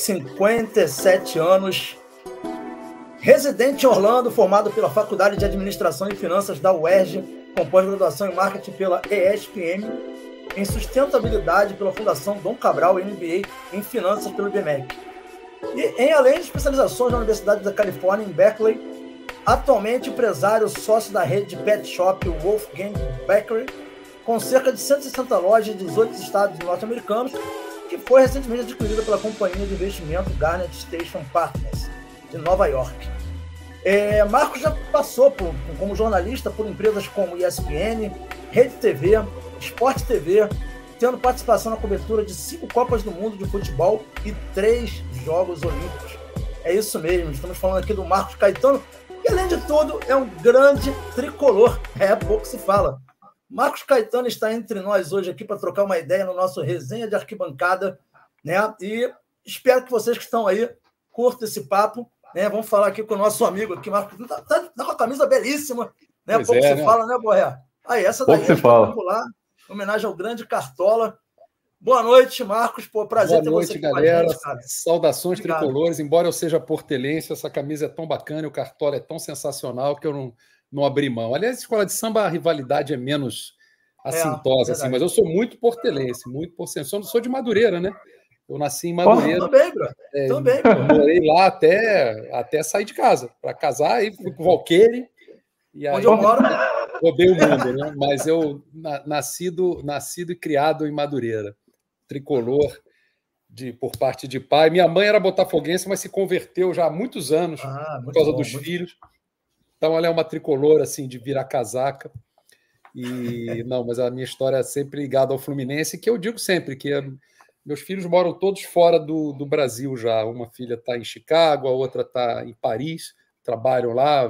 57 anos, residente em Orlando, formado pela Faculdade de Administração e Finanças da UERJ, com pós-graduação em marketing pela ESPM, em sustentabilidade pela Fundação Dom Cabral e MBA em finanças pelo IBMEC. E em além de especializações na Universidade da Califórnia em Berkeley, atualmente empresário sócio da rede de pet shop Wolfgang Bakery, com cerca de 160 lojas em 18 estados norte-americanos foi recentemente adquirida pela companhia de investimento Garnet Station Partners, de Nova York. É, Marcos já passou por, como jornalista por empresas como ESPN, Rede TV, Sport TV, tendo participação na cobertura de cinco Copas do Mundo de Futebol e três Jogos Olímpicos. É isso mesmo, estamos falando aqui do Marcos Caetano, que além de tudo é um grande tricolor, é pouco se fala. Marcos Caetano está entre nós hoje aqui para trocar uma ideia no nosso resenha de arquibancada, né? E espero que vocês que estão aí curtam esse papo, né? Vamos falar aqui com o nosso amigo aqui, Marcos. Tá, tá, tá com a camisa belíssima, né? Pois Pouco é, se né? fala, né, Borré? Aí, essa daí é Lá, homenagem ao grande Cartola. Boa noite, Marcos. Pô, prazer Boa ter noite, você aqui galera. Gente, Saudações Obrigado. tricolores. Embora eu seja portelense, essa camisa é tão bacana, o cartola é tão sensacional que eu não não abrir mão. Aliás, escola de samba, a rivalidade é menos é, assintosa, é, assim, mas eu sou muito portelense, muito portelense. Eu sou de Madureira, né? Eu nasci em Madureira. também, bro. É, também, bro. Morei lá até, até sair de casa, para casar, e fui o Valqueire. E aí, Onde eu moro. Roubei o mundo, né? Mas eu na, nascido, nascido e criado em Madureira. Tricolor de, por parte de pai. Minha mãe era botafoguense, mas se converteu já há muitos anos ah, por causa bom, dos muito... filhos. Então ela é uma tricolor assim de virar casaca. E não, mas a minha história é sempre ligada ao Fluminense, que eu digo sempre que eh, meus filhos moram todos fora do, do Brasil já. Uma filha está em Chicago, a outra está em Paris, trabalham lá,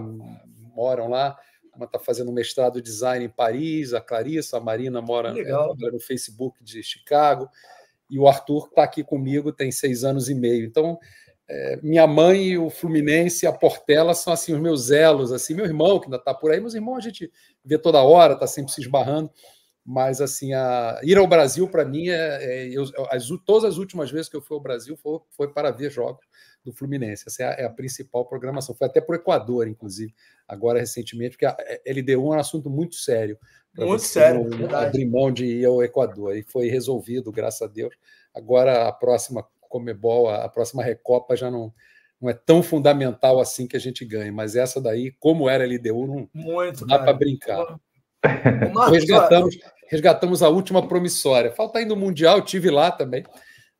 moram lá. Uma está fazendo mestrado de design em Paris, a Clarissa, a Marina mora é, no Facebook de Chicago, e o Arthur está aqui comigo, tem seis anos e meio. Então, é, minha mãe, o Fluminense e a Portela são assim os meus elos, assim, meu irmão que ainda está por aí, meus irmãos a gente vê toda hora, está sempre se esbarrando, mas assim a, ir ao Brasil para mim é, é eu, as, todas as últimas vezes que eu fui ao Brasil foi, foi para ver jogos do Fluminense. Essa é a, é a principal programação. Foi até para o Equador, inclusive, agora recentemente, porque a é, LDU é um assunto muito sério. Muito sério, não, verdade. Abrir mão de ir ao Equador e foi resolvido, graças a Deus. Agora a próxima Comebol, a, a próxima Recopa já não, não é tão fundamental assim que a gente ganhe, mas essa daí, como era LDU, não Muito, dá para brincar. resgatamos, resgatamos a última promissória. Falta ainda o Mundial, tive lá também,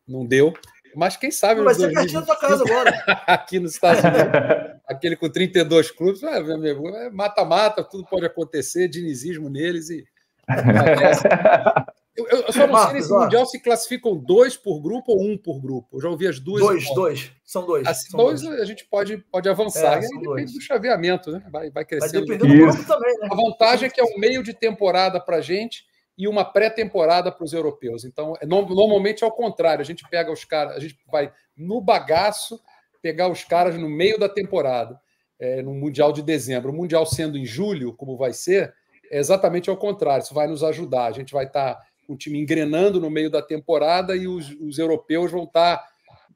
não deu. Mas quem sabe. Mas ser tá pertinho da tua casa agora. aqui nos Estados Unidos, aquele com 32 clubes, é, é mata-mata, tudo pode acontecer, dinizismo neles e. Eu, eu só não Marcos, sei se no Mundial se classificam dois por grupo ou um por grupo. Eu já ouvi as duas. Dois, dois. São dois. As assim, são dois, dois, a gente pode, pode avançar. É, e aí depende dois. do chaveamento, né? Vai, vai crescendo. Vai depender do grupo também, né? A vantagem é que é um meio de temporada para a gente e uma pré-temporada para os europeus. Então, é, normalmente é o contrário. A gente pega os caras, a gente vai no bagaço pegar os caras no meio da temporada, é, no Mundial de dezembro. O Mundial sendo em julho, como vai ser, é exatamente ao contrário. Isso vai nos ajudar. A gente vai estar. Tá um time engrenando no meio da temporada e os, os europeus vão tá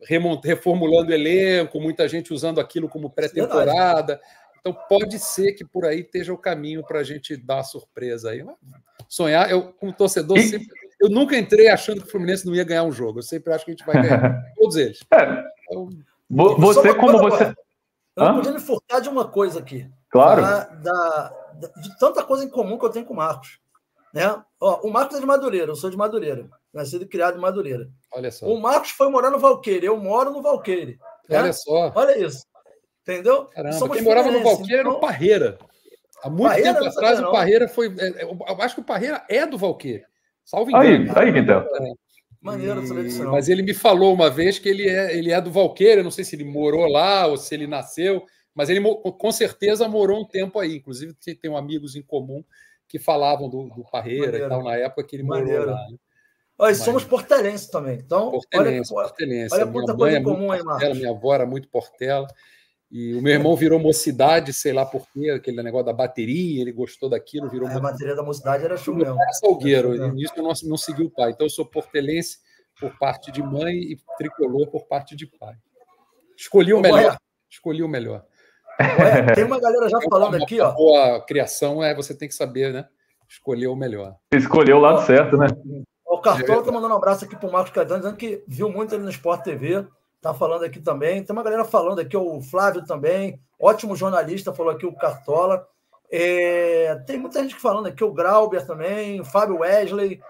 estar reformulando o elenco, muita gente usando aquilo como é pré-temporada. Então pode ser que por aí esteja o caminho para a gente dar a surpresa aí. Sonhar, eu como torcedor sempre, eu nunca entrei achando que o Fluminense não ia ganhar um jogo. Eu sempre acho que a gente vai ganhar todos eles. É. Então, você como você eu podia me furtar de uma coisa aqui. Claro. Da, da, de tanta coisa em comum que eu tenho com o Marcos. Né? Ó, o Marcos é de Madureira, eu sou de Madureira, nascido e criado em Madureira. Olha só. O Marcos foi morar no Valqueire, eu moro no Valqueire. Né? Olha só. Olha isso. Entendeu? Caramba, quem morava no Valqueire então... era o então- Parreira. Há muito Parreira tempo atrás, o Parreira foi. É, eu acho que o Parreira é do Valqueira. Salve engano. Aí, aí Quintel. É. Maneiro e... disso, não. Mas ele me falou uma vez que ele é, ele é do Valqueira, não sei se ele morou lá ou se ele nasceu, mas ele com certeza morou um tempo aí. Inclusive, tem amigos em comum que falavam do, do Parreira Maneiro. e tal, na época que ele morou lá. Né? Olha, Mas... somos portelenses também, então. Portelense, olha, portelense. Olha quanta coisa é comum aí, Marcos. Minha avó era muito portela. E o meu irmão virou mocidade, sei lá porquê, aquele negócio da bateria, ele gostou daquilo, virou. Ah, a bateria da mocidade era show Era salgueiro, era nisso eu não, não segui o pai. Então eu sou portelense por parte de mãe e tricolor por parte de pai. Escolhi o melhor. Escolhi o melhor tem uma galera já falando aqui, ó. Boa criação é você tem que saber, né? Escolher o melhor. Escolheu o lado certo, né? O Cartola tá mandando um abraço aqui pro Marcos Caetano, dizendo que viu muito ele no Sport TV. Tá falando aqui também. Tem uma galera falando aqui, o Flávio também, ótimo jornalista, falou aqui o Cartola. É, tem muita gente falando aqui, o Grauber também, o Fábio Wesley,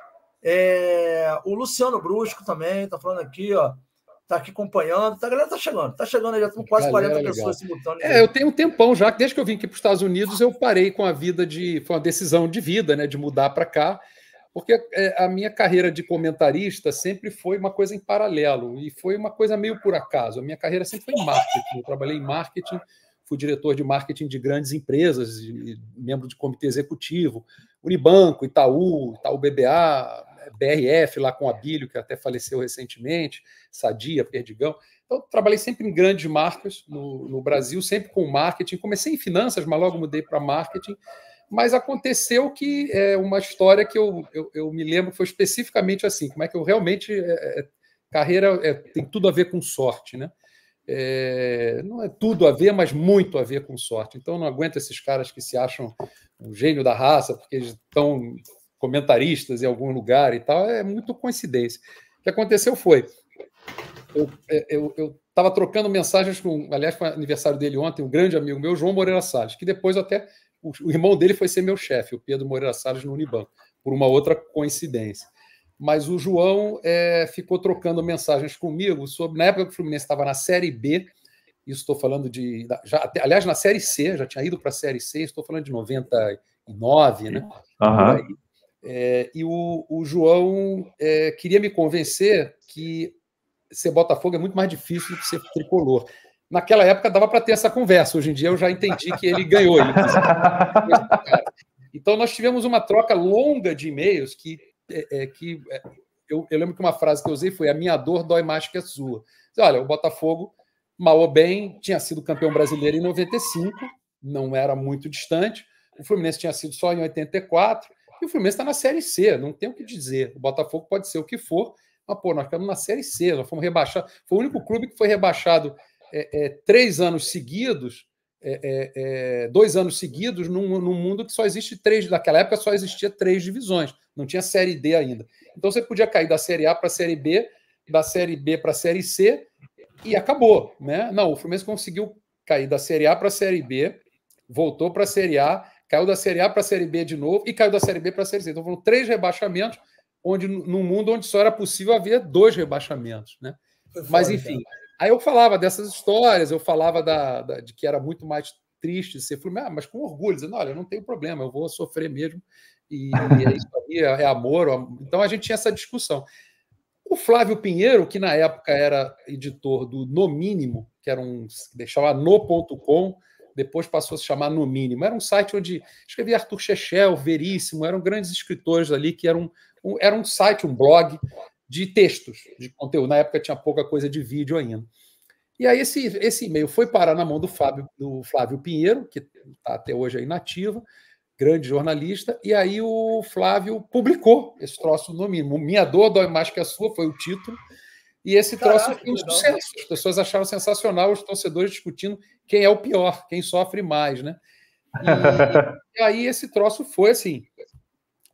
é, o Luciano Brusco também, tá falando aqui, ó tá aqui acompanhando. Tá, a galera tá chegando, tá chegando aí, já estão quase galera, 40 pessoas simultâneas. É, eu tenho um tempão já, desde que eu vim aqui para os Estados Unidos, eu parei com a vida de. Foi uma decisão de vida, né? De mudar para cá, porque é, a minha carreira de comentarista sempre foi uma coisa em paralelo, e foi uma coisa meio por acaso. A minha carreira sempre foi em marketing. Eu trabalhei em marketing, fui diretor de marketing de grandes empresas, membro de comitê executivo, Unibanco, Itaú, Itaú BBA, BRF, lá com a é. Abílio, que até faleceu recentemente, Sadia, Perdigão. Então, trabalhei sempre em grandes marcas no, no Brasil, sempre com marketing. Comecei em finanças, mas logo mudei para marketing. Mas aconteceu que é uma história que eu, eu, eu me lembro foi especificamente assim: como é que eu realmente. É, é, carreira é, tem tudo a ver com sorte, né? É, não é tudo a ver, mas muito a ver com sorte. Então não aguento esses caras que se acham um gênio da raça, porque eles estão comentaristas em algum lugar e tal, é muito coincidência. O que aconteceu foi, eu é, estava trocando mensagens com, aliás, o aniversário dele ontem, um grande amigo meu, João Moreira Salles, que depois até, o, o irmão dele foi ser meu chefe, o Pedro Moreira Salles, no Unibanco, por uma outra coincidência. Mas o João é, ficou trocando mensagens comigo sobre, na época que o Fluminense estava na Série B, isso estou falando de, já, aliás, na Série C, já tinha ido para a Série C, estou falando de 99 né? Uhum. É, e o, o João é, queria me convencer que ser Botafogo é muito mais difícil do que ser tricolor. Naquela época dava para ter essa conversa, hoje em dia eu já entendi que ele ganhou. Ele então nós tivemos uma troca longa de e-mails que, é, é que é, eu, eu, lembro que uma frase que eu usei foi: A minha dor dói mais que a sua. Olha, o Botafogo, mal ou bem, tinha sido campeão brasileiro em 95, não era muito distante. O Fluminense tinha sido só em 84 e o Fluminense está na Série C, não tem o que dizer. O Botafogo pode ser o que for, mas, pô, nós estamos na Série C, nós fomos rebaixados. Foi o único clube que foi rebaixado é, é, três anos seguidos, é, é, é, dois anos seguidos, num, num, mundo que só existe três. Naquela época só existia três divisões, não tinha Série D ainda. Então você podia cair da Série A para a Série B, da Série B para a Série C e acabou, né? Não, o Fluminense conseguiu cair da Série A para a Série B, voltou para a Série A Caiu da Série A para a Série B de novo e caiu da Série B para a Série C. Então foram três rebaixamentos, onde num mundo onde só era possível haver dois rebaixamentos, né? Foi Mas então. enfim, cara. aí eu falava dessas histórias, eu falava da, da de que era muito mais triste ser Fluminense, ah, mas com orgulho, dizendo, olha, não tem problema, eu vou sofrer mesmo, e, e é isso aí, é, é amor. É então a gente tinha essa discussão. O Flávio Pinheiro, que na época era editor do No Mínimo, que era um, deixava no.com, depois passou a se chamar No Mínimo. Era um site onde escrevia Arthur Chechel, Veríssimo, eram grandes escritores ali, que era um, era um site, um blog de textos, de conteúdo. Na época tinha pouca coisa de vídeo ainda. E aí esse, esse e-mail foi parar na mão do, Fábio, do Flávio Pinheiro, que está até hoje aí nativa, grande jornalista, e aí o Flávio publicou esse troço no mínimo. Minha dor dói mais que a sua, foi o título. E esse troço foi um sucesso. As pessoas acharam sensacional, os torcedores discutindo quem é o pior, quem sofre mais, né? E, e aí esse troço foi assim,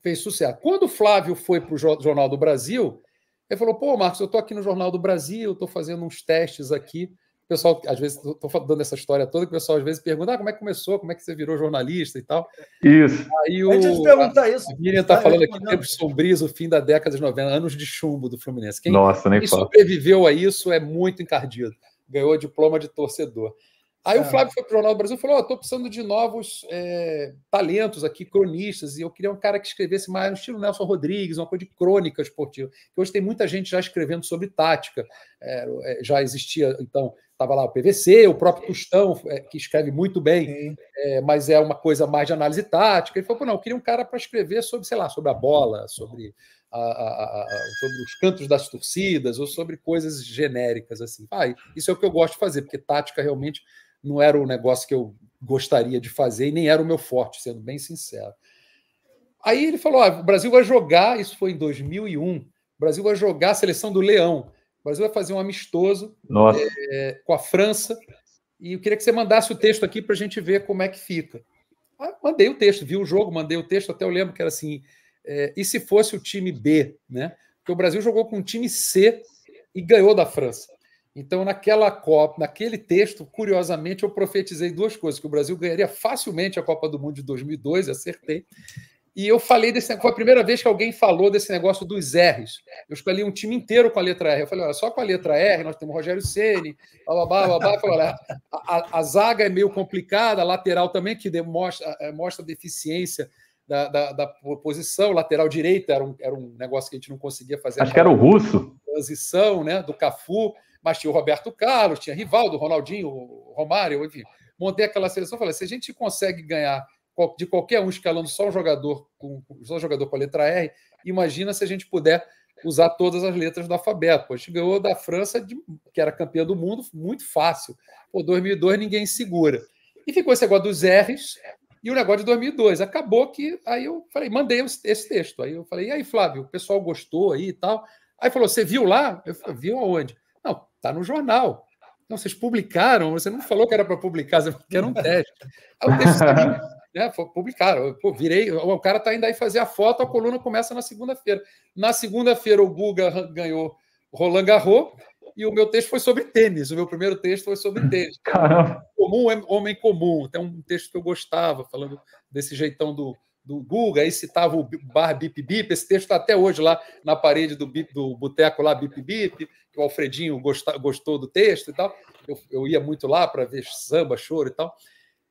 fez sucesso. Quando o Flávio foi para o Jornal do Brasil, ele falou: pô, Marcos, eu estou aqui no Jornal do Brasil, estou fazendo uns testes aqui. O pessoal, às vezes, estou dando essa história toda, que o pessoal às vezes pergunta: ah, como é que começou, como é que você virou jornalista e tal. Isso. Aí o, Antes de perguntar isso. A Miriam está tá falando aqui: tempos sombrios, o fim da década de 90, anos de chumbo do Fluminense. Quem, Nossa, nem quem fala. sobreviveu a isso é muito encardido. Ganhou diploma de torcedor. Aí é. o Flávio foi para o Jornal do Brasil e falou: oh, estou precisando de novos é, talentos aqui, cronistas, e eu queria um cara que escrevesse mais no estilo Nelson Rodrigues, uma coisa de crônica esportiva. Que hoje tem muita gente já escrevendo sobre tática. É, é já existia, então, estava lá o PVC, o próprio Tostão, é, que escreve muito bem, é, mas é uma coisa mais de análise tática. Ele falou: não, eu queria um cara para escrever sobre, sei lá, sobre a bola, sobre. A, a, a, sobre os cantos das torcidas ou sobre coisas genéricas assim. Ah, isso é o que eu gosto de fazer, porque tática realmente não era o negócio que eu gostaria de fazer e nem era o meu forte, sendo bem sincero. Aí ele falou: ah, o Brasil vai jogar, isso foi em 2001, o Brasil vai jogar a seleção do Leão. O Brasil vai fazer um amistoso é, com a França. E eu queria que você mandasse o texto aqui para a gente ver como é que fica. Ah, mandei o texto, vi o jogo, mandei o texto, até eu lembro que era assim. É, e se fosse o time B, né? Porque o Brasil jogou com o time C e ganhou da França. Então, naquela Copa, naquele texto, curiosamente, eu profetizei duas coisas: que o Brasil ganharia facilmente a Copa do Mundo de 2002, acertei. E eu falei desse foi a primeira vez que alguém falou desse negócio dos R's. Eu escolhi um time inteiro com a letra R. Eu falei, olha, só com a letra R nós temos Rogério Ceni, bababá, a, a, zaga é meio complicada, a lateral também, que demonstra, é, mostra deficiência da, da, da, posição, lateral direita era um, era um negócio que a gente não conseguia fazer. Acho que era o russo. Transição, né, do Cafu. Mas tinha o Roberto Carlos, tinha Rivaldo, Ronaldinho, Romário, enfim. Montei aquela seleção e falei: se a gente consegue ganhar de qualquer um escalando só um jogador com só um jogador com a letra R, imagina se a gente puder usar todas as letras do alfabeto. Pô, a gente ganhou da França, de, que era campeã do mundo, muito fácil. Pô, 2002 ninguém segura. E ficou esse negócio dos R's e o negócio de 2002. Acabou que aí eu falei, mandei esse texto. Aí eu falei, e aí, Flávio, o pessoal gostou aí e tal. Aí falou, você viu lá? Eu falei, viu aonde? Está no jornal. Não, vocês publicaram, você não falou que era para publicar, que era um teste. Aí ah, o texto tá né, publicaram. Pô, virei, o cara está indo aí fazer a foto, a coluna começa na segunda-feira. Na segunda-feira, o Guga ganhou Roland Garros e o meu texto foi sobre tênis. O meu primeiro texto foi sobre tênis. Caramba. Comum é homem comum. Tem um texto que eu gostava, falando desse jeitão do, do Guga, aí citava o bar Bip Bip, esse texto está até hoje lá na parede do, do boteco lá Bip Bip, que o Alfredinho gostou gostou do texto e tal. Eu, eu ia muito lá para ver samba, choro e tal.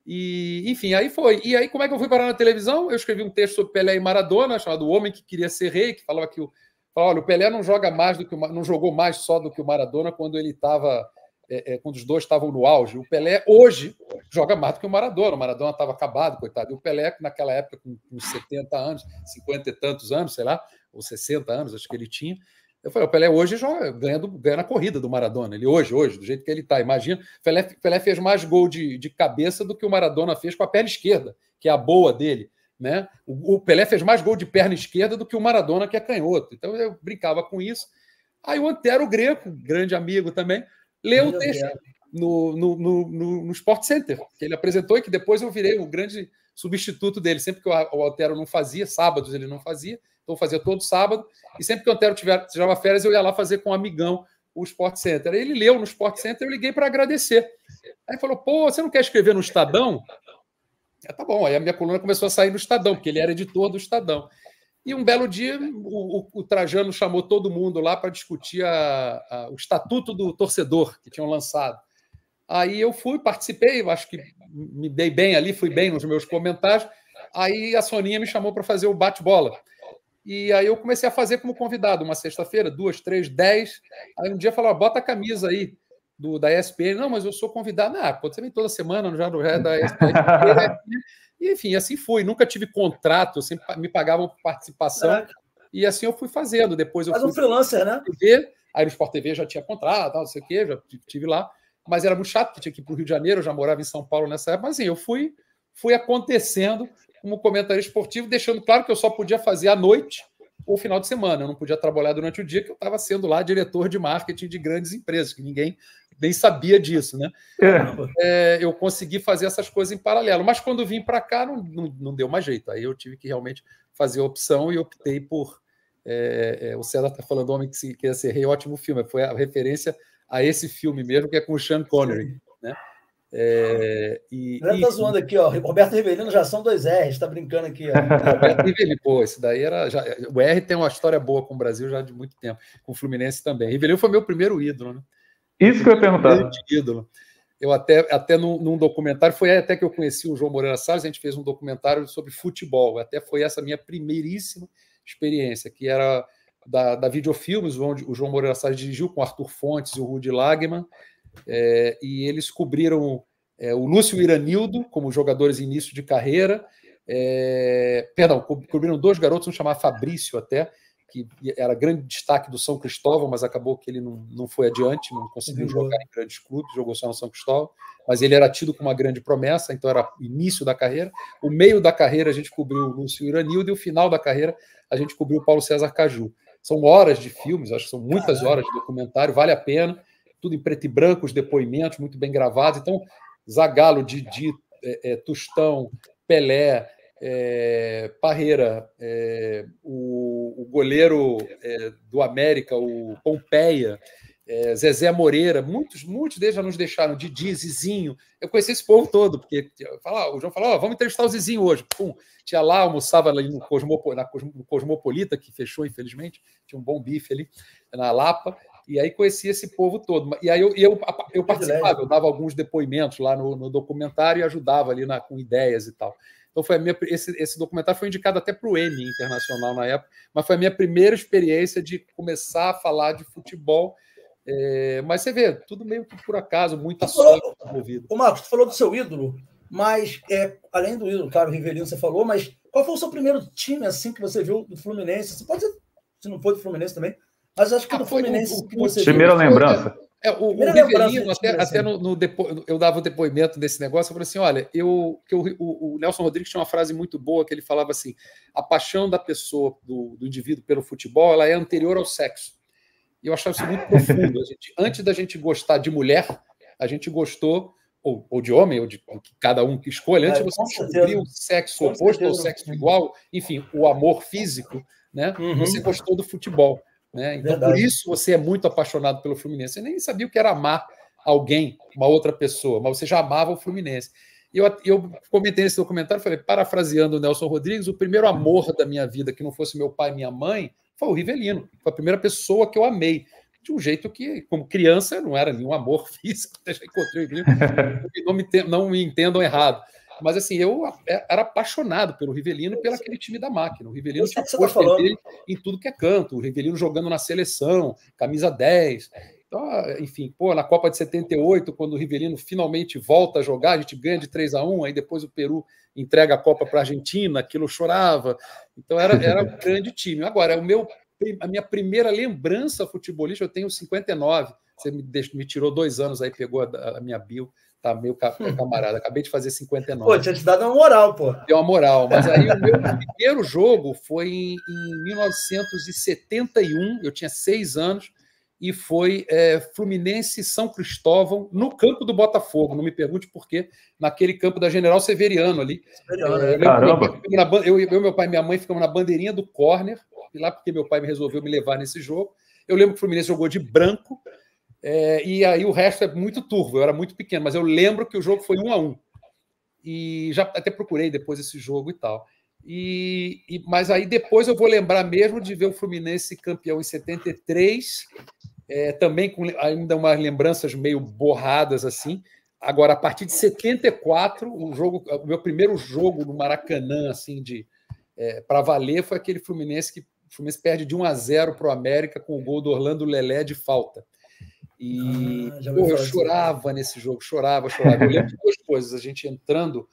E, enfim, aí foi. E aí, como é que eu fui parar na televisão? Eu escrevi um texto sobre Pelé e Maradona, chamado O Homem que Queria Ser Rei, que falava que o, olha, o Pelé não joga mais do que o, não jogou mais só do que o Maradona quando ele estava é, é, quando os dois estavam no auge. O Pelé hoje joga mais do que o Maradona. O Maradona estava acabado, coitado. E o Pelé, naquela época, com, com 70 anos, 50 e tantos anos, sei lá, ou 60 anos, acho que ele tinha. Eu falei, o Pelé hoje joga, ganha, do, ganha na corrida do Maradona. Ele hoje, hoje, do jeito que ele está. Imagina, Pelé, Pelé fez mais gol de, de cabeça do que o Maradona fez com a perna esquerda, que é a boa dele. Né? O, o Pelé fez mais gol de perna esquerda do que o Maradona, que é canhoto. Então eu brincava com isso. Aí o Antero Greco, grande amigo também, Leu o texto no, no, no, no, Sport Center, que ele apresentou e que depois eu virei o grande substituto dele. Sempre que o Altero não fazia, sábados ele não fazia, então fazia todo sábado. E sempre que o Altero tiver, tirava férias, eu ia lá fazer com um amigão o Sport Center. Ele leu no Sport Center, eu liguei para agradecer. Aí falou: pô, você não quer escrever no Estadão? Ah, tá bom. Aí a minha coluna começou a sair no Estadão, porque ele era editor do Estadão. E um belo dia, o, o, Trajano chamou todo mundo lá para discutir a, a, o estatuto do torcedor que tinham lançado. Aí eu fui, participei, acho que me dei bem ali, fui bem nos meus comentários. Aí a Soninha me chamou para fazer o bate-bola. E aí eu comecei a fazer como convidado, uma sexta-feira, duas, três, dez. Aí um dia falou: bota a camisa aí do, da ESPN. Não, mas eu sou convidado. Ah, pode ser bem toda semana, já, já é da ESPN. E, enfim, assim fui. Nunca tive contrato, sempre assim, me pagavam por participação. É. E assim eu fui fazendo. Depois eu Mas fui. um freelancer, né? TV, aí no Sport TV já tinha contrato, não sei o quê, já tive lá. Mas era muito chato, tinha que ir para o Rio de Janeiro, eu já morava em São Paulo nessa época. Mas assim, eu fui, fui acontecendo como comentarista esportivo, deixando claro que eu só podia fazer à noite o final de semana. Eu não podia trabalhar durante o dia, que eu estava sendo lá diretor de marketing de grandes empresas, que ninguém nem sabia disso, né? É. É, eu consegui fazer essas coisas em paralelo. Mas quando vim para cá, não, não, não, deu mais jeito. Aí eu tive que realmente fazer a opção e optei por. É, é, é o César está falando Homem que, se, que ser rei, ótimo filme. Foi a referência a esse filme mesmo, que é com o Sean Connery. Né? É, e, Ele tá zoando aqui, ó. Roberto Rivelino já são dois R's, está brincando aqui. Ó. Roberto Rivelino, pô, daí era. Já, o R tem uma história boa com o Brasil já de muito tempo, com o Fluminense também. Rivelino foi meu primeiro ídolo, né? Isso que eu ia perguntar. Ídolo. Eu até, até num, num, documentário, foi até que eu conheci o João Moreira Salles, a gente fez um documentário sobre futebol. Até foi essa minha primeiríssima experiência, que era da, da Videofilmes, onde o João Moreira Salles dirigiu com Arthur Fontes e o Rudi Lagman. É, e eles cobriram é, o Lúcio Iranildo como jogadores início de carreira. É, perdão, cobriram dois garotos, um chamado Fabrício até, que era grande destaque do São Cristóvão, mas acabou que ele não, não foi adiante, não conseguiu uhum. jogar em grandes clubes, jogou só no São Cristóvão, mas ele era tido com uma grande promessa, então era início da carreira. O meio da carreira a gente cobriu o Lúcio Iranildo e o final da carreira a gente cobriu o Paulo César Caju. São horas de filmes, acho que são muitas horas de documentário, vale a pena tudo em preto e branco, os depoimentos muito bem gravados. Então, Zagalo, Didi, é, é, Tustão, Pelé, é, Parreira, é, o, o, goleiro é, do América, o Pompeia, é, Zezé Moreira, muitos, muitos deles já nos deixaram, Didi, Zizinho. Eu conheci esse povo todo, porque fala, o João falou: oh, vamos entrevistar o Zizinho hoje. Pum, tinha lá, almoçava ali no, Cosmopo, na Cosmopolita, que fechou, infelizmente, tinha um bom bife ali, na Lapa. E aí conheci esse povo todo. E aí eu, eu, eu participava, eu dava alguns depoimentos lá no, no documentário e ajudava ali na, com ideias e tal. Então foi minha, esse, esse, documentário foi indicado até para o Emmy Internacional na época, mas foi a minha primeira experiência de começar a falar de futebol. É, mas você vê, tudo meio que por acaso, muita sorte envolvida. O Marcos, tu falou do seu ídolo, mas é, além do ídolo, claro, o Rivelino você falou, mas qual foi o seu primeiro time assim que você viu do Fluminense? Você pode ser, se não for do Fluminense também, mas acho que ah, no Fluminense. O, o, primeira viu, lembrança. É, o, o Rivelino, até, até no, no depo... eu dava o depoimento desse negócio, eu falei assim: olha, eu, que eu, o, Nelson Rodrigues tinha uma frase muito boa que ele falava assim: a paixão da pessoa, do, do indivíduo pelo futebol, ela é anterior ao sexo. E eu achava isso muito profundo. Gente, antes da gente gostar de mulher, a gente gostou, ou, ou de homem, ou de ou cada um que escolha, antes Mas, ah, você descobrir o sexo oposto ou o sexo igual, enfim, o amor físico, né? Uhum. Você gostou do futebol. Né? Então, Verdade. por isso você é muito apaixonado pelo Fluminense. Você nem sabia o que era amar alguém, uma outra pessoa, mas você já amava o Fluminense. E eu, eu comentei nesse documentário, falei, parafraseando o Nelson Rodrigues, o primeiro amor da minha vida, que não fosse meu pai e minha mãe, foi o Rivelino. Foi a primeira pessoa que eu amei. De um jeito que, como criança, não era nenhum amor físico, até já encontrei o Rivelino. não me, não me entendam errado mas assim, eu é, era apaixonado pelo Rivelino e pelo aquele time da máquina. O Rivelino tinha tá dele em tudo que é canto. O Rivelino jogando na seleção, camisa 10. Então, enfim, pô, na Copa de 78, quando o Rivelino finalmente volta a jogar, a gente ganha de 3 a 1 aí depois o Peru entrega a Copa para a Argentina, aquilo chorava. Então era, era um grande time. Agora, o meu, a minha primeira lembrança futebolista, eu tenho 59. Você me, me tirou dois anos aí, pegou a, a minha bio. Tá meio hum. camarada. Acabei de fazer 59. Pô, tinha te dado uma moral, pô. Deu uma moral. Mas aí o meu primeiro jogo foi em, em 1971. Eu tinha seis anos. E foi é, Fluminense São Cristóvão, no campo do Botafogo. Não me pergunte por quê. Naquele campo da General Severiano ali. Severiano, é, né? Caramba! Eu, na, eu, eu, meu pai e minha mãe ficamos na bandeirinha do corner. Lá porque meu pai me resolveu me levar nesse jogo. Eu lembro que o Fluminense jogou de branco é, e aí o resto é muito turvo, eu era muito pequeno, mas eu lembro que o jogo foi um a um. E já até procurei depois esse jogo e tal. E, e, mas aí depois eu vou lembrar mesmo de ver o Fluminense campeão em 73, é, também com ainda umas lembranças meio borradas assim. Agora, a partir de 74, o jogo, o meu primeiro jogo no Maracanã, assim, de é, para valer, foi aquele Fluminense que o Fluminense perde de 1 a 0 para o América com o gol do Orlando Lelé de falta. E ah, pô, eu chorava assim. nesse jogo, chorava, chorava. Eu lembro de duas coisas: a gente entrando,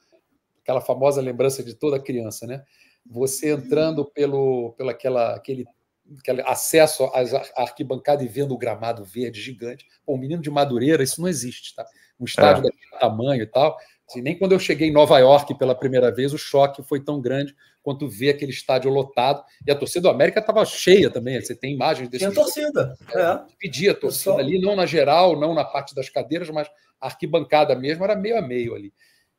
aquela famosa lembrança de toda criança, né? Você entrando pelo, pelo aquela, aquele, aquele acesso à arquibancada e vendo o gramado verde gigante. Pô, um menino de Madureira, isso não existe, tá? Um estádio é. daquele tamanho e tal. Assim, nem quando eu cheguei em Nova York pela primeira vez, o choque foi tão grande quando vê aquele estádio lotado. E a torcida do América estava cheia também. Você tem imagens desse. Tem a torcida. É, é. Pedia a torcida Pessoal. ali, não na geral, não na parte das cadeiras, mas a arquibancada mesmo era meio a meio ali.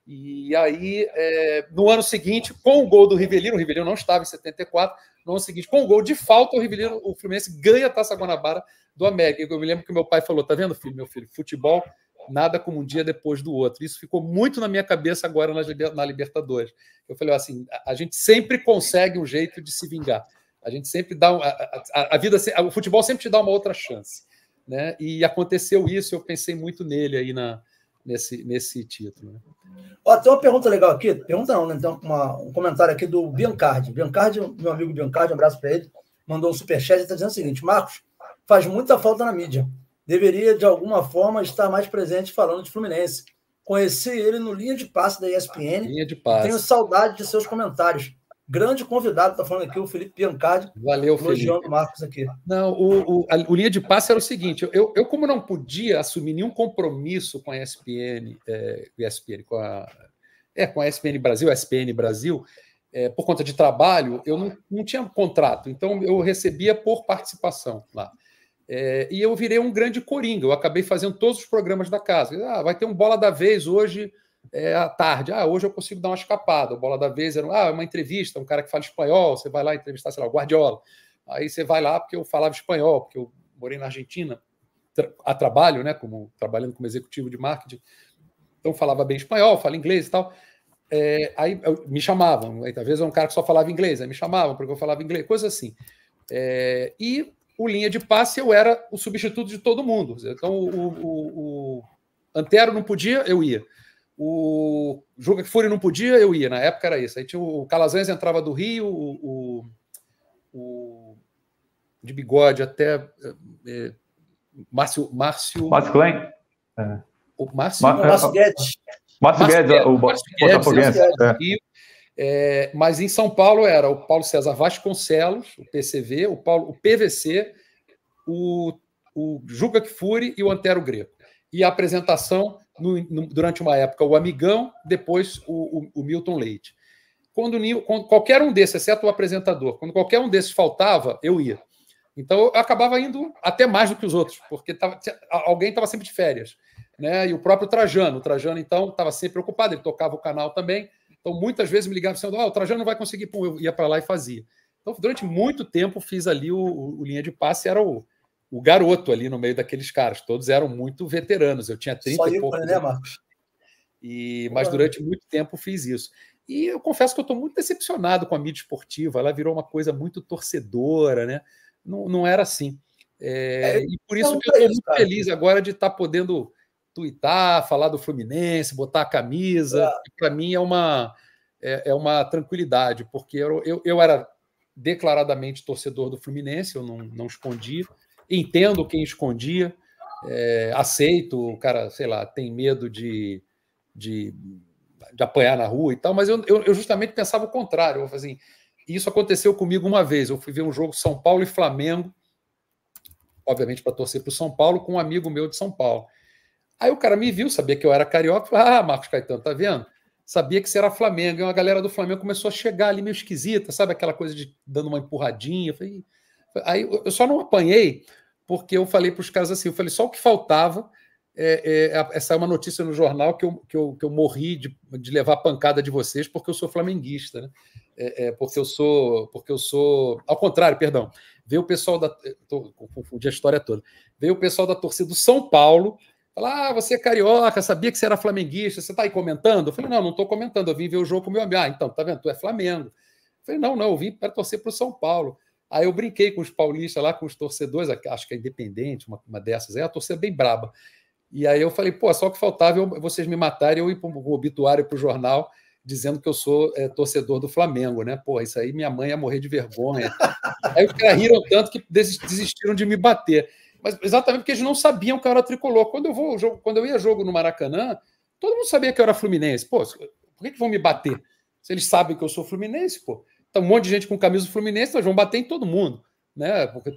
E aí, é, no ano seguinte, com o gol do Rivelino, o Rivelino não estava em 74, no ano seguinte, com o gol de falta, o Rivelino, o Fluminense ganha a Taça Guanabara do América. Eu me lembro que meu pai falou, tá vendo, filho, meu filho, futebol nada como um dia depois do outro. Isso ficou muito na minha cabeça agora na, Libertadores. Eu falei assim: a, gente sempre consegue um jeito de se vingar. A gente sempre dá. a, a, a, vida, o futebol sempre te dá uma outra chance. Né? E aconteceu isso, eu pensei muito nele aí na, nesse, nesse título. Né? Ó, tem uma pergunta legal aqui, pergunta não, né? Então, uma, um comentário aqui do Biancardi. Biancardi, meu amigo Biancardi, um abraço para ele, mandou um superchat e está dizendo o seguinte: Marcos, faz muita falta na mídia deveria, de alguma forma, estar mais presente falando de Fluminense. Conheci ele no Linha de Passe da ESPN. Linha de Passe. Tenho saudade de seus comentários. Grande convidado, está falando aqui o Felipe Piancardi. Valeu, Felipe. o Marcos aqui. Não, o, o, a, o, Linha de Passe era o seguinte, eu, eu como não podia assumir nenhum compromisso com a ESPN, é, ESPN com a, é, com a ESPN Brasil, a ESPN Brasil, é, por conta de trabalho, eu não, não tinha contrato, então eu recebia por participação lá. É, e eu virei um grande coringa. Eu acabei fazendo todos os programas da casa. Ah, vai ter um bola da vez hoje é, à tarde. Ah, hoje eu consigo dar uma escapada. O bola da vez era ah, é uma entrevista, um cara que fala espanhol. Você vai lá entrevistar, sei lá, o Guardiola. Aí você vai lá porque eu falava espanhol, porque eu morei na Argentina a trabalho, né? Como trabalhando como executivo de marketing. Então falava bem espanhol, fala inglês e tal. É, aí eu, me chamavam. Aí, talvez era um cara que só falava inglês. Aí me chamavam porque eu falava inglês, coisa assim. É, e o linha de passe, eu era o substituto de todo mundo. Então, o, o, o Antero não podia, eu ia. O Juca Kfouri não podia, eu ia. Na época era isso. Aí tinha o, Calazans entrava do Rio, o, o de bigode até é, Márcio, Márcio. Márcio Klein? É. O Márcio, Márcio, Márcio Guedes. Márcio Guedes, o Botafoguense. É, mas em São Paulo era o Paulo César Vasconcelos, o PCV, o, Paulo, o PVC, o, o Juca Kfouri e o Antero Greco. E a apresentação, no, no, durante uma época, o Amigão, depois o, o, o Milton Leite. Quando, quando, qualquer um desses, exceto o apresentador, quando qualquer um desses faltava, eu ia. Então eu acabava indo até mais do que os outros, porque tava, alguém estava sempre de férias. Né? E o próprio Trajano, o Trajano então estava sempre ocupado, ele tocava o canal também. Então, muitas vezes me ligavam dizendo, ah, o Trajano não vai conseguir, pum, eu ia para lá e fazia. Então, durante muito tempo, fiz ali o, o, o linha de passe, era o, o, garoto ali no meio daqueles caras. Todos eram muito veteranos. Eu tinha 30 Só e poucos né, Marcos? E, mas durante muito tempo fiz isso. E eu confesso que eu estou muito decepcionado com a mídia esportiva. Ela virou uma coisa muito torcedora, né? Não, não era assim. É, é, e por isso é que eu estou muito feliz agora de estar tá podendo tuitar, falar do Fluminense, botar a camisa. É. Para mim é uma, é, é uma tranquilidade, porque eu, eu, eu, era declaradamente torcedor do Fluminense, eu não, não escondia. Entendo quem escondia, é, aceito, o cara, sei lá, tem medo de, de, de apanhar na rua e tal, mas eu, eu, eu justamente pensava o contrário. Eu assim, isso aconteceu comigo uma vez. Eu fui ver um jogo São Paulo e Flamengo, obviamente para torcer para o São Paulo, com um amigo meu de São Paulo. Aí o cara me viu, sabia que eu era carioca, ah, Marcos Caetano, tá vendo? Sabia que você era Flamengo. E uma galera do Flamengo começou a chegar ali meio esquisita, sabe? Aquela coisa de dando uma empurradinha. aí eu só não apanhei, porque eu falei para os caras assim, eu falei, só o que faltava é, é, essa é uma notícia no jornal que eu, que eu, que eu morri de, de levar pancada de vocês porque eu sou flamenguista, né? É, é, porque eu sou, porque eu sou, ao contrário, perdão, veio o pessoal da, tô, confundi a história toda, veio o pessoal da torcida do São Paulo Falar, ah, você é carioca, sabia que você era flamenguista, você está aí comentando? Eu falei, não, não estou comentando, eu vim ver o jogo com o meu amigo. Ah, então, tá vendo, tu é Flamengo. Eu falei, não, não, eu vim para torcer para o São Paulo. Aí eu brinquei com os paulistas lá, com os torcedores, acho que é independente, uma, uma dessas, é a torcida bem braba. E aí eu falei, pô, só que faltava é vocês me matarem eu ir para o obituário, para o jornal, dizendo que eu sou é, torcedor do Flamengo, né? Pô, isso aí minha mãe ia morrer de vergonha. aí os caras riram tanto que desistiram de me bater. Mas exatamente porque eles não sabiam que eu era tricolor. Quando eu, vou, jogo, quando eu ia jogo no Maracanã, todo mundo sabia que eu era fluminense. Pô, por que, que vão me bater? Se eles sabem que eu sou fluminense, pô. Então, um monte de gente com camisa do Fluminense, eles vão bater em todo mundo. Né? Porque,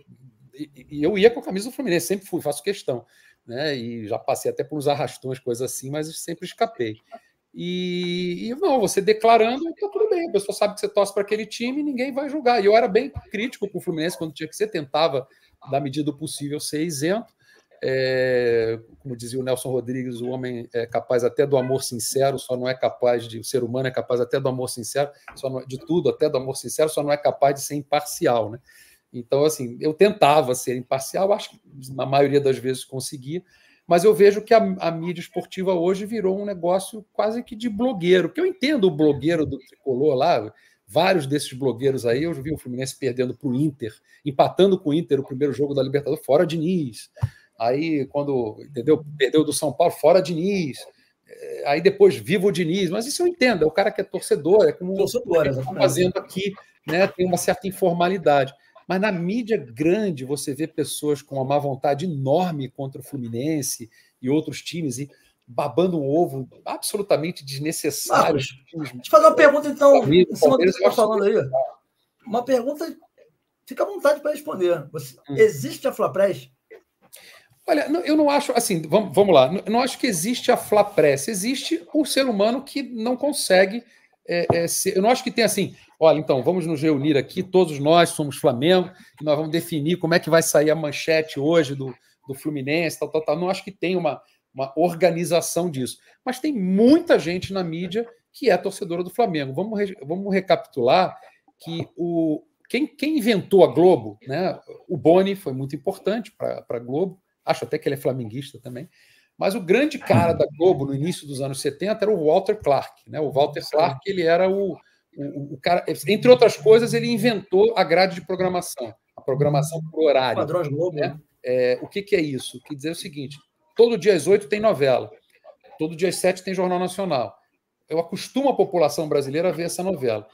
e, e eu ia com a camisa do Fluminense, sempre fui, faço questão. Né? E já passei até por uns arrastões, coisas assim, mas sempre escapei. E, e, não, você declarando, tá tudo bem, a pessoa sabe que você torce para aquele time, ninguém vai julgar. E eu era bem crítico com o Fluminense quando tinha que ser, tentava na medida do possível, ser isento. É, como dizia o Nelson Rodrigues, o homem é capaz até do amor sincero, só não é capaz de. O ser humano é capaz até do amor sincero, só não, é, de tudo, até do amor sincero, só não é capaz de ser imparcial. Né? Então, assim, eu tentava ser imparcial, acho que na maioria das vezes conseguia, mas eu vejo que a, a, mídia esportiva hoje virou um negócio quase que de blogueiro, que eu entendo o blogueiro do tricolor lá, vários desses blogueiros aí, eu vi o Fluminense perdendo para o Inter, empatando com o Inter o primeiro jogo da Libertadores, fora Diniz. Aí, quando entendeu, perdeu do São Paulo, fora Diniz. É, aí depois, viva o Diniz. Mas isso eu entendo, é o cara que é torcedor, é como torcedor, é como fazendo aqui, né, tem uma certa informalidade. Mas na mídia grande, você vê pessoas com uma má vontade enorme contra o Fluminense e outros times. E babando um ovo absolutamente desnecessário. Marcos, deixa eu fazer uma pergunta, então, Amigo, em cima do que você está falando aí. Uma pergunta, fica à vontade para responder. Você, hum. Existe a Flapres? Olha, eu não acho, assim, vamos, vamos lá, eu não acho que existe a Flapress, existe o ser humano que não consegue é, é, ser, eu não acho que tem assim, olha, então, vamos nos reunir aqui, todos nós somos Flamengo, e nós vamos definir como é que vai sair a manchete hoje do, do Fluminense, tal, tal, tal. Não acho que tem uma, uma organização disso. Mas tem muita gente na mídia que é torcedora do Flamengo. Vamos, re, vamos recapitular que o, quem, quem inventou a Globo, né? o Boni foi muito importante para a Globo, acho até que ele é flamenguista também, mas o grande cara da Globo no início dos anos 70 era o Walter Clark. Né? O Walter Clark ele era o, o, o cara, entre outras coisas, ele inventou a grade de programação, a programação por horário. Padrões Globo. Né? né? É, o que, que é isso? Quer dizer é o seguinte: Todo dia às oito tem novela. Todo dia às sete tem Jornal Nacional. Eu acostumo a população brasileira a ver essa novela.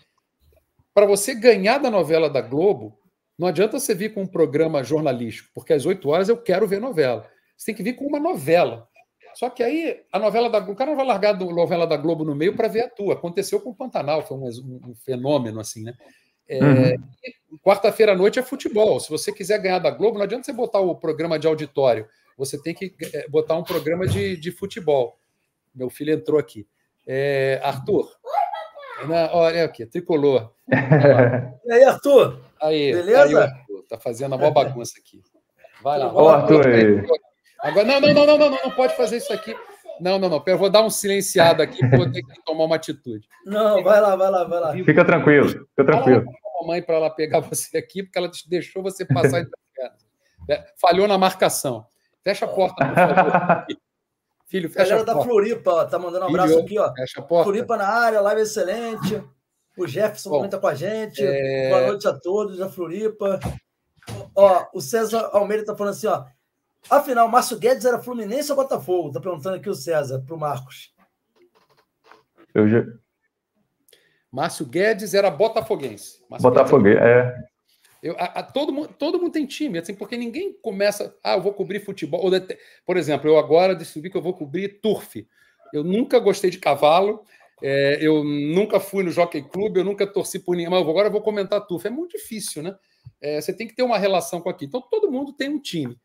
Para você ganhar da novela da Globo, não adianta você vir com um programa jornalístico, porque às oito horas eu quero ver novela. Você tem que vir com uma novela. Só que aí a novela da Globo, o cara não vai largar a novela da Globo no meio para ver a tua. Aconteceu com o Pantanal, foi um, um fenômeno assim, né? É, uhum. Quarta-feira à noite é futebol. Se você quiser ganhar da Globo, não adianta você botar o programa de auditório você tem que eh, botar um programa de, de futebol. Meu filho entrou aqui. Eh, é, Arthur. Na, olha aqui, tricolor. E aí, Arthur? Aí, Beleza? Aí Arthur, tá fazendo a maior bagunça aqui. Vai lá. Ô, Arthur. Agora, não, não, não, não, não, não, pode fazer isso aqui. Não, não, não. Eu vou dar um silenciado aqui, vou ter que tomar uma atitude. Não, vai lá, vai lá, vai lá. Fica tranquilo, fica tranquilo. Vai lá, mamãe para ela pegar você aqui, porque ela deixou você passar. É, falhou na marcação. Fecha a porta, por favor. Filho, fecha Galera a porta. da Floripa, ó, tá mandando um abraço Filho, aqui, ó. Fecha a porta. Floripa na área, live excelente. O Jefferson Bom, comenta com a gente. É... Boa noite a todos da Floripa. Ó, o César Almeida tá falando assim, ó. Afinal, Márcio Guedes era Fluminense ou Botafogo? Tá perguntando aqui o César pro Marcos. Eu já... Márcio Guedes era botafoguense. Márcio Botafoguense, é. Eu, a, a, todo, mundo, todo mundo tem time, assim, porque ninguém começa. Ah, eu vou cobrir futebol. Ou, por exemplo, eu agora decidi que eu vou cobrir turf. Eu nunca gostei de cavalo, é, eu nunca fui no Jockey Club, eu nunca torci por ninguém, mas agora eu vou comentar turf. É muito difícil, né? É, você tem que ter uma relação com aquilo. Então, todo mundo tem um time.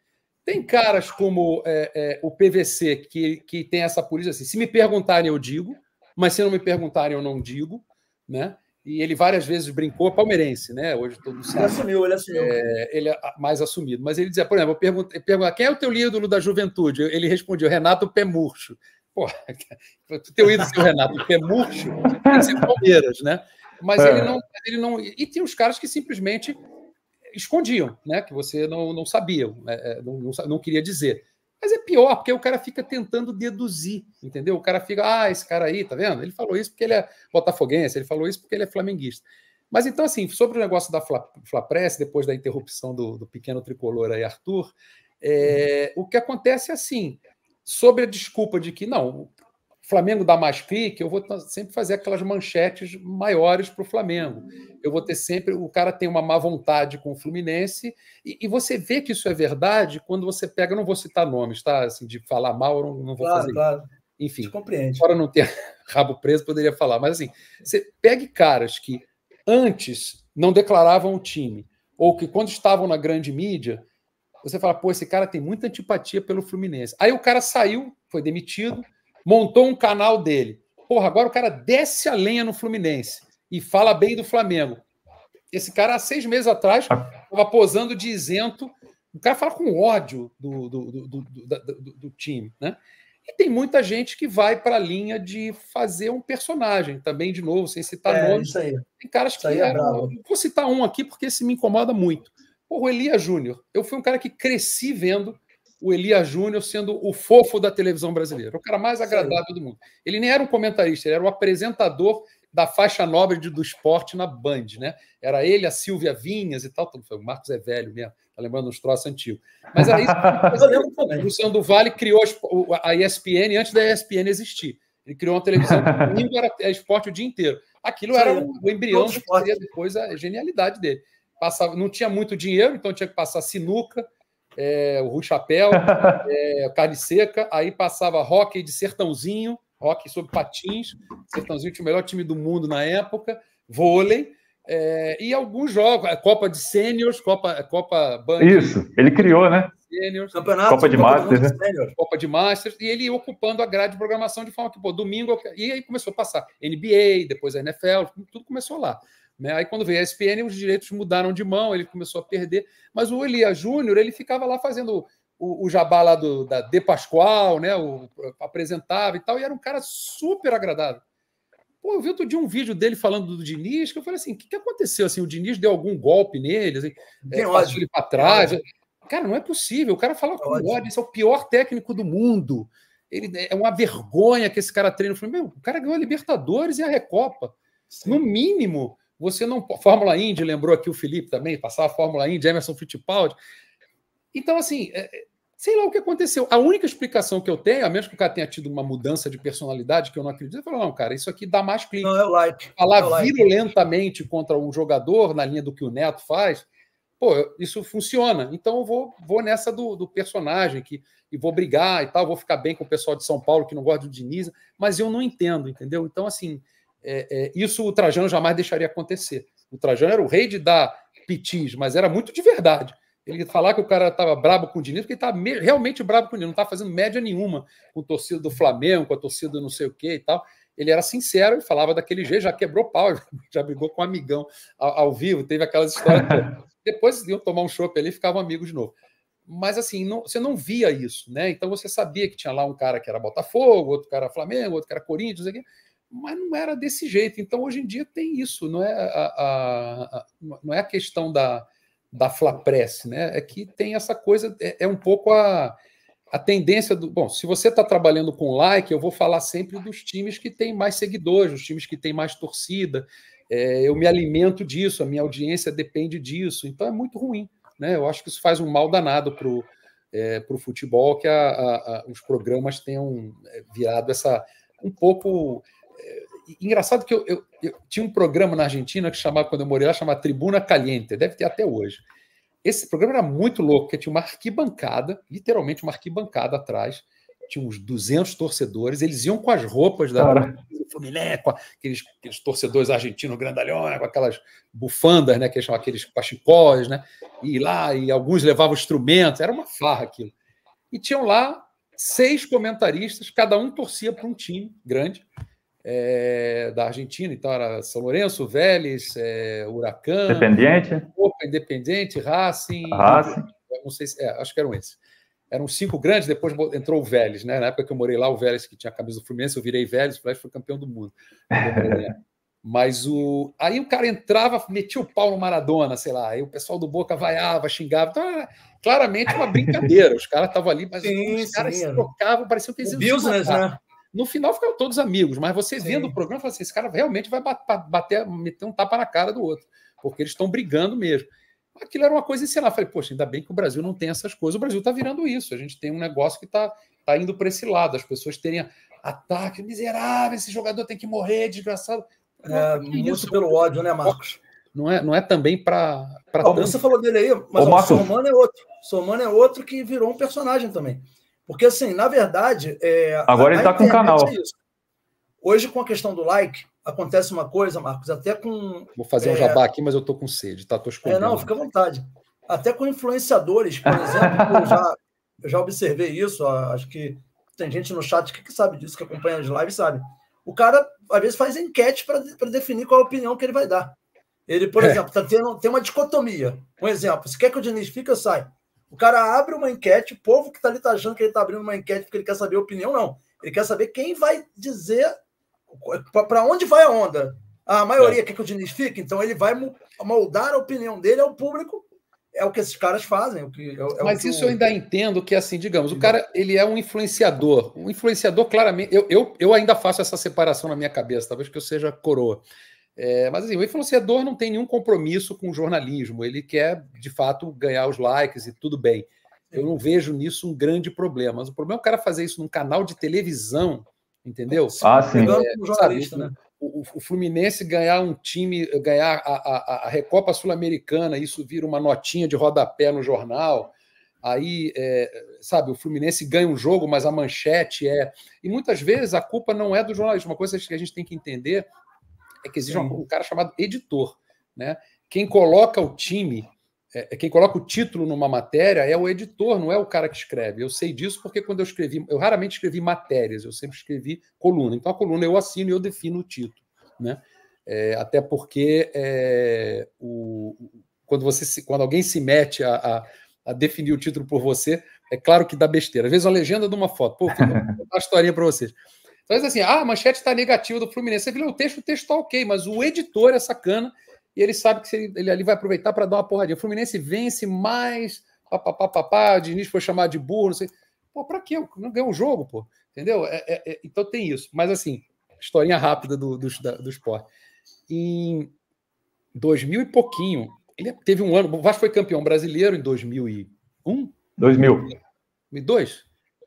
Tem caras como é, é o PVC, que, que tem essa polícia assim: se me perguntarem, eu digo, mas se não me perguntarem, eu não digo, né? e ele várias vezes brincou, é palmeirense, né? Hoje todo sabe. Ele assumiu, ele assumiu. É, ele é mais assumido. Mas ele dizia, por exemplo, eu perguntei, perguntei, quem é o teu ídolo da juventude? Ele respondeu, Renato Pé Porra, Pô, teu ídolo o Renato Murcho, tem que ser Palmeiras, né? Mas é. ele, não, ele não. E tinha os caras que simplesmente escondiam, né? Que você não, não sabia, né? é, não, não, não queria dizer. Mas é pior, porque o cara fica tentando deduzir, entendeu? O cara fica, ah, esse cara aí, tá vendo? Ele falou isso porque ele é botafoguense, ele falou isso porque ele é flamenguista. Mas então, assim, sobre o negócio da Flapress, depois da interrupção do, do pequeno tricolor aí, Arthur, é, o que acontece é assim, sobre a desculpa de que, não, Flamengo dá mais clique, eu vou sempre fazer aquelas manchetes maiores para o Flamengo. Eu vou ter sempre. O cara tem uma má vontade com o Fluminense, e, e, você vê que isso é verdade quando você pega. Eu não vou citar nomes, tá? Assim, de falar mal, eu não, não vou claro, fazer. Claro. Enfim, compreende. fora não ter rabo preso, poderia falar. Mas assim, você pegue caras que antes não declaravam o time, ou que quando estavam na grande mídia, você fala, pô, esse cara tem muita antipatia pelo Fluminense. Aí o cara saiu, foi demitido montou um canal dele. Porra, agora o cara desce a lenha no Fluminense e fala bem do Flamengo. Esse cara, há seis meses atrás, estava ah. posando de isento. O cara fala com ódio do, do, do, do, time, né? E tem muita gente que vai para a linha de fazer um personagem também, de novo, sem citar é, nomes. Isso aí. Tem caras que. É eram... É Vou citar um aqui porque esse me incomoda muito. Porra, o Elia Júnior. Eu fui um cara que cresci vendo o Elias Júnior sendo o fofo da televisão brasileira, o cara mais agradável do mundo. Ele nem era um comentarista, ele era o apresentador da faixa nobre de, do esporte na Band, né? Era ele, a Silvia Vinhas e tal. O Marcos é velho mesmo, tá lembrando uns troços antigos. Mas era isso. o Luciano do Vale criou a ESPN antes da ESPN existir. Ele criou uma televisão domingo era é, esporte o dia inteiro. Aquilo era o, embrião que seria depois a genialidade dele. Passava, não tinha muito dinheiro, então tinha que passar sinuca, é, o Rui Chapéu, é, Carne Seca, aí passava hockey de sertãozinho, hockey sobre patins, sertãozinho tinha o melhor time do mundo na época, vôlei, é, e alguns jogos, é, Copa de Sêniors, Copa, Copa Band. Isso, ele criou, né? Seniors, Campeonato, Copa de Masters, né? Copa de Masters, e ele ocupando a grade de programação de forma que, pô, domingo, e aí começou a passar NBA, depois a NFL, tudo começou lá. Né? Aí quando veio a ESPN, os direitos mudaram de mão, ele começou a perder. Mas o Elia Júnior, ele ficava lá fazendo o, o jabá lá do, da De Pascoal, né? O, apresentava e tal, e era um cara super agradável. Pô, eu vi outro dia um vídeo dele falando do Diniz, que eu falei assim, o que, que aconteceu? Assim, o Diniz deu algum golpe nele, assim, é, ele para trás. É. Cara, não é possível. O cara fala com é ódio. ódio, esse é o pior técnico do mundo. Ele, né, é uma vergonha que esse cara treina. Eu falei, meu, o cara ganhou a Libertadores e a Recopa. Sim. No mínimo, você não. Fórmula Indy, lembrou aqui o Felipe também, passava a Fórmula Indy, Emerson Fittipaldi. Então, assim, é, é, sei lá o que aconteceu. A única explicação que eu tenho, a menos que o cara tenha tido uma mudança de personalidade, que eu não acredito, eu falo, não, cara, isso aqui dá mais clique. Não, é o like. Falar é virulentamente contra um jogador, na linha do que o Neto faz, pô, isso funciona. Então eu vou, vou nessa do, do personagem que, e vou brigar e tal, vou ficar bem com o pessoal de São Paulo que não gosta do Diniz, mas eu não entendo, entendeu? Então, assim, é, é, isso o Trajano jamais deixaria acontecer. O Trajano era o rei de dar pitis, mas era muito de verdade. Ele falar que o cara estava brabo com o Diniz, porque ele tá estava realmente brabo com o Diniz, não estava tá fazendo média nenhuma com a torcida do Flamengo, com a torcida não sei o que e tal. Ele era sincero e falava daquele jeito, já quebrou pau, já brigou com um amigão ao, ao vivo, teve aquelas histórias. Depois iam tomar um chopp ali e ficavam amigos de novo. Mas assim, não, você não via isso, né? Então você sabia que tinha lá um cara que era Botafogo, outro cara Flamengo, outro cara Corinthians, não sei o quê mas não era desse jeito. Então, hoje em dia tem isso, não é a, a, a não é a questão da, da flapresse, né? É que tem essa coisa, é, é um pouco a, a tendência do. Bom, se você está trabalhando com like, eu vou falar sempre dos times que têm mais seguidores, os times que têm mais torcida. É, eu me alimento disso, a minha audiência depende disso. Então, é muito ruim. Né? Eu acho que isso faz um mal danado para o é, pro futebol que a, a, a, os programas tenham é, virado essa um pouco engraçado que eu, eu, eu, tinha um programa na Argentina que chamava, quando eu morei lá, chamava Tribuna Caliente, deve ter até hoje. Esse programa era muito louco, porque tinha uma arquibancada, literalmente uma arquibancada atrás, tinha uns 200 torcedores, eles iam com as roupas da Fluminé, com aqueles, aqueles, torcedores argentinos grandalhões, com aquelas bufandas, né, que eles chamam aqueles pachicós, né, e lá, e alguns levavam instrumentos, era uma farra aquilo. E tinham lá seis comentaristas, cada um torcia para um time grande, é, da Argentina, então era São Lourenço, Vélez, é, Huracan, Independiente, Opa, Independiente, Racing, Racing. não sei se, é, acho que eram esses. Eram cinco grandes, depois entrou o Vélez, né? Na época que eu morei lá, o Vélez que tinha a camisa do Fluminense, eu virei Vélez, o Vélez foi campeão do mundo. Mas o aí o cara entrava, metia o pau no Maradona, sei lá, aí o pessoal do Boca vaiava, xingava. Então era claramente uma brincadeira. Os caras estavam ali, mas sim, os caras sim, se trocavam, parecia que eles iam. Business, né? No final ficaram todos amigos, mas você Sim. vendo o programa, fala assim, esse cara realmente vai bater, meter um tapa na cara do outro, porque eles estão brigando mesmo. Aquilo era uma coisa, sei lá, falei, poxa, ainda bem que o Brasil não tem essas coisas, o Brasil está virando isso, a gente tem um negócio que está tá indo para esse lado, as pessoas terem ataque, miserável, esse jogador tem que morrer, desgraçado. É, é muito pelo ódio, né, Marcos? Não é, não é também para. Você falou dele aí, mas Marcos. o Somano é outro. Somano é outro que virou um personagem também. Porque, assim, na verdade. É, Agora a, ele está com o canal. É Hoje, com a questão do like, acontece uma coisa, Marcos, até com. Vou fazer é, um jabá aqui, mas eu estou com sede, tá? Tô escondendo. É, não, fica à vontade. Até com influenciadores, por exemplo, eu, já, eu já observei isso, acho que tem gente no chat que, que sabe disso, que acompanha as lives, sabe. O cara, às vezes, faz enquete para definir qual a opinião que ele vai dar. Ele, por é. exemplo, tá tendo, tem uma dicotomia. Um exemplo, se quer que o Diniz fique ou sai? O cara abre uma enquete, o povo que está ali está achando que ele está abrindo uma enquete porque ele quer saber a opinião, não. Ele quer saber quem vai dizer para onde vai a onda. A maioria é. quer que o Diniz fique, então ele vai moldar a opinião dele ao público. É o que esses caras fazem. Que, é, é Mas isso o... eu ainda entendo que, é assim, digamos, o cara ele é um influenciador. Um influenciador, claramente. Eu, eu, eu ainda faço essa separação na minha cabeça, talvez que eu seja coroa. É, mas assim, o influenciador não tem nenhum compromisso com o jornalismo, ele quer de fato ganhar os likes e tudo bem. Eu não vejo nisso um grande problema. Mas o problema é o cara fazer isso num canal de televisão, entendeu? Ah, sim. É, sabe, né? o, o, Fluminense ganhar um time, ganhar a, a, a Recopa Sul-Americana, isso vira uma notinha de rodapé no jornal. Aí, é, sabe, o Fluminense ganha um jogo, mas a manchete é. E muitas vezes a culpa não é do jornalismo. Uma coisa que a gente tem que entender é que existe um, um cara chamado editor. Né? Quem coloca o time, é, é, quem coloca o título numa matéria é o editor, não é o cara que escreve. Eu sei disso porque quando eu escrevi, eu raramente escrevi matérias, eu sempre escrevi coluna. Então a coluna eu assino e eu defino o título. Né? É, até porque é, o, quando, você se, quando alguém se mete a, a, a, definir o título por você, é claro que dá besteira. Às vezes uma legenda de uma foto. Pô, filho, vou contar uma historinha para vocês. Então, assim, ah, a manchete está negativa do Fluminense. Você viu o texto, o texto está ok, mas o editor é sacana e ele sabe que ele, ele ali vai aproveitar para dar uma porradinha. O Fluminense vence mais, papapá, Diniz foi chamado de burro, não sei. Pô, para quê? Não ganhou o jogo, pô. Entendeu? É, é, é, então tem isso. Mas, assim, historinha rápida do, do, do esporte. Em 2000 e pouquinho, ele teve um ano. O Vasco foi campeão brasileiro em 2001? 2000. 2002?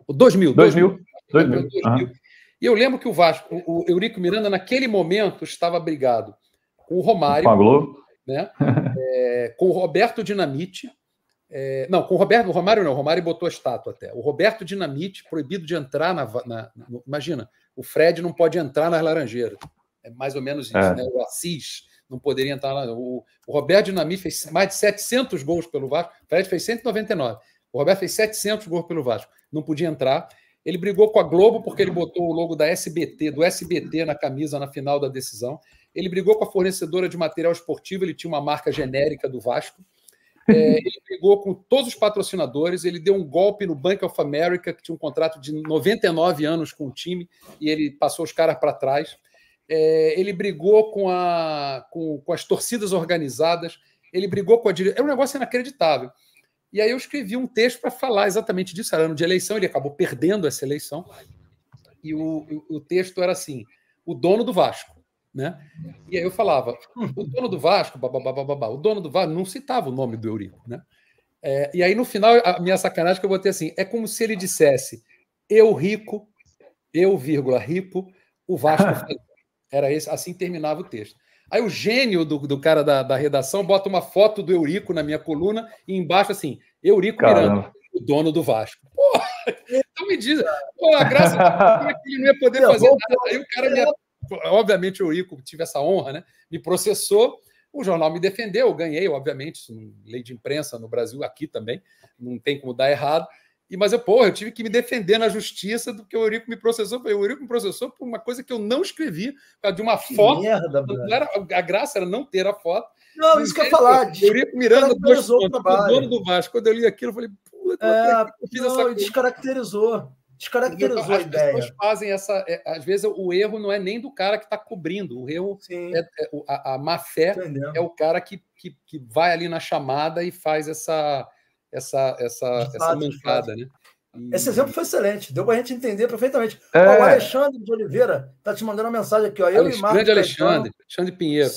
2000. 2000. 2000. 2000. 2000. Uhum. E eu lembro que o Vasco, o Eurico Miranda, naquele momento, estava brigado com o Romário. Pablo. Né? É, com o Roberto Dinamite. É, não, com o Roberto, o Romário não, o Romário botou a estátua até. O Roberto Dinamite, proibido de entrar na, na, imagina, o Fred não pode entrar nas laranjeiras. É mais ou menos isso, é. né? O Assis não poderia entrar lá. O, o Roberto Dinamite fez mais de 700 gols pelo Vasco, o Fred fez 199. O Roberto fez 700 gols pelo Vasco, não podia entrar. Ele brigou com a Globo porque ele botou o logo da SBT, do SBT na camisa na final da decisão. Ele brigou com a fornecedora de material esportivo, ele tinha uma marca genérica do Vasco. É, ele brigou com todos os patrocinadores, ele deu um golpe no Bank of America, que tinha um contrato de 99 anos com o time, e ele passou os caras para trás. É, ele brigou com, a, com, com, as torcidas organizadas, ele brigou com a direção. É um negócio inacreditável. E aí eu escrevi um texto para falar exatamente disso. Era ano de eleição, ele acabou perdendo essa eleição. E o, o, o texto era assim: o dono do Vasco. Né? E aí eu falava, o dono do Vasco, babá, babá, o dono do Vasco, não citava o nome do Eurico, né? É, e aí no final, a minha sacanagem que eu botei assim, é como se ele dissesse, eu rico, eu vírgula rico, o Vasco. Era esse, assim terminava o texto. Aí o gênio do, do cara da, da redação bota uma foto do Eurico na minha coluna e embaixo assim, Eurico Caramba. Miranda, o dono do Vasco. Porra, então me diz, a graças a Deus, é que ele não ia poder não, fazer nada. Aí o cara, me, obviamente, o Eurico tive essa honra, né? Me processou, o jornal me defendeu, ganhei, obviamente, lei de imprensa no Brasil, aqui também, não tem como dar errado. E, mas eu, porra, eu tive que me defender na justiça do que o Eurico me processou. O Eurico me processou por uma coisa que eu não escrevi, de uma que foto. Merda, era, a graça era não ter a foto. Não, isso que eu ia falar. O Eurico Miranda, dois o dono do Vasco. Quando eu li aquilo, eu falei, puta, é, eu fiz não, essa coisa. Descaracterizou. Descaracterizou então, a as ideia. As pessoas fazem essa. É, às vezes o erro não é nem do cara que está cobrindo. O erro é, é, a, a má fé Entendeu. é o cara que, que, que vai ali na chamada e faz essa essa, essa, fato, essa mancada, né? E... Esse exemplo foi excelente, deu para a gente entender perfeitamente. É. Ó, o Alexandre de Oliveira está te mandando uma mensagem aqui. Ó. Eu Alex, e grande Alexandre, Caetano, Alexandre Pinheiro.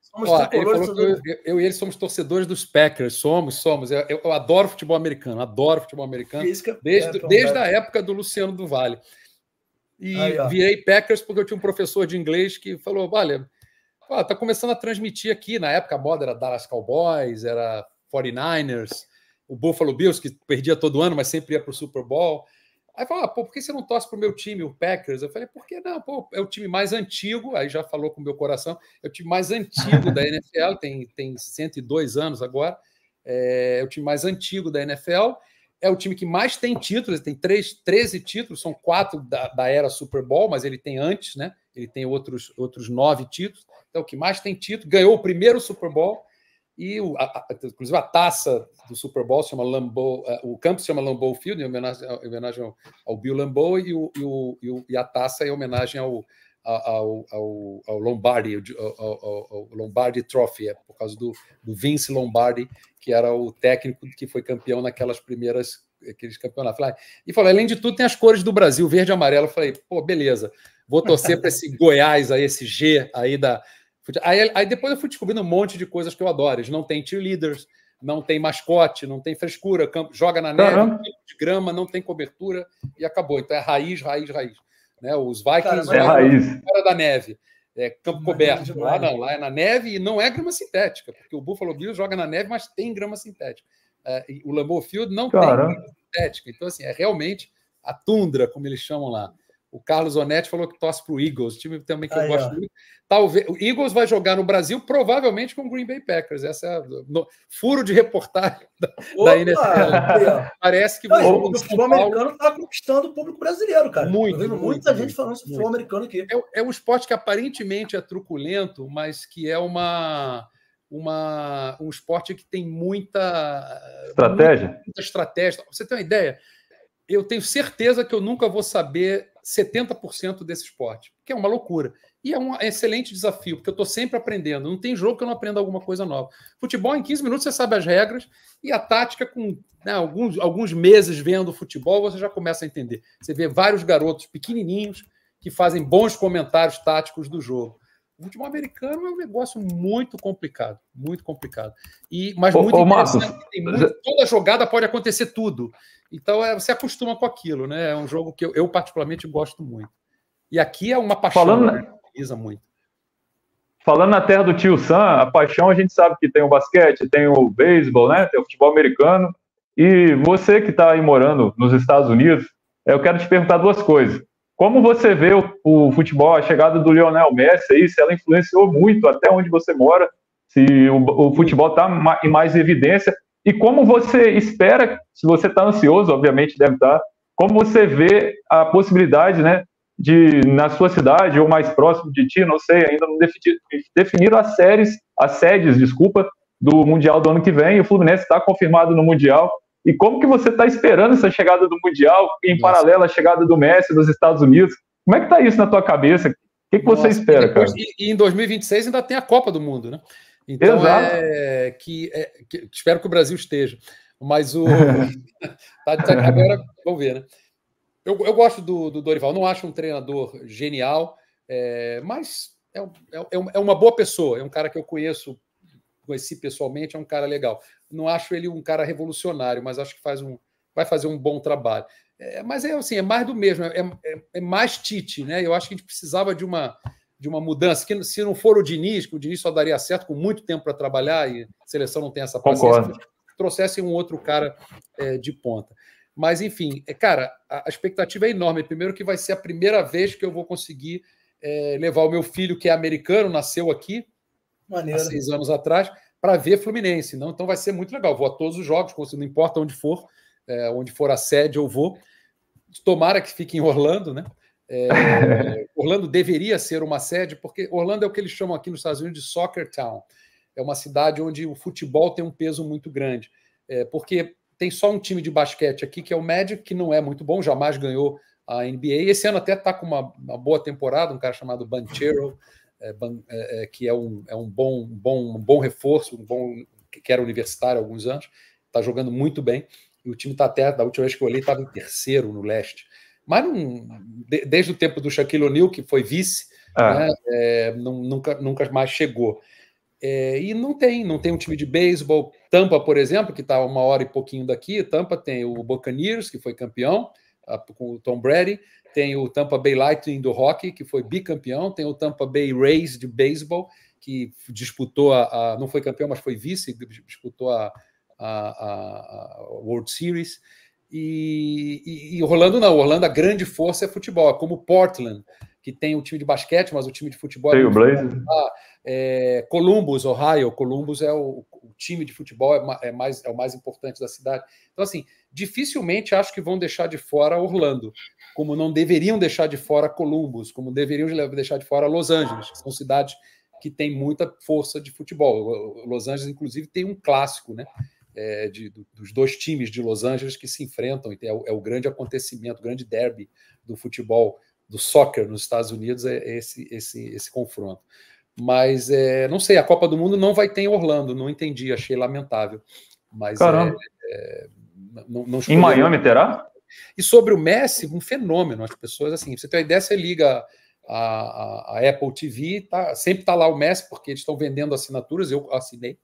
Somos ó, tricolores. Eu, eu, e ele somos torcedores dos Packers, somos, somos. Eu, eu adoro futebol americano, adoro futebol americano. Física, é desde, é, desde a época do Luciano do Vale. E Aí, virei Packers porque eu tinha um professor de inglês que falou: olha, ó, tá começando a transmitir aqui. Na época a moda era Dallas Cowboys, era 49ers o Buffalo Bills, que perdia todo ano, mas sempre ia para o Super Bowl. Aí falou, ah, pô, por que você não torce para o meu time, o Packers? Eu falei, por que não? Pô, é o time mais antigo, aí já falou com o meu coração, é o time mais antigo da NFL, tem, tem 102 anos agora, é, é o time mais antigo da NFL, é o time que mais tem títulos, tem três, 13 títulos, são quatro da, da era Super Bowl, mas ele tem antes, né? Ele tem outros, outros nove títulos, então é o que mais tem título, ganhou o primeiro Super Bowl, e, o, a, inclusive, a taça do Super Bowl se chama Lambeau, uh, o campo se chama Lambeau Field, em homenagem, em homenagem ao, ao, Bill Lambeau, e, o, e, o, e a taça é em homenagem ao, ao, ao, ao, Lombardi, ao, Lombardi Trophy, é por causa do, do, Vince Lombardi, que era o técnico que foi campeão naquelas primeiras aqueles campeonatos. E falou, além de tudo, tem as cores do Brasil, verde e amarelo. Eu falei, pô, beleza, vou torcer para esse Goiás aí, esse G aí da, Aí, aí, depois eu fui descobrindo um monte de coisas que eu adoro. Eles não tem cheerleaders, não tem mascote, não tem frescura, campo, joga na neve, uhum. de grama, não tem cobertura e acabou. Então é raiz, raiz, raiz. Né? Os Vikings cara, é raiz. fora da neve. É campo coberto. Não, lá ah, não, lá é na neve e não é grama sintética, porque o Buffalo Bills joga na neve, mas tem grama sintética. É, o Lambeau Field não tem grama sintética. Então, assim, é realmente a tundra, como eles chamam lá. O Carlos Onetti falou que torce para o Eagles, time também que eu Aí, gosto ó. muito. Talvez, o Eagles vai jogar no Brasil, provavelmente com o Green Bay Packers. Essa é no, furo de reportagem da, Opa, da NFL. Parece que Não, o futebol Paulo... americano está conquistando o público brasileiro, cara. Muito. Tá vendo muito muita muito, gente falando sobre futebol americano aqui. É, é um esporte que aparentemente é truculento, mas que é uma uma, um esporte que tem muita estratégia. Muita, muita, estratégia. Você tem uma ideia? Eu tenho certeza que eu nunca vou saber 70% desse esporte, que é uma loucura. E é um excelente desafio, porque eu estou sempre aprendendo. Não tem jogo que eu não aprenda alguma coisa nova. Futebol, em 15 minutos, você sabe as regras e a tática, com né, alguns, alguns meses vendo futebol, você já começa a entender. Você vê vários garotos pequenininhos que fazem bons comentários táticos do jogo. O futebol americano é um negócio muito complicado, muito complicado. E, mas ô, muito ô, Marcos, muito, toda jogada pode acontecer tudo. Então é, você acostuma com aquilo, né? É um jogo que eu, eu particularmente gosto muito. E aqui é uma paixão falando, né? utiliza muito. Falando na terra do tio Sam, a paixão a gente sabe que tem o basquete, tem o beisebol, né? Tem o futebol americano. E você que está aí morando nos Estados Unidos, eu quero te perguntar duas coisas. Como você vê o, o, futebol, a chegada do Lionel Messi aí, se ela influenciou muito até onde você mora, se o, o futebol está em mais evidência, e como você espera, se você está ansioso, obviamente deve estar, tá, como você vê a possibilidade, né, de na sua cidade ou mais próximo de ti, não sei, ainda não definiram as séries, as sedes, desculpa, do Mundial do ano que vem, e o Fluminense está confirmado no Mundial, e como que você está esperando essa chegada do Mundial em Nossa. paralelo à chegada do Messi dos Estados Unidos? Como é que está isso na tua cabeça? O que, que você espera, depois, cara? E, e em 2026 ainda tem a Copa do Mundo, né? Então Exato. É, que, é, que espero que o Brasil esteja. Mas o. tá, tá, agora, vamos ver, né? Eu, eu gosto do, do Dorival, não acho um treinador genial, é, mas é, é, é uma boa pessoa, é um cara que eu conheço, conheci pessoalmente, é um cara legal. Não acho ele um cara revolucionário, mas acho que faz um, vai fazer um bom trabalho. É, mas é assim, é mais do mesmo, é, é, é, mais Tite, né? Eu acho que a gente precisava de uma de uma mudança, que se não for o Diniz, que o Diniz só daria certo com muito tempo para trabalhar e a seleção não tem essa paciência, trouxessem um outro cara é, de ponta. Mas, enfim, é, cara, a, expectativa é enorme. Primeiro que vai ser a primeira vez que eu vou conseguir é, levar o meu filho, que é americano, nasceu aqui Maneiro. há seis anos atrás, para ver Fluminense. Não, então vai ser muito legal. Vou a todos os jogos, não importa onde for, é, onde for a sede, eu vou. Tomara que fique em Orlando, né? É, Orlando deveria ser uma sede, porque Orlando é o que eles chamam aqui nos Estados Unidos de Soccer Town. É uma cidade onde o futebol tem um peso muito grande. É, porque tem só um time de basquete aqui, que é o Magic, que não é muito bom, jamais ganhou a NBA. Esse ano até está com uma, uma, boa temporada, um cara chamado Banchero, é, é, é, que é um, é um, bom, um, bom, um bom reforço, um bom que era universitário há alguns anos, está jogando muito bem. E o time está até, da última vez que eu olhei, estava em terceiro no leste. Mas não, de, desde o tempo do Shaquille O'Neal, que foi vice, ah. né, é, não, nunca, nunca mais chegou. É, e não tem, não tem um time de beisebol. Tampa, por exemplo, que está uma hora e pouquinho daqui. Tampa tem o Buccaneers, que foi campeão, com o Tom Brady tem o Tampa Bay Lightning do hockey, que foi bicampeão, tem o Tampa Bay Rays de beisebol, que disputou a, a, não foi campeão, mas foi vice, disputou a, a, a World Series. E, e, e, Orlando não, Orlando a grande força é futebol, é como Portland, que tem o um time de basquete, mas o time de futebol é tem é o Blazer. É, Columbus, Ohio, Columbus é o, o time de futebol é, é, mais, é o mais importante da cidade. Então assim, dificilmente acho que vão deixar de fora Orlando como não deveriam deixar de fora Columbus, como deveriam deixar de fora Los Angeles, que são cidades que têm muita força de futebol. Los Angeles, inclusive, tem um clássico, né? É, de, dos dois times de Los Angeles que se enfrentam. É o, é o grande acontecimento, o grande derby do futebol, do soccer nos Estados Unidos, é, é esse, esse, esse confronto. Mas é, não sei, a Copa do Mundo não vai ter em Orlando, não entendi, achei lamentável. Mas Caramba. É, é não, não em Miami terá? E sobre o Messi, um fenômeno. As pessoas, assim, você tem uma ideia, você liga a, a, a Apple TV, tá, sempre está lá o Messi, porque eles estão vendendo assinaturas, eu assinei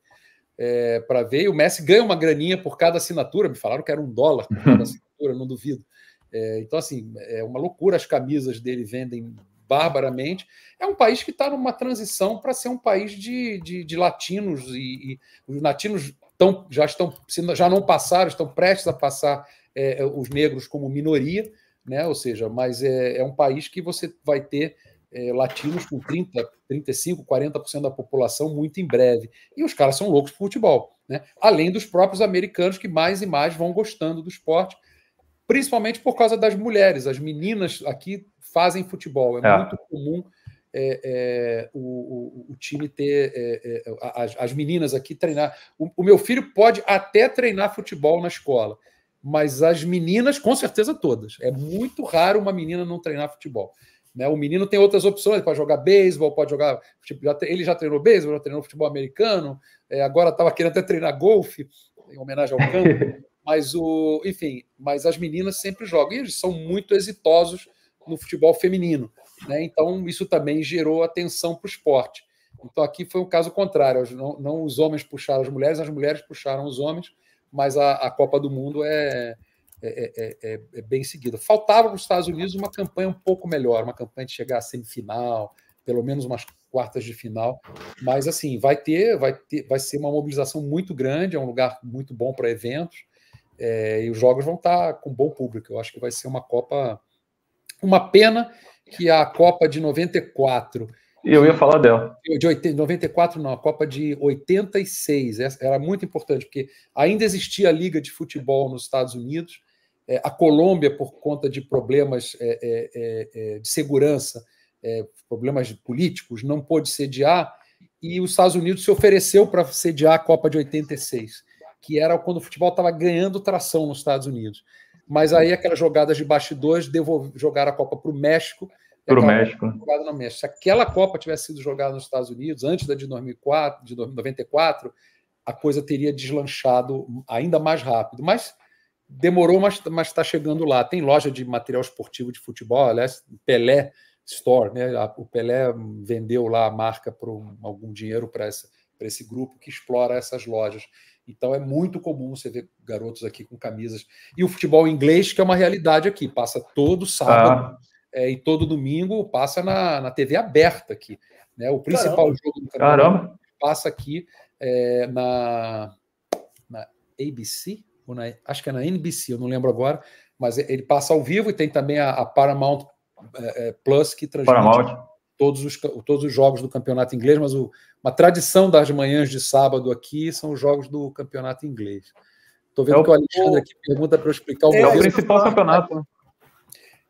é, para ver, e o Messi ganha uma graninha por cada assinatura, me falaram que era um dólar por cada assinatura, não duvido. É, então, assim, é uma loucura, as camisas dele vendem barbaramente. É um país que está numa transição para ser um país de, de, de latinos, e, e, os latinos tão, já estão, já não passaram, estão prestes a passar é, é, os negros como minoria, né? ou seja, mas é, é um país que você vai ter é, latinos com 30, 35, 40% da população muito em breve. E os caras são loucos por futebol, né? além dos próprios americanos que mais e mais vão gostando do esporte, principalmente por causa das mulheres. As meninas aqui fazem futebol, é, é. muito comum. É, é, o, o, o, time ter é, é as, as, meninas aqui treinar. O, o, meu filho pode até treinar futebol na escola, mas as meninas, com certeza todas. É muito raro uma menina não treinar futebol. Né? O menino tem outras opções, ele pode jogar beisebol, pode jogar. Tipo, já, ele já treinou beisebol, já treinou futebol americano, é, agora estava querendo até treinar golfe, em homenagem ao campo. mas o, enfim, mas as meninas sempre jogam e eles são muito exitosos no futebol feminino, né? Então isso também gerou atenção para o esporte. Então aqui foi um caso contrário, não, não os homens puxaram as mulheres, as mulheres puxaram os homens mas a, a Copa do Mundo é é, é, é, é, é bem seguida. Faltava para os Estados Unidos uma campanha um pouco melhor, uma campanha de chegar à semifinal, pelo menos umas quartas de final, mas assim vai ter, vai ter, vai ser uma mobilização muito grande, é um lugar muito bom para eventos é, e os jogos vão estar com bom público. Eu acho que vai ser uma Copa, uma pena que a Copa de 94 e Eu ia falar dela. De 80, 94, não, a Copa de 86. Essa era muito importante, porque ainda existia a Liga de Futebol nos Estados Unidos. É, a Colômbia, por conta de problemas é, é, é, é de segurança, é, problemas políticos, não pôde sediar. E os Estados Unidos se ofereceu para sediar a Copa de 86, que era quando o futebol estava ganhando tração nos Estados Unidos. Mas aí aquelas jogadas de bastidores devolver, jogaram a Copa para o México para o México. Jogada no México. Se aquela Copa tivesse sido jogada nos Estados Unidos antes da de 2004, de 94, a coisa teria deslanchado ainda mais rápido. Mas demorou, mas está chegando lá. Tem loja de material esportivo de futebol, aliás, Pelé Store, né? O Pelé vendeu lá a marca por um, algum dinheiro para esse grupo que explora essas lojas. Então é muito comum você ver garotos aqui com camisas. E o futebol inglês, que é uma realidade aqui, passa todo ah. sábado. Ah é, e todo domingo passa na, na TV aberta aqui. Né? O principal Caramba. jogo do campeonato passa aqui é, na, na ABC, ou na, acho que é na NBC, eu não lembro agora, mas é, ele passa ao vivo e tem também a, a Paramount é, é, Plus que transmite Paramount. Todos, os, todos os jogos do campeonato inglês, mas o, uma tradição das manhãs de sábado aqui são os jogos do campeonato inglês. Estou vendo é que o Alexandre aqui pergunta para eu explicar o é, é o principal campeonato. Né?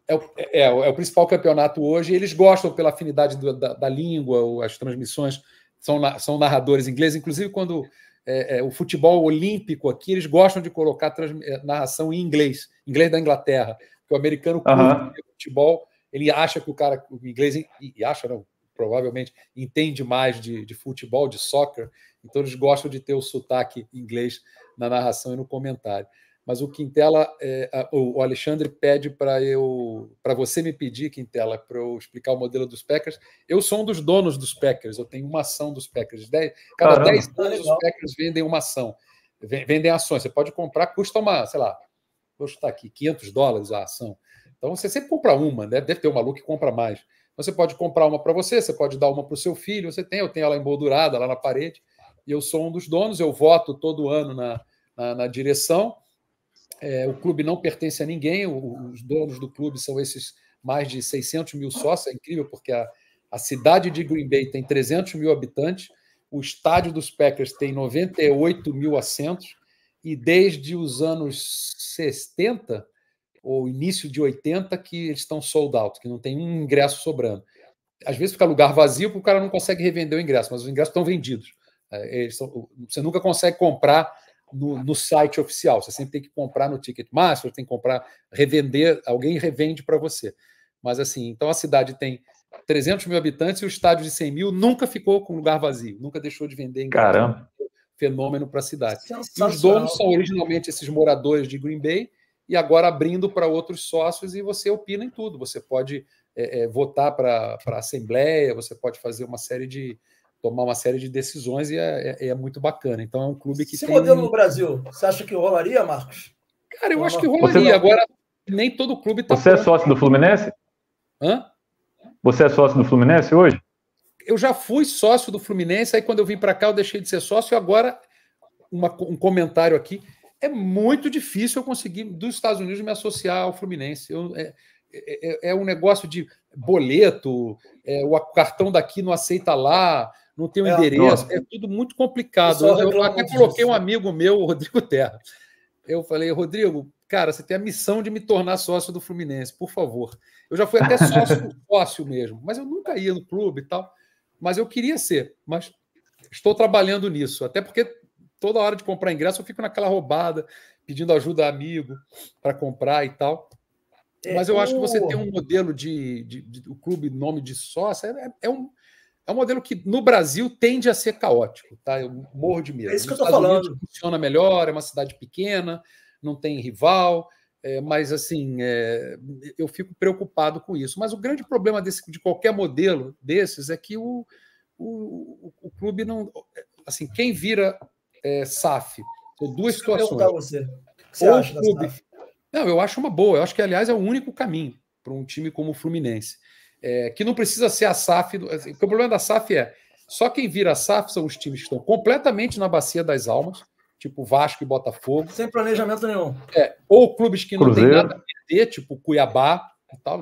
é o, é, é o principal campeonato hoje. Eles gostam pela afinidade do, da, da, língua, as transmissões são, são narradores ingleses. Inclusive, quando é, é, o futebol olímpico aqui, eles gostam de colocar trans, é, narração em inglês, inglês da Inglaterra, o americano uhum. curte futebol, ele acha que o cara, o inglês, e, e acha não, provavelmente entende mais de, de, futebol, de soccer, então eles gostam de ter o sotaque inglês na narração e no comentário mas o Quintela, é, o Alexandre pede para eu, para você me pedir, Quintela, para eu explicar o modelo dos Packers. Eu sou um dos donos dos Packers, eu tenho uma ação dos Packers. Dez, cada 10 anos os Packers vendem uma ação, vendem ações. Você pode comprar, custa uma, sei lá, vou chutar aqui, 500 dólares a ação. Então você sempre compra uma, né? deve ter um maluco que compra mais. Então, você pode comprar uma para você, você pode dar uma para o seu filho, você tem, eu tenho ela emboldurada lá na parede, e eu sou um dos donos, eu voto todo ano na, na, na direção é, o clube não pertence a ninguém, os donos do clube são esses mais de 600 mil sócios, é incrível, porque a, a cidade de Green Bay tem 300 mil habitantes, o estádio dos Packers tem 98 mil assentos, e desde os anos 70, ou início de 80, que eles estão sold out, que não tem um ingresso sobrando. Às vezes fica lugar vazio porque o cara não consegue revender o ingresso, mas os ingressos estão vendidos. É, são, você nunca consegue comprar no, no, site oficial. Você sempre tem que comprar no Ticketmaster, tem que comprar, revender, alguém revende para você. Mas assim, então a cidade tem 300 mil habitantes e o estádio de 100 mil nunca ficou com lugar vazio, nunca deixou de vender. Caramba! Fenômeno para a cidade. E os donos são originalmente esses moradores de Green Bay e agora abrindo para outros sócios e você opina em tudo. Você pode é, é, votar para a Assembleia, você pode fazer uma série de, tomar uma série de decisões e é, é, é muito bacana. Então é um clube que. Esse tem... modelo no Brasil, você acha que rolaria, Marcos? Cara, eu acho que rolaria. Não... Agora, nem todo clube tá Você é pronto. é sócio do Fluminense? Hã? Você é sócio do Fluminense hoje? Eu já fui sócio do Fluminense, aí quando eu vim para cá eu deixei de ser sócio, agora uma, um comentário aqui. É muito difícil eu conseguir, dos Estados Unidos, me associar ao Fluminense. Eu, é, é, é, é um negócio de boleto, é, o cartão daqui não aceita lá, não tem o um é, endereço, nossa. é tudo muito complicado. Eu, eu até coloquei um amigo meu, o Rodrigo Terra. Eu falei, Rodrigo, cara, você tem a missão de me tornar sócio do Fluminense, por favor. Eu já fui até sócio, sócio mesmo, mas eu nunca ia no clube e tal. Mas eu queria ser, mas estou trabalhando nisso, até porque toda hora de comprar ingresso eu fico naquela roubada, pedindo ajuda a amigo para comprar e tal. É, mas eu acho que você tem um modelo de, de, de, de o clube nome de sócio é, é, é um, é um modelo que no Brasil tende a ser caótico, tá? Eu morro de medo. É isso que Nos eu estou falando. Unidos funciona melhor, é uma cidade pequena, não tem rival, é, mas assim é, eu fico preocupado com isso. Mas o grande problema desse, de qualquer modelo desses é que o, o, o clube não. Assim, quem vira é, SAF? São duas situações. Eu você. Você Ou clube... Não, eu acho uma boa. Eu acho que, aliás, é o único caminho para um time como o Fluminense é, que não precisa ser a SAF. Assim, porque o problema da SAF é só quem vira SAF são os times que estão completamente na bacia das almas, tipo Vasco e Botafogo. Sem planejamento nenhum. É, ou clubes que não têm nada a perder, tipo Cuiabá e tal.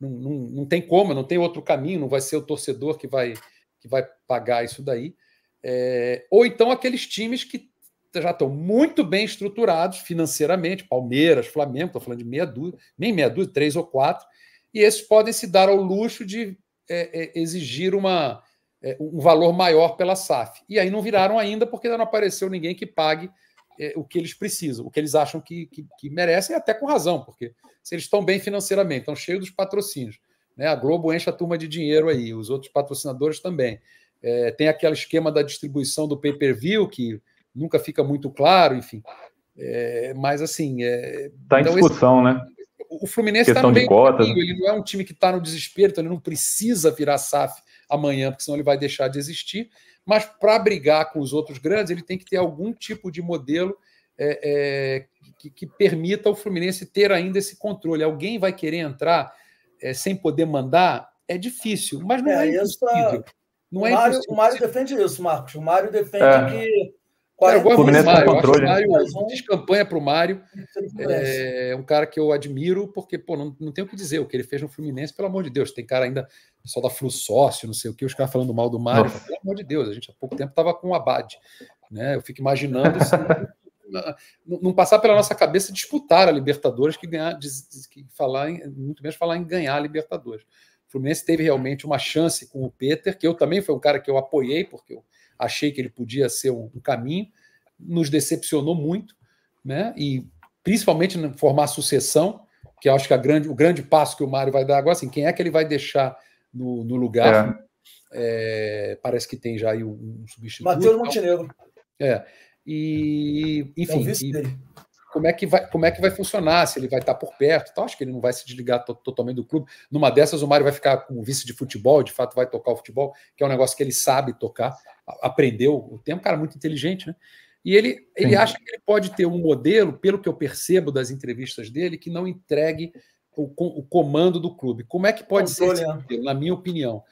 Não, não, não tem como, não tem outro caminho, não vai ser o torcedor que vai, que vai pagar isso daí. É, ou então aqueles times que já estão muito bem estruturados financeiramente, Palmeiras, Flamengo, estou falando de meia dúzia, nem meia dúzia, três ou quatro, e esses podem se dar ao luxo de é, é, exigir uma, é, um valor maior pela SAF. E aí não viraram ainda porque ainda não apareceu ninguém que pague é, o que eles precisam, o que eles acham que, que, que merecem, até com razão, porque se eles estão bem financeiramente, estão cheios dos patrocínios. Né? A Globo enche a turma de dinheiro aí, os outros patrocinadores também. É, tem aquele esquema da distribuição do pay-per-view que nunca fica muito claro, enfim. É, mas assim. Está em então, discussão, esse... né? o Fluminense tá está no meio cota, né? ele não é um time que está no desespero, ele não precisa virar SAF amanhã, porque senão ele vai deixar de existir. Mas para brigar com os outros grandes, ele tem que ter algum tipo de modelo é, é, que, que, permita ao Fluminense ter ainda esse controle. Alguém vai querer entrar é, sem poder mandar? É difícil, mas não é, é impossível. Essa... Não é o, Mário, o Mário defende isso, Marcos. O Mário defende é. que Cara, eu o Fluminense do Mário. campanha para o Mário. É um cara que eu admiro, porque pô, não, não tem o que dizer. O que ele fez no Fluminense, pelo amor de Deus. Tem cara ainda, só da Flu Sócio, não sei o que, os caras falando mal do Mário. Pelo amor de Deus, a gente há pouco tempo estava com o Abade. Né? Eu fico imaginando se não, não, passar pela nossa cabeça disputar a Libertadores, que ganhar, que falar em, muito menos falar em ganhar a Libertadores. O Fluminense teve realmente uma chance com o Peter, que eu também foi um cara que eu apoiei, porque eu achei que ele podia ser um, caminho, nos decepcionou muito, né? E principalmente formar sucessão, que eu acho que grande, o grande passo que o Mário vai dar agora, assim, quem é que ele vai deixar no, no lugar? É. É, parece que tem já aí um, um substituto. Matheus Montenegro. É. E, enfim. É o vice e, dele como é que vai, como é que vai funcionar, se ele vai estar por perto. Então, acho que ele não vai se desligar totalmente do clube. Numa dessas, o Mário vai ficar como vice de futebol, de fato vai tocar o futebol, que é um negócio que ele sabe tocar, aprendeu o tempo, cara muito inteligente, né? E ele, ele acha que ele pode ter um modelo, pelo que eu percebo das entrevistas dele, que não entregue o, o comando do clube. Como é que pode Controle. ser esse né? modelo, na minha opinião?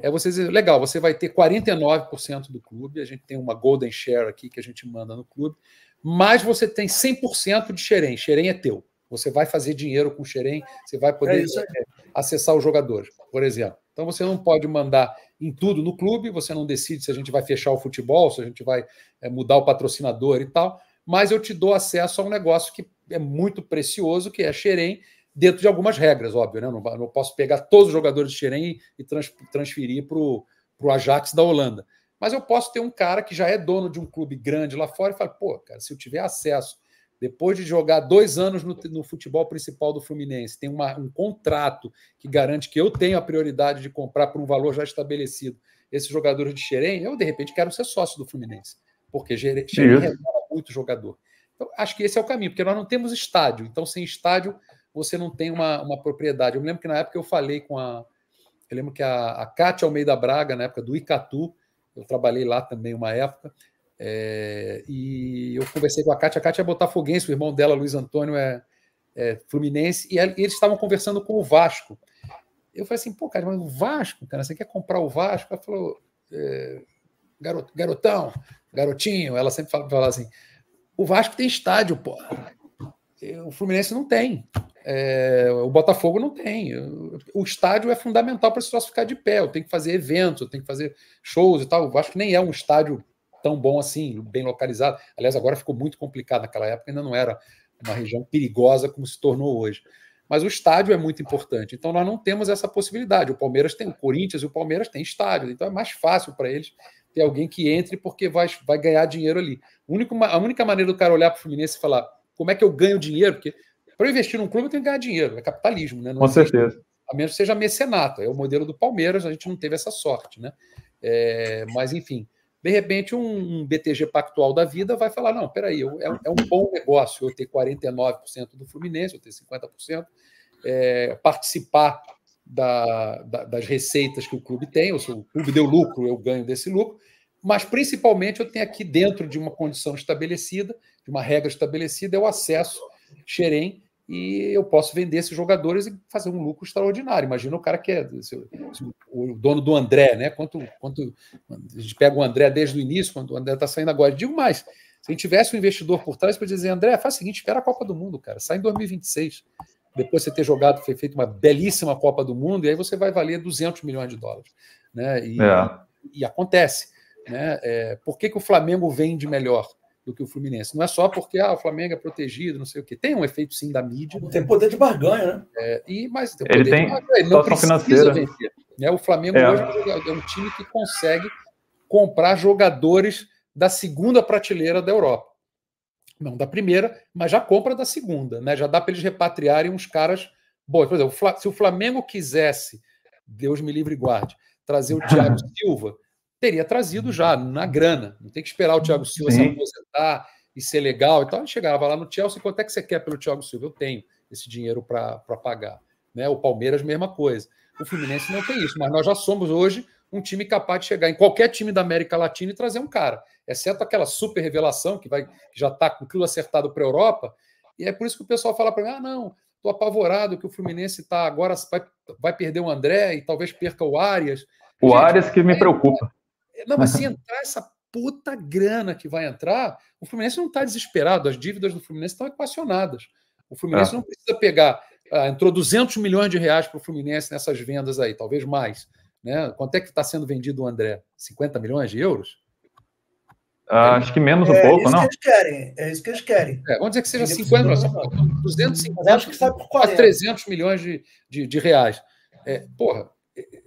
É você dizer, legal, você vai ter 49% do clube, a gente tem uma golden share aqui que a gente manda no clube, mas você tem 100% de Xerém. Xerém é teu. Você vai fazer dinheiro com Xerém, você vai poder é, é acessar os jogadores, por exemplo. Então você não pode mandar em tudo no clube, você não decide se a gente vai fechar o futebol, se a gente vai é, mudar o patrocinador e tal, mas eu te dou acesso a um negócio que é muito precioso, que é Xerém, dentro de algumas regras, óbvio, né? Não, não posso pegar todos os jogadores de Xerém e transferir para o Ajax da Holanda. Mas eu posso ter um cara que já é dono de um clube grande lá fora e falar pô, cara, se eu tiver acesso, depois de jogar dois anos no, no futebol principal do Fluminense, tem uma, um contrato que garante que eu tenho a prioridade de comprar por um valor já estabelecido esses jogadores de Xerém, eu de repente quero ser sócio do Fluminense, porque Xerém é muito jogador. Então, acho que esse é o caminho, porque nós não temos estádio. Então, sem estádio, você não tem uma, uma propriedade. Eu me lembro que na época eu falei com a. Eu lembro que a, a Cátia Almeida Braga, na época do Icatu, eu trabalhei lá também uma época. É, e eu conversei com a Kátia. A Kátia é botafoguense, o irmão dela, Luiz Antônio, é, é fluminense. E, eles estavam conversando com o Vasco. Eu falei assim, pô, cara, mas o Vasco, cara, você quer comprar o Vasco? Ela falou, é, garotão, garotinho. Ela sempre fala, fala assim, o Vasco tem estádio, pô o Fluminense não tem. É, o Botafogo não tem. O estádio é fundamental para se ficar de pé. Eu tenho que fazer eventos, eu tenho que fazer shows e tal. Eu acho que nem é um estádio tão bom assim, bem localizado. Aliás, agora ficou muito complicado. Naquela época ainda não era uma região perigosa como se tornou hoje. Mas o estádio é muito importante. Então nós não temos essa possibilidade. O Palmeiras tem, o Corinthians e o Palmeiras tem estádio. Então é mais fácil para eles ter alguém que entre porque vai, vai ganhar dinheiro ali. a única maneira do cara olhar para o Fluminense e falar como é que eu ganho dinheiro, porque para investir num clube eu tenho que ganhar dinheiro, é capitalismo, né? Não Com é certeza. a menos que seja mecenato, é o modelo do Palmeiras, a gente não teve essa sorte, né? É, mas enfim, de repente um, um, BTG Pactual da vida vai falar, não, peraí, eu, é, é um bom negócio eu ter 49% do Fluminense, eu ter 50%, é, participar da, da, das receitas que o clube tem, ou se o clube deu lucro, eu ganho desse lucro, mas principalmente eu tenho aqui dentro de uma condição estabelecida de uma regra estabelecida, é o acesso Xerém e eu posso vender esses jogadores e fazer um lucro extraordinário. Imagina o cara que é se, se, o dono do André, né? Quanto, quanto a gente pega o André desde o início, quando o André está saindo agora. Digo mais, se a gente tivesse um investidor por trás para dizer, André, faz o seguinte, espera a Copa do Mundo, cara, sai em 2026. Depois você ter jogado, foi feito uma belíssima Copa do Mundo, e aí você vai valer 200 milhões de dólares. Né? E, é. e acontece. Né? É, por que, que o Flamengo vende melhor? do que o Fluminense. Não é só porque ah, o Flamengo é protegido, não sei o quê. Tem um efeito sim da mídia. Tem poder de barganha, né? É, e, mas tem Ele tem barganha, não precisa financeira. vencer. Né? O Flamengo é. hoje é, é um time que consegue comprar jogadores da segunda prateleira da Europa. Não da primeira, mas já compra da segunda, né? Já dá para eles repatriarem uns caras bons. Por exemplo, se o Flamengo quisesse, Deus me livre e guarde, trazer o Thiago Silva teria trazido já na grana. Não tem que esperar o Thiago Silva Sim. se aposentar e ser legal e tal. Ele chegava lá no Chelsea, quanto é que você quer pelo Thiago Silva? Eu tenho esse dinheiro para pagar. Né? O Palmeiras, mesma coisa. O Fluminense não tem isso, mas nós já somos hoje um time capaz de chegar em qualquer time da América Latina e trazer um cara, exceto aquela super revelação que vai que já está com aquilo acertado para a Europa. E é por isso que o pessoal fala para mim: ah, não, estou apavorado que o Fluminense está agora vai, vai perder o André e talvez perca o Arias. O Gente, Arias que me é, preocupa. Não, mas se entrar essa puta grana que vai entrar, o Fluminense não está desesperado, as dívidas do Fluminense estão equacionadas. O Fluminense ah. não precisa pegar. Ah, entrou 200 milhões de reais para o Fluminense nessas vendas aí, talvez mais. Né? Quanto é que está sendo vendido o André? 50 milhões de euros? Ah, é. acho que menos um é, pouco, é isso não? Que eles querem, é isso que eles querem. É, vamos dizer que seja 50 milhões, 250, 250 acho que sabe por 300 milhões de, de, de reais. É, porra,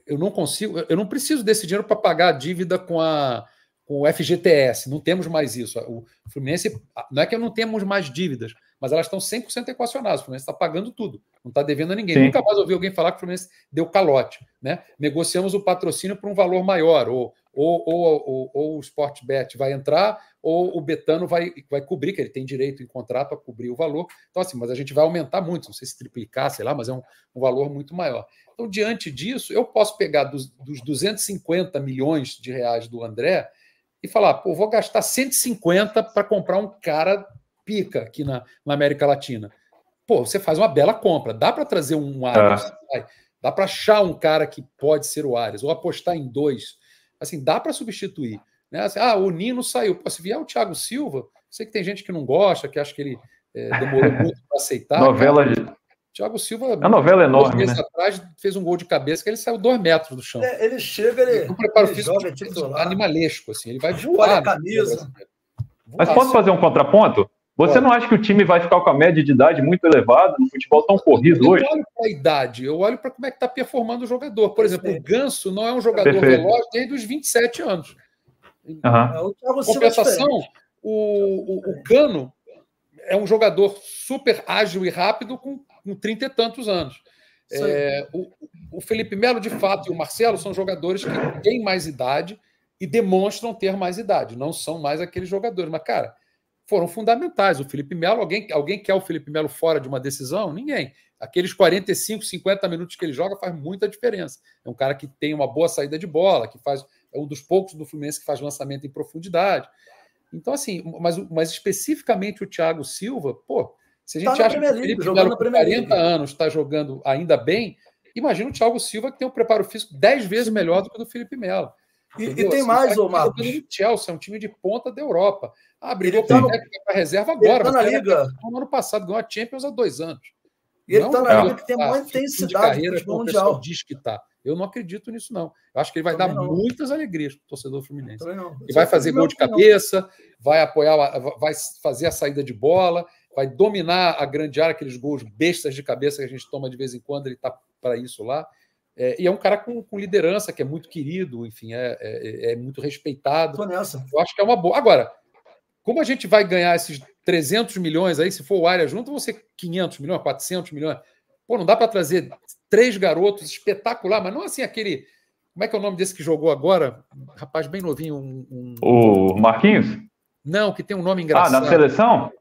eu não consigo, eu não preciso desse dinheiro para pagar a dívida com a com o FGTS, não temos mais isso. O Fluminense, não é que não temos mais dívidas, mas elas estão 100% equacionadas. O Fluminense está pagando tudo, não está devendo a ninguém. Sim. Nunca mais ouvi alguém falar que o Fluminense deu calote. Né? Negociamos o patrocínio por um valor maior, ou, ou, ou, ou, ou o Sportbet vai entrar, ou o Betano vai, vai cobrir, que ele tem direito em contrato a cobrir o valor. Então, assim, mas a gente vai aumentar muito, não sei se triplicar, sei lá, mas é um, um valor muito maior. Então, diante disso, eu posso pegar dos, dos 250 milhões de reais do André e falar, pô, vou gastar 150 para comprar um cara pica aqui na, na, América Latina. Pô, você faz uma bela compra. Dá para trazer um é. Arias, ah. dá para achar um cara que pode ser o Arias, ou apostar em dois. Assim, dá para substituir. Né? Assim, ah, o Nino saiu. Pô, se vier o Thiago Silva, sei que tem gente que não gosta, que acha que ele é, demorou muito para aceitar. Novela né? de. Thiago Silva. A novela é enorme. Dois né? atrás fez um gol de cabeça que ele saiu dois metros do chão. É, ele chega, ele. ele preparo ele físico joga, tipo, animalesco, assim. Ele vai voar. A camisa. Mas posso fazer um contraponto? Você Olha. não acha que o time vai ficar com a média de idade muito elevada no futebol tão corrido hoje? Eu olho para a idade, eu olho para como é que está performando o jogador. Por exemplo, Perfeito. o Ganso não é um jogador Perfeito. veloz desde os 27 anos. Uhum. Compensação, o, o, o, Cano é um jogador super ágil e rápido com, com trinta e tantos anos. É, o, o, Felipe Melo, de fato, e o Marcelo são jogadores que têm mais idade e demonstram ter mais idade. Não são mais aqueles jogadores. Mas, cara, foram fundamentais. O Felipe Melo, alguém, alguém quer o Felipe Melo fora de uma decisão? Ninguém. Aqueles 45, 50 minutos que ele joga faz muita diferença. É um cara que tem uma boa saída de bola, que faz é um dos poucos do Fluminense que faz lançamento em profundidade. Então, assim, mas, mas especificamente o Thiago Silva, pô, se a tá gente tá acha que o Felipe com 40 Liga. anos, está jogando ainda bem, imagina o Thiago Silva que tem um preparo físico 10 vezes melhor do que o do Felipe Melo. E, e, tem assim, mais, ô tá Marcos. O Chelsea é um time de ponta da Europa. Ah, brigou para tá no... reserva agora. Ele tá na Liga. No ano passado ganhou a Champions há dois anos. E ele está na é liga que tem a maior intensidade do carreira, mundial. diz que está. Eu não acredito nisso, não. Eu acho que ele vai Também dar não. muitas alegrias para o torcedor fluminense. Ele vai é fazer gol de cabeça, vai apoiar, vai fazer a saída de bola, vai dominar a grande área, aqueles gols bestas de cabeça que a gente toma de vez em quando, ele está para isso lá. É, e é um cara com, com, liderança, que é muito querido, enfim, é, é, é muito respeitado. Tô nessa. Eu acho que é uma boa. Agora, como a gente vai ganhar esses 300 milhões aí, se for o área junto, vão ser 500 milhões, 400 milhões. Pô, não dá para trazer três garotos espetacular, mas não assim aquele. Como é que é o nome desse que jogou agora? rapaz bem novinho. Um, um... O Marquinhos? Não, que tem um nome engraçado. Ah, na seleção?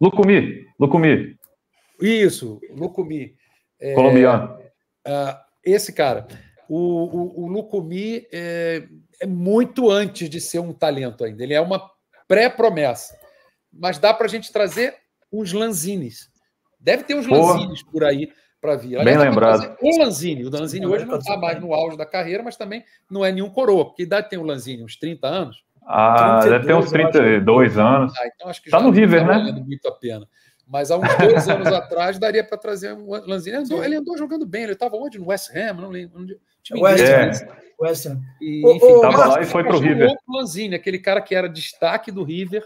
Lucumi. Lucumi. Isso, Lucumi. É, Colombiano. Uh, esse cara. O, o, o Lucumi é, é muito antes de ser um talento ainda. Ele é uma pré-promessa. Mas dá para a gente trazer uns lanzines. Deve ter uns Boa. lanzines por aí para vir. Aliás, Bem lembrado. O Lanzini. O Lanzini hoje não está mais no auge da carreira, mas também não é nenhum coroa. Que idade tem o Lanzini? Uns 30 anos? Ah, 32, deve ter uns 32 anos. Ah, então tá no River, tá né? Muito a pena. Mas há uns dois anos atrás daria para trazer um Lanzini. Ele andou, ele andou jogando bem, ele estava onde? No West Ham? Não lembro. Onde, time West, né? West Ham. E, enfim, estava lá e foi para o River. Um Lanzini, aquele cara que era destaque do River,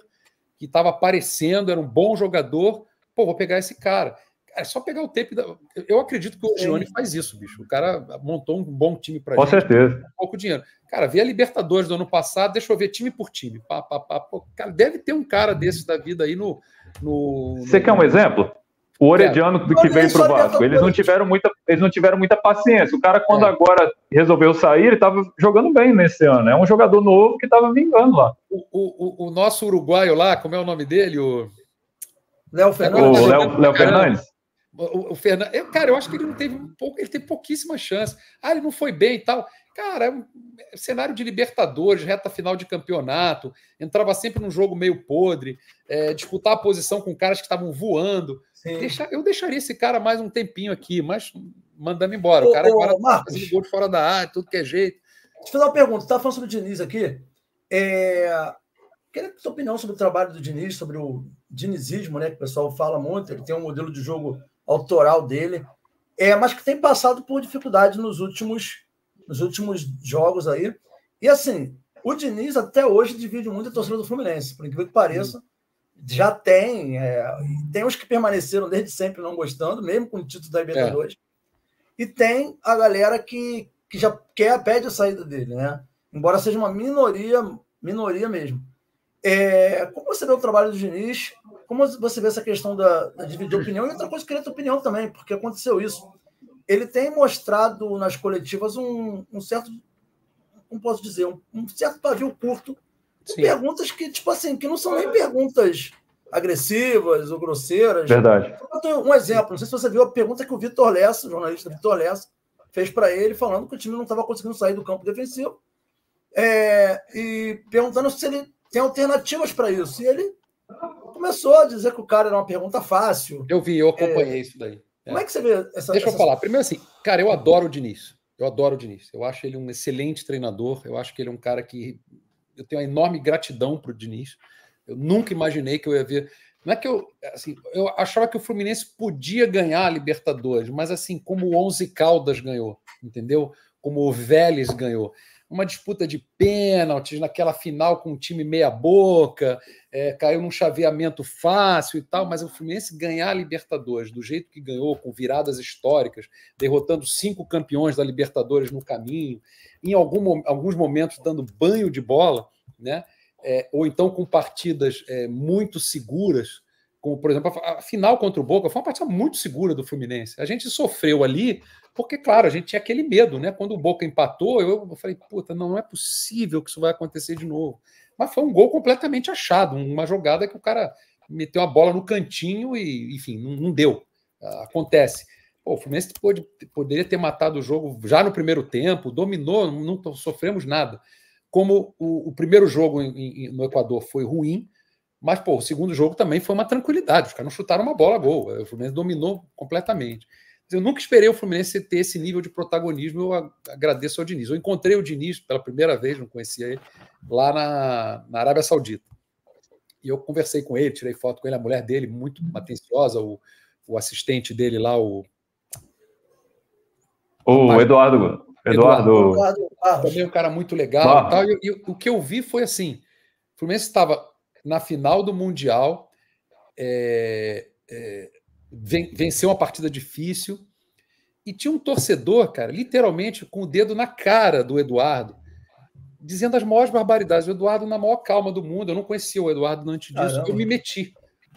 que estava aparecendo, era um bom jogador. Pô, vou pegar esse cara. É só pegar o tape. Da... Eu acredito que o Gione faz isso, bicho. O cara montou um bom time para Com gente, certeza. Com pouco dinheiro. Cara, vê a Libertadores do ano passado, deixa eu ver time por time. Pá, pá, pá. Pô, cara, deve ter um cara desses da vida aí no. no Você no... quer um exemplo? O Orediano é. que veio para o Vasco, eles não tiveram muita, eles não tiveram muita paciência. O cara quando é. agora resolveu sair, ele estava jogando bem nesse ano. É um jogador novo que estava vingando lá. O, o, o, nosso uruguaio lá, como é o nome dele? O Léo Fernandes. O Léo, Léo Fernandes. O, o Fernando, eu, cara, eu acho que ele não teve um pouco, ele teve pouquíssima chance. Ah, ele não foi bem e tal. Cara, é um é cenário de Libertadores, reta final de campeonato, entrava sempre num jogo meio podre, é, disputar a posição com caras que estavam voando. Deixa, eu deixaria esse cara mais um tempinho aqui, mas mandando embora. Ô, o cara ô, agora tá Marcos, tá fazendo gol fora da área, tudo que é jeito. Deixa eu fazer uma pergunta. Você tá falando sobre o Diniz aqui. É... Queria a sua opinião sobre o trabalho do Diniz, sobre o dinizismo, né? Que o pessoal fala muito. Ele tem um modelo de jogo autoral dele, é, mas que tem passado por dificuldade nos últimos, nos últimos jogos aí. E assim, o Diniz até hoje divide muito a torcida do Fluminense, por incrível que pareça. Já tem, é, tem os que permaneceram desde sempre não gostando, mesmo com o título da Libertadores. É. E tem a galera que, que já quer, pede a saída dele, né? Embora seja uma minoria, minoria mesmo. É, como você vê o trabalho do Diniz como você vê essa questão da, da dividir opinião e outra coisa que ele opinião também, porque aconteceu isso. Ele tem mostrado nas coletivas um, um certo, como posso dizer, um, um certo pavio curto Sim. perguntas que, tipo assim, que não são nem perguntas agressivas ou grosseiras. Verdade. Um exemplo, não sei se você viu a pergunta que o Vitor Lessa, o jornalista Vitor Lessa, fez para ele, falando que o time não estava conseguindo sair do campo defensivo é, e perguntando se ele tem alternativas para isso. E ele começou a dizer que o cara era uma pergunta fácil. Eu vi, eu acompanhei é... isso daí. É. Como é que você vê essa. Deixa essa... eu falar. Primeiro, assim, cara, eu adoro o Diniz. Eu adoro o Diniz. Eu acho ele um excelente treinador. Eu acho que ele é um cara que. Eu tenho uma enorme gratidão para o Diniz. Eu nunca imaginei que eu ia ver. Não é que eu. Assim, eu achava que o Fluminense podia ganhar a Libertadores, mas assim, como o Onze Caldas ganhou, entendeu? Como o Vélez ganhou uma disputa de pênaltis naquela final com um time meia-boca, é, caiu num chaveamento fácil e tal, mas o Fluminense ganhar a Libertadores do jeito que ganhou, com viradas históricas, derrotando cinco campeões da Libertadores no caminho, em algum, alguns momentos dando banho de bola, né? É, ou então com partidas é, muito seguras, como por exemplo a final contra o Boca, foi uma partida muito segura do Fluminense. A gente sofreu ali, porque, claro, a gente tinha aquele medo, né? Quando o Boca empatou, eu falei, puta, não é possível que isso vai acontecer de novo. Mas foi um gol completamente achado, uma jogada que o cara meteu a bola no cantinho e, enfim, não, deu. Ah, acontece. Pô, o Fluminense pode, poderia ter matado o jogo já no primeiro tempo, dominou, não, não sofremos nada. Como o, o primeiro jogo em, em, no Equador foi ruim, mas, pô, o segundo jogo também foi uma tranquilidade. Os caras não chutaram uma bola gol. O Fluminense dominou completamente. Eu nunca esperei o Fluminense ter esse nível de protagonismo. Eu agradeço ao Diniz. Eu encontrei o Diniz pela primeira vez, não conhecia ele, lá na, na Arábia Saudita. E eu conversei com ele, tirei foto com ele, a mulher dele, muito atenciosa, o, o assistente dele lá, o. O Eduardo. Eduardo. Eduardo. Também um cara muito legal. E, tal, e, e o que eu vi foi assim: o Fluminense estava na final do Mundial, é, é, venceu uma partida difícil. E tinha um torcedor, cara, literalmente com o dedo na cara do Eduardo, dizendo as maiores barbaridades. O Eduardo, na maior calma do mundo, eu não conhecia o Eduardo antes disso, eu me meti.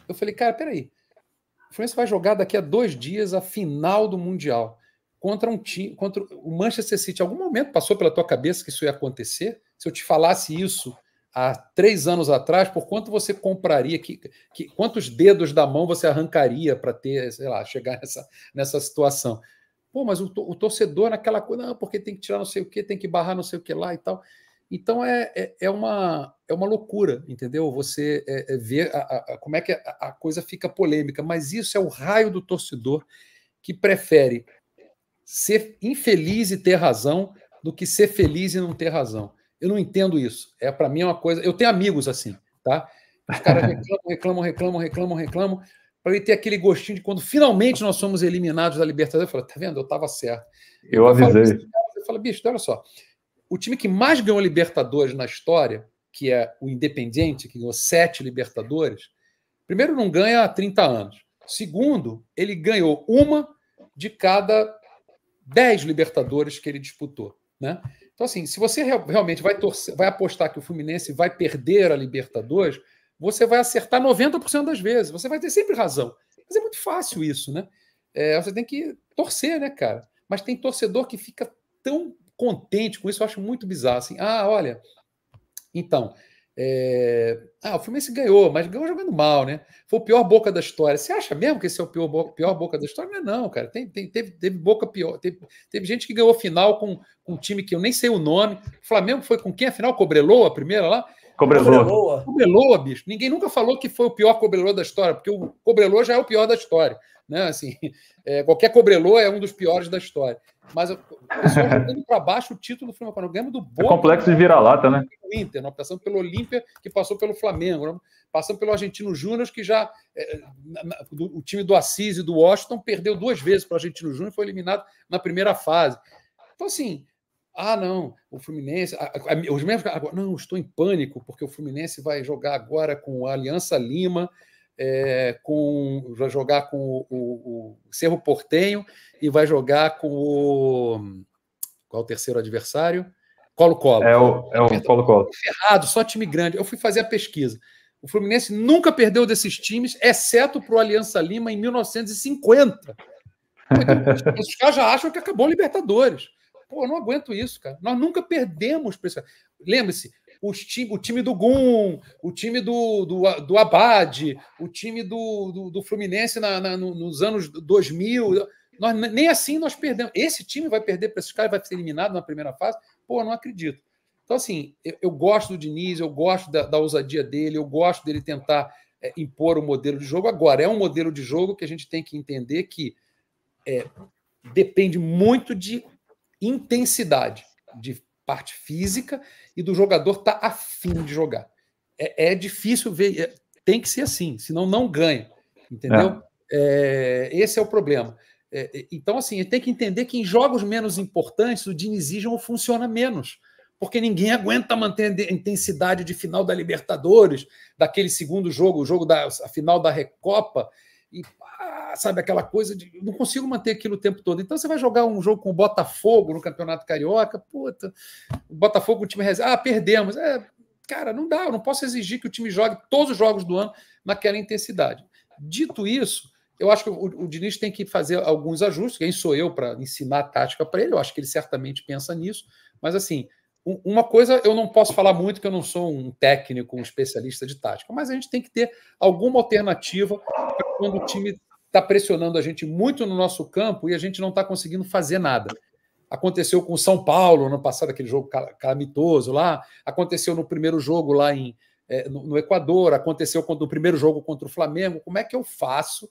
Eu falei, cara, peraí. O Fluminense vai jogar daqui a dois dias a final do Mundial contra um time, contra o Manchester City. Em algum momento passou pela tua cabeça que isso ia acontecer? Se eu te falasse isso há três anos atrás, por quanto você compraria, que, que quantos dedos da mão você arrancaria para ter, sei lá, chegar nessa, nessa situação? Pô, mas o, o torcedor naquela coisa, não, porque tem que tirar não sei o que, tem que barrar não sei o que lá e tal. Então é, é, é, uma, é uma loucura, entendeu? Você é, é ver a, a, como é que a, a, coisa fica polêmica, mas isso é o raio do torcedor que prefere ser infeliz e ter razão do que ser feliz e não ter razão. Eu não entendo isso. É para mim é uma coisa. Eu tenho amigos assim, tá? Os caras reclamam, reclamam, reclamam, reclamam, reclamam. Para ele ter aquele gostinho de quando finalmente nós somos eliminados da Libertadores, eu falo, tá vendo? Eu estava certo. Eu, eu avisei. Falo, tá eu falo, bicho, olha só. O time que mais ganhou Libertadores na história, que é o Independiente, que ganhou sete Libertadores, primeiro não ganha há 30 anos. Segundo, ele ganhou uma de cada dez Libertadores que ele disputou. Né? Então, assim, se você realmente vai, torcer, vai apostar que o Fluminense vai perder a Libertadores, você vai acertar 90% das vezes. Você vai ter sempre razão. Mas é muito fácil isso, né? É, você tem que torcer, né, cara? Mas tem torcedor que fica tão contente com isso, eu acho muito bizarro. Assim, ah, olha, então, é... Ah, o Fluminense ganhou, mas ganhou jogando mal, né? Foi o pior boca da história. Você acha mesmo que esse é o pior, boca, pior boca da história? Não é não, cara. Tem, tem, teve, teve boca pior. Teve, teve gente que ganhou final com, com um time que eu nem sei o nome. O Flamengo foi com quem a final? Cobreloa, a primeira lá? Cobrelou. Cobreloa. Cobreloa, bicho. Ninguém nunca falou que foi o pior Cobreloa da história, porque o Cobreloa já é o pior da história. Né? Assim, é, qualquer Cobreloa é um dos piores da história. Mas eu pessoal para baixo o título do Flamengo. Ganhamos do é Boca. É complexo né? de vira-lata, né? Inter, nós né? passamos pelo Olímpia, que passou pelo Flamengo. Né? Passamos pelo Argentino Júnior, que já. É, na, do, o time do Assis e do Washington perdeu duas vezes para o Argentino Júnior e foi eliminado na primeira fase. Então, assim. Ah, não, o Fluminense. A, a, os mesmos. Agora, não, estou em pânico, porque o Fluminense vai jogar agora com a Aliança Lima é, com vai jogar com o, o, o, Cerro Portenho e vai jogar com o qual é o terceiro adversário? Colo-Colo. É o, é o Colo-Colo. Ferrado, só time grande. Eu fui fazer a pesquisa. O Fluminense nunca perdeu desses times, exceto para o Aliança Lima em 1950. Os caras já acham que acabou o Libertadores. Pô, eu não aguento isso, cara. Nós nunca perdemos para esse Lembre-se, os time, o time do Gum, o time do, do, do Abade, o time do, do, do Fluminense na, na, nos anos 2000. Nós, nem assim nós perdemos. Esse time vai perder para esses caras, vai ser eliminado na primeira fase? Pô, não acredito. Então, assim, eu, eu gosto do Diniz, eu gosto da, da ousadia dele, eu gosto dele tentar é, impor o um modelo de jogo. Agora, é um modelo de jogo que a gente tem que entender que é, depende muito de intensidade, de parte física e do jogador tá afim de jogar. É, é difícil ver, é, tem que ser assim, senão não ganha, entendeu? É. é esse é o problema. É, é, então, assim, tem que entender que em jogos menos importantes o Dinizismo funciona menos, porque ninguém aguenta manter a intensidade de final da Libertadores, daquele segundo jogo, o jogo da a final da Recopa, e sabe, aquela coisa de. Não consigo manter aquilo o tempo todo. Então você vai jogar um jogo com o Botafogo no Campeonato Carioca, puta, o Botafogo, o time reserva. Ah, perdemos. É, cara, não dá, eu não posso exigir que o time jogue todos os jogos do ano naquela intensidade. Dito isso, eu acho que o, o Diniz tem que fazer alguns ajustes. Quem sou eu para ensinar a tática para ele? Eu acho que ele certamente pensa nisso, mas assim. Uma coisa eu não posso falar muito, que eu não sou um técnico, um especialista de tática, mas a gente tem que ter alguma alternativa para quando o time está pressionando a gente muito no nosso campo e a gente não está conseguindo fazer nada. Aconteceu com o São Paulo no passado, aquele jogo calamitoso lá. Aconteceu no primeiro jogo lá em, é, no, no, Equador. Aconteceu no primeiro jogo contra o Flamengo. Como é que eu faço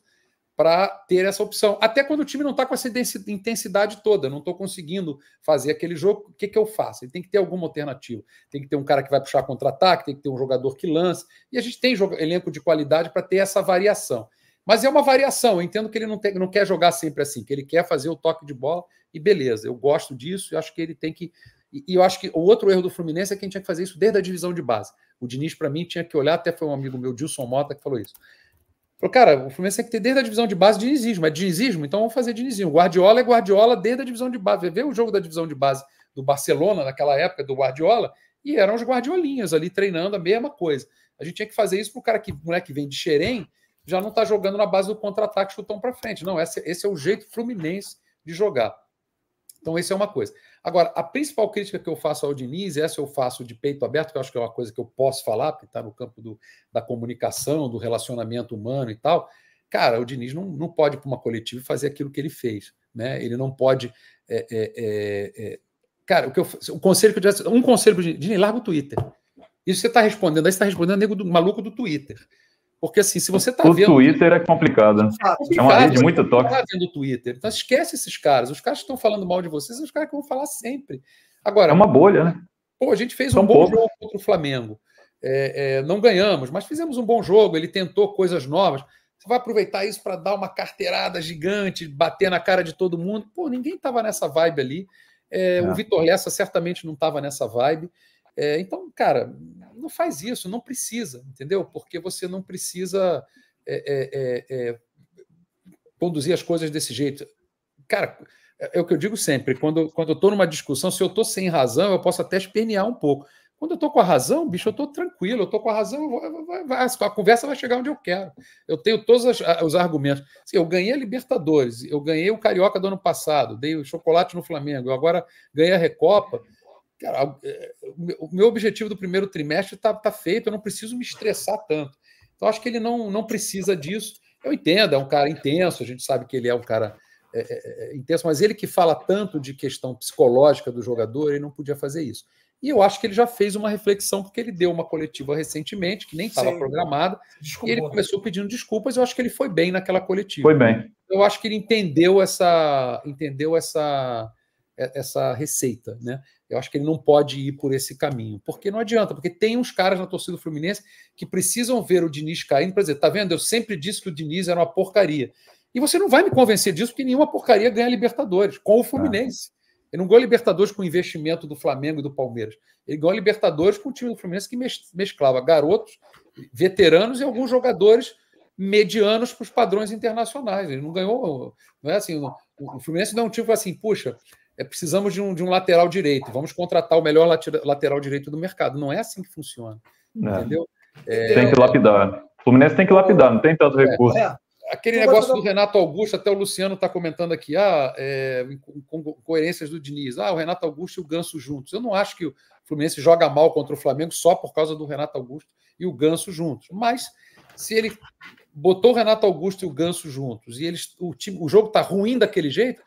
para ter essa opção? Até quando o time não está com essa intensidade toda, não estou conseguindo fazer aquele jogo, o que, que eu faço? Ele tem que ter alguma alternativa. Tem que ter um cara que vai puxar contra-ataque, tem que ter um jogador que lance. E a gente tem jogo, elenco de qualidade para ter essa variação. Mas é uma variação. Eu entendo que ele não, tem, não quer jogar sempre assim, que ele quer fazer o toque de bola e beleza. Eu gosto disso e acho que ele tem que. E, e eu acho que o outro erro do Fluminense é que a gente tinha que fazer isso desde a divisão de base. O Diniz, para mim, tinha que olhar, até foi um amigo meu, Dilson Mota, que falou isso. Falou, cara, o Fluminense tem que ter desde a divisão de base dinizismo. É dinizismo? Então vamos fazer dinizinho. Guardiola é Guardiola desde a divisão de base. Vê o jogo da divisão de base do Barcelona, naquela época, do Guardiola, e eram os guardiolinhas ali treinando a mesma coisa. A gente tinha que fazer isso para o cara que, moleque, vem de Xerém, já não está jogando na base do contra-ataque chutão para frente. Não, esse, esse é o jeito fluminense de jogar. Então, essa é uma coisa. Agora, a principal crítica que eu faço ao Diniz, essa eu faço de peito aberto, que eu acho que é uma coisa que eu posso falar, porque está no campo do, da comunicação, do relacionamento humano e tal. Cara, o Diniz não, não pode para uma coletiva fazer aquilo que ele fez. Né? Ele não pode. É, é, é, é cara, o, que eu, o conselho que eu tivesse. Um conselho para o Diniz, Diniz, larga o Twitter. Isso você está respondendo, aí você está respondendo nego do maluco do Twitter. Porque assim, se você está vendo. O Twitter é complicado. Né? É, uma rede muito toque. Tá vendo o Twitter. Então esquece esses caras. Os caras que estão falando mal de vocês, são os caras que vão falar sempre. Agora. É uma bolha, né? Pô, a gente fez São um bom jogo contra o Flamengo. É, é, não ganhamos, mas fizemos um bom jogo. Ele tentou coisas novas. Você vai aproveitar isso para dar uma carteirada gigante, bater na cara de todo mundo. Pô, ninguém estava nessa vibe ali. É, o é. Vitor Lessa certamente não estava nessa vibe. É, então, cara, não faz isso, não precisa, entendeu? Porque você não precisa é, é, é, é conduzir as coisas desse jeito. Cara, é, é o que eu digo sempre, quando, quando eu estou numa discussão, se eu estou sem razão, eu posso até espernear um pouco. Quando eu estou com a razão, bicho, eu estou tranquilo, eu estou com a razão, vai, vai, a conversa vai chegar onde eu quero. Eu tenho todos as, os argumentos. Assim, eu ganhei a Libertadores, eu ganhei o Carioca do ano passado, dei o chocolate no Flamengo, agora ganhei a Recopa cara, é, o meu objetivo do primeiro trimestre está tá feito, eu não preciso me estressar tanto. Então, acho que ele não, não precisa disso. Eu entendo, é um cara intenso, a gente sabe que ele é um cara é, é, é, é, intenso, mas ele que fala tanto de questão psicológica do jogador, ele não podia fazer isso. E eu acho que ele já fez uma reflexão, porque ele deu uma coletiva recentemente, que nem estava programada, Desculpa. e ele começou pedindo desculpas, eu acho que ele foi bem naquela coletiva. Foi bem. Eu acho que ele entendeu essa, entendeu essa, é, essa receita, né? Eu acho que ele não pode ir por esse caminho, porque não adianta, porque tem uns caras na torcida do Fluminense que precisam ver o Diniz caindo para dizer, tá vendo? Eu sempre disse que o Diniz era uma porcaria. E você não vai me convencer disso, que nenhuma porcaria ganha Libertadores com o Fluminense. Ah. Ele não ganhou Libertadores com o investimento do Flamengo e do Palmeiras. Ele ganhou Libertadores com o time do Fluminense que mesclava garotos, veteranos e alguns jogadores medianos para os padrões internacionais. Ele não ganhou, não é assim, o Fluminense não é um time tipo assim, puxa, é, precisamos de um, de um lateral direito, vamos contratar o melhor lateral, direito do mercado. Não é assim que funciona. É. Entendeu? É, tem que lapidar. O Fluminense tem que lapidar, não tem tanto é. recurso. É. Aquele então, negócio do Renato Augusto, até o Luciano está comentando aqui, ah, coerências do Diniz. Ah, o Renato Augusto e o Ganso juntos. Eu não acho que o Fluminense joga mal contra o Flamengo só por causa do Renato Augusto e o Ganso juntos. Mas se ele botou o Renato Augusto e o Ganso juntos e eles, o, time, o jogo está ruim daquele jeito,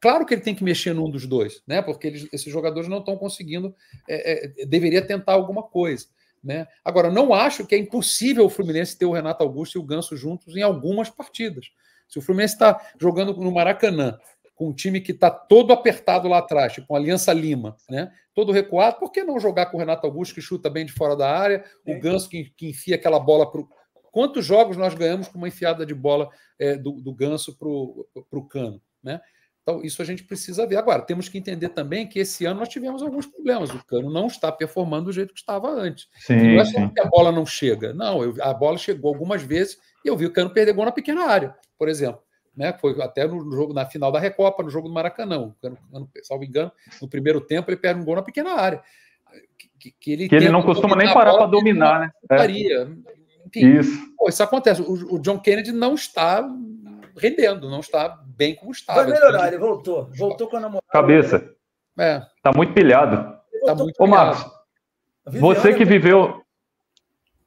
Claro que ele tem que mexer num dos dois, né? Porque eles, esses jogadores não estão conseguindo. É, é, deveria tentar alguma coisa. Né? Agora, não acho que é impossível o Fluminense ter o Renato Augusto e o Ganso juntos em algumas partidas. Se o Fluminense está jogando no Maracanã, com um time que está todo apertado lá atrás, tipo a Aliança Lima, né? todo recuado, por que não jogar com o Renato Augusto, que chuta bem de fora da área, o é. Ganso que, que enfia aquela bola para Quantos jogos nós ganhamos com uma enfiada de bola é, do, do Ganso para o cano? Né? Então, isso a gente precisa ver. Agora, temos que entender também que esse ano nós tivemos alguns problemas. O Cano não está performando do jeito que estava antes. Sim, não é só que a bola não chega. Não, eu, a bola chegou algumas vezes e eu vi o Cano perder gol na pequena área, por exemplo. Né? Foi até no jogo na final da Recopa, no jogo do Maracanã. Cano, Cano, salvo engano, no primeiro tempo ele perde um gol na pequena área. Que, que ele, que ele não costuma nem parar para dominar, né? É. Enfim, isso. Pô, isso acontece. O, o John Kennedy não está rendendo, não está bem como estava. Vai melhorar, ele voltou. Voltou com a namorada. Cabeça. É. Tá muito pilhado. Tá muito Ô, Marcos, você que é viveu.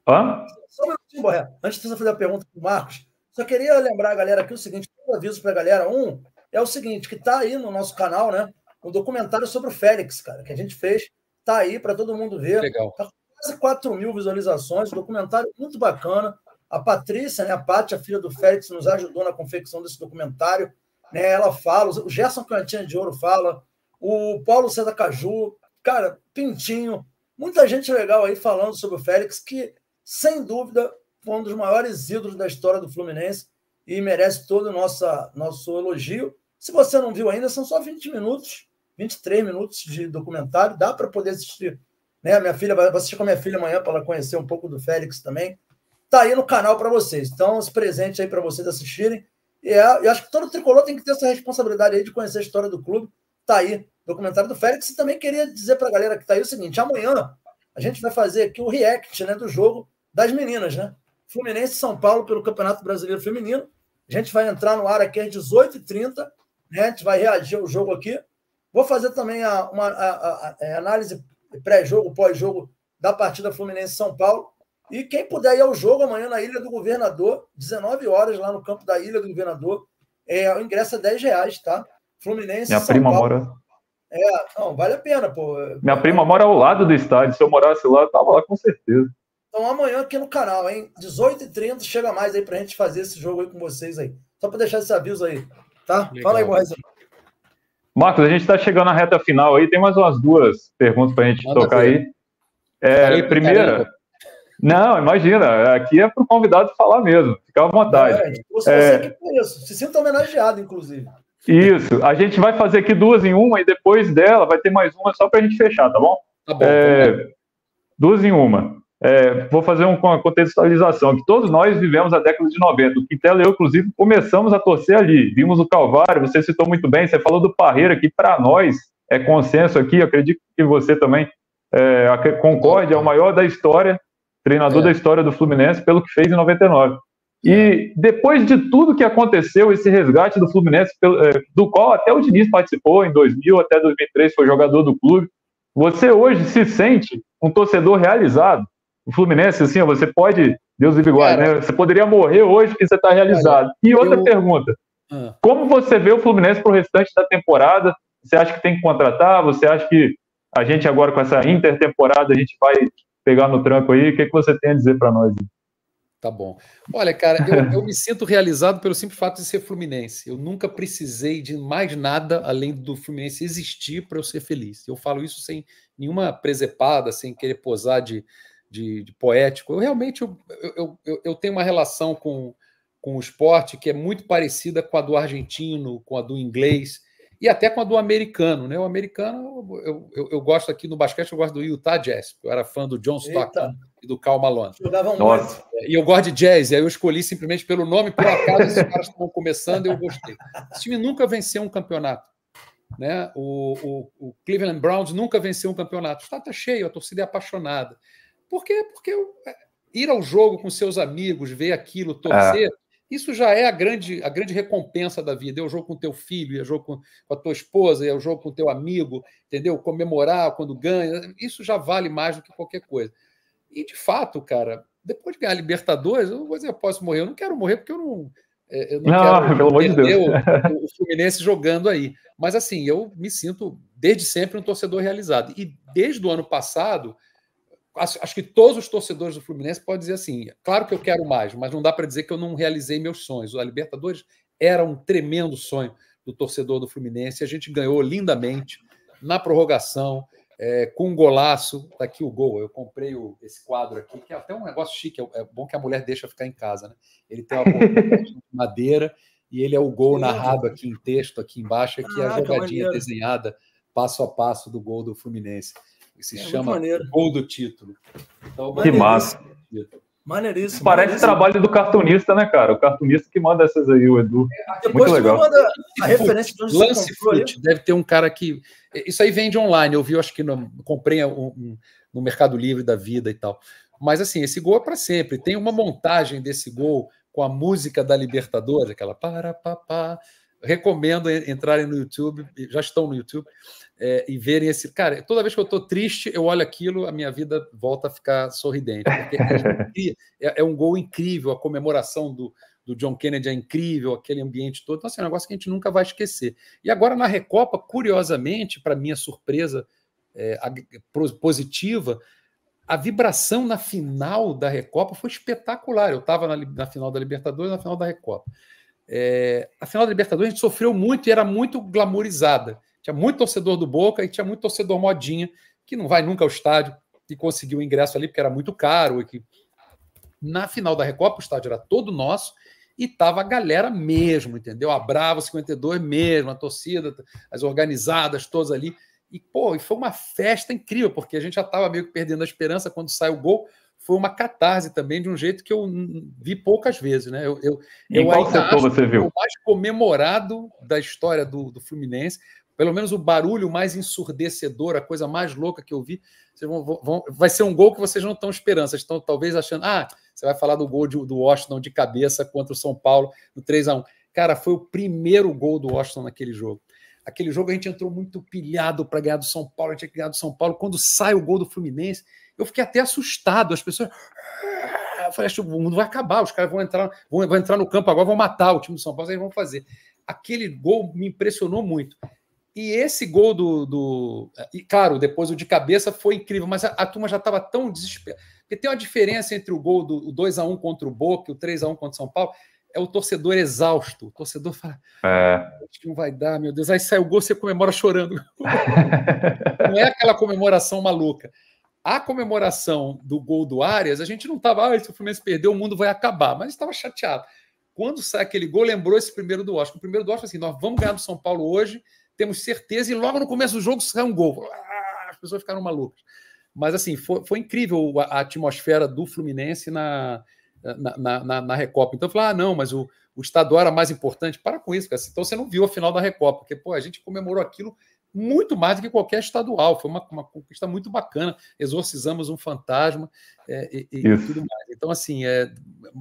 Hã? Só um minutinho, Borré. Antes de você fazer a pergunta para o Marcos, só queria lembrar a galera aqui o seguinte: um aviso para a galera. Um é o seguinte, que tá aí no nosso canal, né? Um documentário sobre o Félix, cara, que a gente fez. Tá aí para todo mundo ver. Legal. Tá quase 4 mil visualizações. Um documentário muito bacana. A Patrícia, né, a Pátia, filha do Félix, nos ajudou na confecção desse documentário. Né, ela fala, o Gerson Cantinha de Ouro fala, o Paulo César Caju, cara, Pintinho, muita gente legal aí falando sobre o Félix, que sem dúvida foi um dos maiores ídolos da história do Fluminense e merece todo o nosso, nosso elogio. Se você não viu ainda, são só 20 minutos, 23 minutos de documentário, dá para poder assistir. Né? A minha filha vai assistir com a minha filha amanhã para ela conhecer um pouco do Félix também tá aí no canal para vocês. Então, os presente aí para vocês assistirem. E é, eu acho que todo tricolor tem que ter essa responsabilidade aí de conhecer a história do clube. Tá aí documentário do Félix. E também queria dizer para a galera que tá aí o seguinte: amanhã a gente vai fazer aqui o react né, do jogo das meninas, né? Fluminense e São Paulo pelo Campeonato Brasileiro Feminino. A gente vai entrar no ar aqui às 18h30. Né? A gente vai reagir ao jogo aqui. Vou fazer também a, uma a, a, a é, análise pré-jogo, pós-jogo da partida Fluminense-São Paulo. E quem puder ir ao jogo amanhã na Ilha do Governador, 19 horas, lá no campo da Ilha do Governador. É, o ingresso é 10 reais, tá? Fluminense. Minha São prima Paulo. mora. É, não, vale a pena, pô. Minha prima mora ao lado do estádio. Se eu morasse lá, eu tava lá com certeza. Então amanhã aqui no canal, hein? 18h30, chega mais aí pra gente fazer esse jogo aí com vocês aí. Só pra deixar esse aviso aí, tá? Legal. Fala aí, Moisés. Marcos, a gente tá chegando na reta final aí. Tem mais umas duas perguntas pra gente Manda tocar ver. aí. É, primeira. Não, imagina, aqui é para o convidado falar mesmo, ficar à vontade. você é... é. Assim se sinta homenageado, inclusive. Isso, a gente vai fazer aqui duas em uma e depois dela vai ter mais uma só para a gente fechar, tá bom? Tá bom. É... Tá Duas em uma. É, vou fazer um, uma contextualização, que todos nós vivemos a década de 90. O Quintela e eu, inclusive, começamos a torcer ali. Vimos o Calvário, você citou muito bem, você falou do Parreira, que para nós é consenso aqui, acredito que você também é, concorde, é o maior da história treinador é. da história do Fluminense, pelo que fez em 99. E é. depois de tudo que aconteceu, esse resgate do Fluminense, é, do qual até o Diniz participou em 2000, até 2003 foi jogador do clube, você hoje se sente um torcedor realizado? O Fluminense, assim, você pode, Deus me guarda, né? Você poderia morrer hoje que você está realizado. Cara, e outra eu... pergunta: ah. como você vê o Fluminense para o restante da temporada? Você acha que tem que contratar? Você acha que a gente agora com essa intertemporada a gente vai pegar no tranco aí. O que, que você tem a dizer para nós? Tá bom. Olha, cara, eu, eu, me sinto realizado pelo simples fato de ser fluminense. Eu nunca precisei de mais nada além do Fluminense existir para eu ser feliz. Eu falo isso sem nenhuma presepada, sem querer posar de, de, de poético. Eu realmente eu, eu, eu, eu, tenho uma relação com, com o esporte que é muito parecida com a do argentino, com a do inglês e até com a do americano, né? O americano, eu, eu, eu, gosto aqui no basquete, eu gosto do Utah Jazz, eu era fã do John Stockton Eita. e do Cal Malone. Jogavam Nossa. E eu gosto de jazz, e aí eu escolhi simplesmente pelo nome, por acaso esses caras estavam começando e eu gostei. Esse time nunca venceu um campeonato. Né? O, o, o Cleveland Browns nunca venceu um campeonato. O estado está tá cheio, a torcida é apaixonada. Por quê? Porque é, ir ao jogo com seus amigos, ver aquilo, é. torcer, é. Isso já é a grande, a grande recompensa da vida. É o jogo com teu filho, é o jogo com, com a tua esposa, é o jogo com teu amigo, entendeu? Comemorar quando ganha. Isso já vale mais do que qualquer coisa. E, de fato, cara, depois de ganhar a Libertadores, eu não vou dizer eu posso morrer. Eu não quero morrer porque eu não. É, eu não, não quero pelo amor de Deus. O, o Fluminense jogando aí. Mas, assim, eu me sinto desde sempre um torcedor realizado. E desde o ano passado acho, que todos os torcedores do Fluminense podem dizer assim: claro que eu quero mais, mas não dá para dizer que eu não realizei meus sonhos. A Libertadores era um tremendo sonho do torcedor do Fluminense. A gente ganhou lindamente na prorrogação, é, com um golaço. Está aqui o gol. Eu comprei o, esse quadro aqui, que é até um negócio chique. É, é bom que a mulher deixa ficar em casa, né? Ele tem uma de madeira e ele é o gol narrado aqui em texto, aqui embaixo, aqui é ah, a tá jogadinha desenhada passo a passo do gol do Fluminense que se é chama Gol do Título. Então, que massa. Maneiríssimo. Parece maneiríssimo. trabalho do cartunista, né, cara? O cartunista que manda essas aí, o Edu. É, Muito legal. manda a referência de onde Lance Foot. Deve ter um cara que. Isso aí vende online. Eu vi, eu acho que no... comprei um, um, no Mercado Livre da vida e tal. Mas assim, esse gol é para sempre. Tem uma montagem desse gol com a música da Libertadores, aquela para pa recomendo entrarem no YouTube, já estão no YouTube, é, e verem esse. Cara, toda vez que eu estou triste, eu olho aquilo, a minha vida volta a ficar sorridente. É, é, é, um gol incrível, a comemoração do, do John Kennedy é incrível, aquele ambiente todo. Então, assim, é um negócio que a gente nunca vai esquecer. E agora, na Recopa, curiosamente, para minha surpresa é, a, positiva, a vibração na final da Recopa foi espetacular. Eu estava na, na final da Libertadores, na final da Recopa. É, a final da Libertadores a gente sofreu muito e era muito glamourizada. Tinha muito torcedor do Boca e tinha muito torcedor modinha, que não vai nunca ao estádio e conseguiu o ingresso ali porque era muito caro. E que... Na final da Recopa, o estádio era todo nosso e tava a galera mesmo, entendeu? A Brava 52 mesmo, a torcida, as organizadas todas ali. E, pô, foi uma festa incrível, porque a gente já estava meio que perdendo a esperança quando sai o gol, foi uma catarse também, de um jeito que eu vi poucas vezes, né? Eu, eu, eu qual setor você viu? O mais comemorado da história do, do Fluminense, pelo menos o barulho mais ensurdecedor, a coisa mais louca que eu vi. Vão, vão, vai ser um gol que vocês não estão esperando, vocês estão talvez achando, ah, você vai falar do gol de, do Washington de cabeça contra o São Paulo no 3 a 1 Cara, foi o primeiro gol do Washington naquele jogo. Aquele jogo a gente entrou muito pilhado para ganhar do São Paulo, a gente tinha que ganhar do São Paulo. Quando sai o gol do Fluminense, eu fiquei até assustado. As pessoas. Ah", eu falei, o mundo vai acabar, os caras vão entrar, vão, vão entrar no campo agora, vão matar o time do São Paulo, eles vão fazer. Aquele gol me impressionou muito. E esse gol do. do e claro, depois o de cabeça foi incrível, mas a, a turma já estava tão desesperada. Porque tem uma diferença entre o gol do 2 a 1 contra o Boca e o 3 a 1 contra o São Paulo. É o torcedor exausto. O torcedor fala: é. acho que não vai dar, meu Deus. Aí sai o gol, você comemora chorando. não é aquela comemoração maluca a comemoração do gol do Arias, a gente não estava, ah, se o Fluminense perder, o mundo vai acabar, mas estava chateado. Quando sai aquele gol, lembrou esse primeiro do Oscar. O primeiro do Oscar, assim, nós vamos ganhar do São Paulo hoje, temos certeza, e logo no começo do jogo sai um gol. Ah, as pessoas ficaram malucas. Mas, assim, foi, foi incrível a, a, atmosfera do Fluminense na, na, na, na, na Recopa. Então, eu falei, ah, não, mas o, o estadual era mais importante. Para com isso, cara. Então, você não viu a final da Recopa, porque, pô, a gente comemorou aquilo muito mais do que qualquer estadual. Foi uma, uma conquista muito bacana. Exorcizamos um fantasma é, e, e, tudo mais. Então, assim, é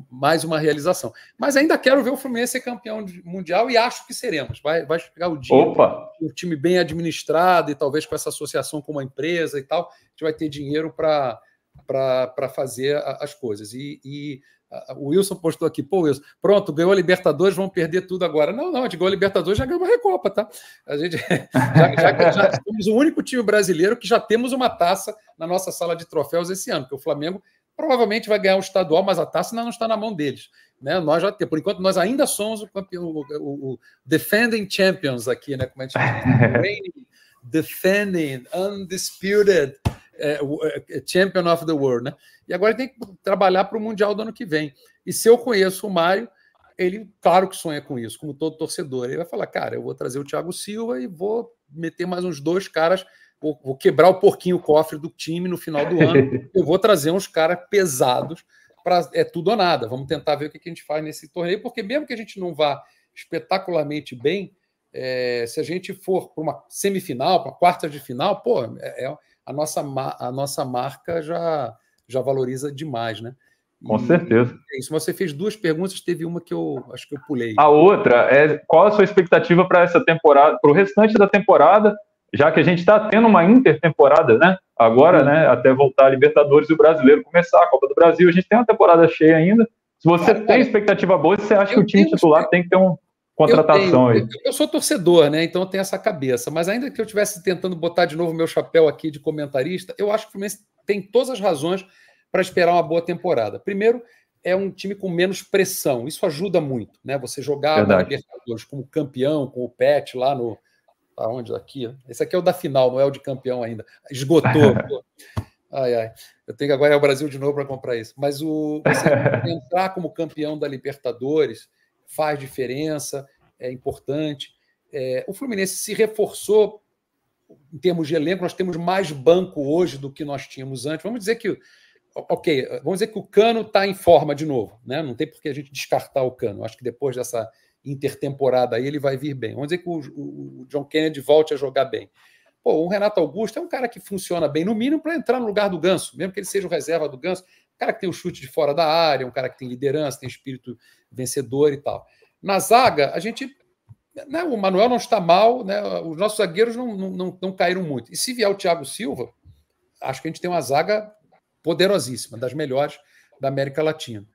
mais uma realização. Mas ainda quero ver o Fluminense ser campeão mundial e acho que seremos. Vai, vai chegar o dia. Opa! Um time bem administrado e talvez com essa associação com uma empresa e tal, a gente vai ter dinheiro para para fazer as coisas. E, e o Wilson postou aqui, pô, Wilson, pronto, ganhou a Libertadores, vão perder tudo agora. Não, não, a gente ganhou a Libertadores, já ganhou a Recopa, tá? A gente já, já, já somos o único time brasileiro que já temos uma taça na nossa sala de troféus esse ano, porque o Flamengo provavelmente vai ganhar o estadual, mas a taça ainda não está na mão deles. Né? Nós já, por enquanto, nós ainda somos o, o, o, o defending champions aqui, né? Como é que chama? defending, undisputed é, é, é, champion of the World, né? E agora ele tem que trabalhar para o Mundial do ano que vem. E se eu conheço o Mário, ele, claro que sonha com isso, como todo torcedor. Ele vai falar, cara, eu vou trazer o Thiago Silva e vou meter mais uns dois caras, vou, vou quebrar o porquinho o cofre do time no final do ano. eu vou trazer uns caras pesados para é tudo ou nada. Vamos tentar ver o que a gente faz nesse torneio, porque mesmo que a gente não vá espetacularmente bem, é, se a gente for para uma semifinal, para quarta de final, pô, é, a nossa, a nossa marca já, já valoriza demais, né? Com e, certeza. É isso, você fez duas perguntas, teve uma que eu acho que eu pulei. A outra é qual a sua expectativa para essa temporada, para o restante da temporada, já que a gente está tendo uma intertemporada, né? Agora, né, uhum. né? Até voltar a Libertadores e o Brasileiro começar a Copa do Brasil, a gente tem uma temporada cheia ainda. Se você ah, tem expectativa boa, você acha que o time titular tem que ter um contratações. Eu, tenho, eu, sou torcedor, né? Então eu tenho essa cabeça. Mas ainda que eu estivesse tentando botar de novo meu chapéu aqui de comentarista, eu acho que o Fluminense tem todas as razões para esperar uma boa temporada. Primeiro, é um time com menos pressão. Isso ajuda muito, né? Você jogar na Libertadores como campeão, com o Pet lá no aonde aqui? Esse aqui é o da final, não é o de campeão ainda. Esgotou. ai, ai. Eu tenho que agora ir ao Brasil de novo para comprar isso. Mas o você entrar como campeão da Libertadores faz diferença, é importante. É, o Fluminense se reforçou em termos de elenco, nós temos mais banco hoje do que nós tínhamos antes. Vamos dizer que, ok, vamos dizer que o Cano está em forma de novo, né? Não tem por que a gente descartar o Cano. Acho que depois dessa intertemporada aí ele vai vir bem. Vamos dizer que o, o, John Kennedy volte a jogar bem. Pô, o Renato Augusto é um cara que funciona bem, no mínimo, para entrar no lugar do Ganso, mesmo que ele seja o reserva do Ganso cara que tem o chute de fora da área, um cara que tem liderança, tem espírito vencedor e tal. Na zaga, a gente. Né, o Manuel não está mal, né, os nossos zagueiros não, não, não, caíram muito. E se vier o Thiago Silva, acho que a gente tem uma zaga poderosíssima, das melhores da América Latina.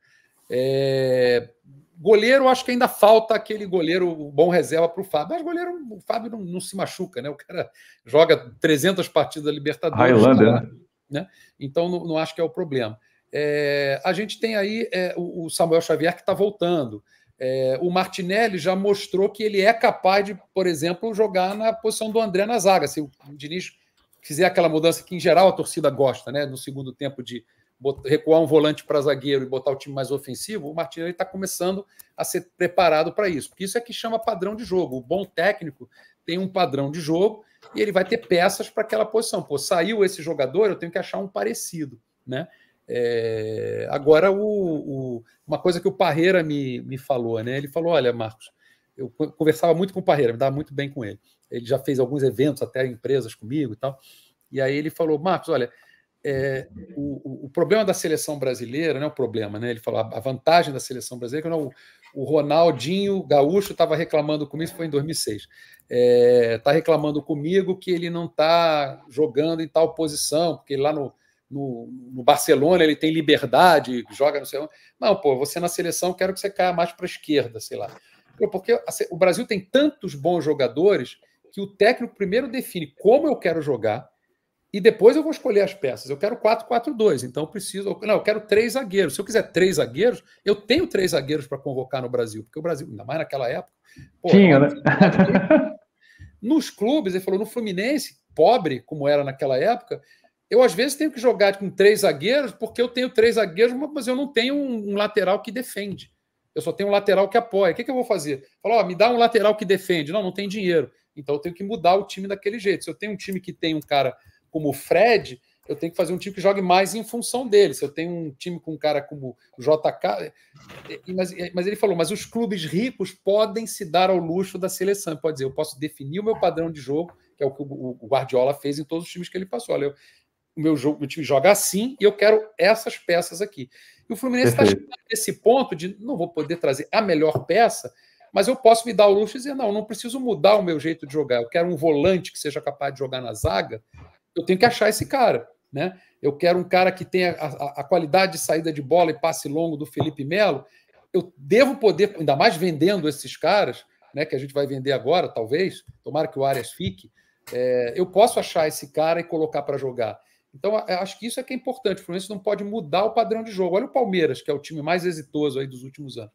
É... Goleiro, acho que ainda falta aquele goleiro bom reserva para o Fábio. Mas goleiro, o Fábio não, não, se machuca, né? O cara joga 300 partidas da Libertadores. Highlander, tá né? né? Então, não, não acho que é o problema. É, a gente tem aí é, o Samuel Xavier que está voltando. É, o Martinelli já mostrou que ele é capaz de, por exemplo, jogar na posição do André na zaga. Se o Diniz fizer aquela mudança que, em geral, a torcida gosta, né? No segundo tempo de recuar um volante para zagueiro e botar o time mais ofensivo, o Martinelli está começando a ser preparado para isso. Porque isso é que chama padrão de jogo. O bom técnico tem um padrão de jogo e ele vai ter peças para aquela posição. Pô, saiu esse jogador, eu tenho que achar um parecido, né? É, agora, o, o, uma coisa que o Parreira me, me falou, né? Ele falou: olha, Marcos, eu conversava muito com o Parreira, me dava muito bem com ele. Ele já fez alguns eventos, até empresas comigo e tal. E aí ele falou: Marcos, olha, é, o, o, problema da seleção brasileira, não é o problema, né? Ele falou: a, vantagem da seleção brasileira, é que o, o Ronaldinho Gaúcho estava reclamando comigo, isso foi em 2006. Está é, tá reclamando comigo que ele não está jogando em tal posição, porque lá no no, no, Barcelona ele tem liberdade, joga não seu. Não, pô, você na seleção quero que você caia mais para a esquerda, sei lá. porque o Brasil tem tantos bons jogadores que o técnico primeiro define como eu quero jogar e depois eu vou escolher as peças. Eu quero 4-4-2, então eu preciso. Não, eu quero três zagueiros. Se eu quiser três zagueiros, eu tenho três zagueiros para convocar no Brasil, porque o Brasil, ainda mais naquela época. Pô, Tinha, né? Nos clubes, ele falou, no Fluminense, pobre como era naquela época, eu, às vezes, tenho que jogar com três zagueiros, porque eu tenho três zagueiros, mas eu não tenho um lateral que defende. Eu só tenho um lateral que apoia. O que, que eu vou fazer? Falar, me dá um lateral que defende. Não, não tem dinheiro. Então eu tenho que mudar o time daquele jeito. Se eu tenho um time que tem um cara como o Fred, eu tenho que fazer um time que jogue mais em função dele. Se eu tenho um time com um cara como o JK. Mas, mas ele falou, mas os clubes ricos podem se dar ao luxo da seleção. Pode dizer, eu posso definir o meu padrão de jogo, que é o que o Guardiola fez em todos os times que ele passou. Olha, eu, o meu, jogo, meu time joga assim e eu quero essas peças aqui. E o Fluminense está chegando nesse ponto de não vou poder trazer a melhor peça, mas eu posso me dar o luxo e dizer: não, não preciso mudar o meu jeito de jogar. Eu quero um volante que seja capaz de jogar na zaga. Eu tenho que achar esse cara. Né? Eu quero um cara que tenha a, a, a qualidade de saída de bola e passe longo do Felipe Melo. Eu devo poder, ainda mais vendendo esses caras, né, que a gente vai vender agora, talvez, tomara que o Arias fique. É, eu posso achar esse cara e colocar para jogar. Então, é, acho que isso é que é importante. O Fluminense não pode mudar o padrão de jogo. Olha o Palmeiras, que é o time mais exitoso aí dos últimos anos.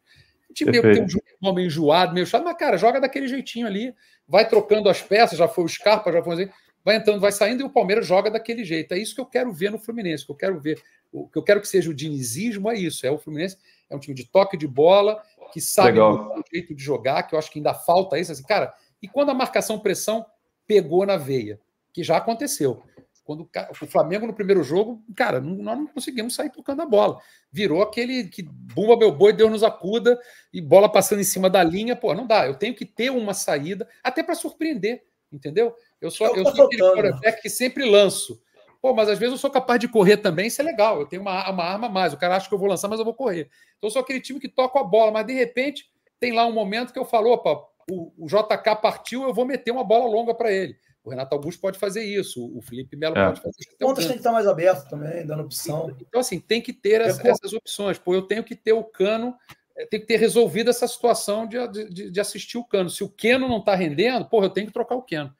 O time meio, tem um jogo meio enjoado, meio chato, mas, cara, joga daquele jeitinho ali, vai trocando as peças, já foi o Scarpa, já foi assim, vai entrando, vai saindo, e o Palmeiras joga daquele jeito. É isso que eu quero ver no Fluminense, que eu quero ver. O que eu quero que seja o dinizismo é isso. É o Fluminense, é um time de toque de bola, que sabe o jeito de jogar, que eu acho que ainda falta isso. Assim, cara, e quando a marcação pressão pegou na veia, que já aconteceu. Quando o Flamengo no primeiro jogo, cara, não, nós não conseguimos sair tocando a bola. Virou aquele que bumba meu boi, Deus nos acuda e bola passando em cima da linha, pô, não dá. Eu tenho que ter uma saída até para surpreender, entendeu? Eu sou, é eu, eu tá sou aquele quarterback que sempre lanço. Pô, mas às vezes eu sou capaz de correr também, isso é legal. Eu tenho uma, uma arma a mais. O cara acha que eu vou lançar, mas eu vou correr. Então eu sou aquele time que toca a bola, mas de repente tem lá um momento que eu falo, opa, o, o JK partiu, eu vou meter uma bola longa para ele. O Renato Augusto pode fazer isso, o Felipe Melo é. pode fazer isso. Os pontas tem que estar mais aberto também, dando opção. Então, então, assim, tem que ter as, essas opções. Pô, eu tenho que ter o cano, é, tem que ter resolvido essa situação de, de, de assistir o cano. Se o Keno não está rendendo, porra, eu tenho que trocar o Keno.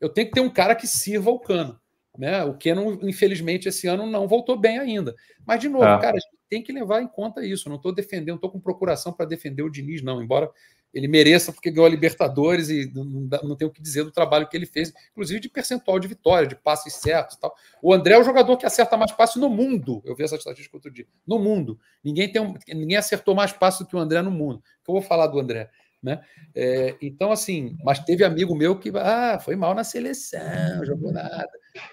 Eu tenho que ter um cara que sirva o cano. Né? O Keno, infelizmente, esse ano não voltou bem ainda. Mas, de novo, é. cara, a gente tem que levar em conta isso. Eu não estou defendendo, não estou com procuração para defender o Diniz, não, embora ele mereça porque ganhou a Libertadores e não, não tem o que dizer do trabalho que ele fez, inclusive de percentual de vitória, de passes certos e tal. O André é o jogador que acerta mais passes no mundo. Eu vi essa estatística outro dia. No mundo. Ninguém, tem um, ninguém acertou mais passes do que o André no mundo. Eu vou falar do André. Né? É, então, assim, mas teve amigo meu que ah, foi mal na seleção, jogou nada.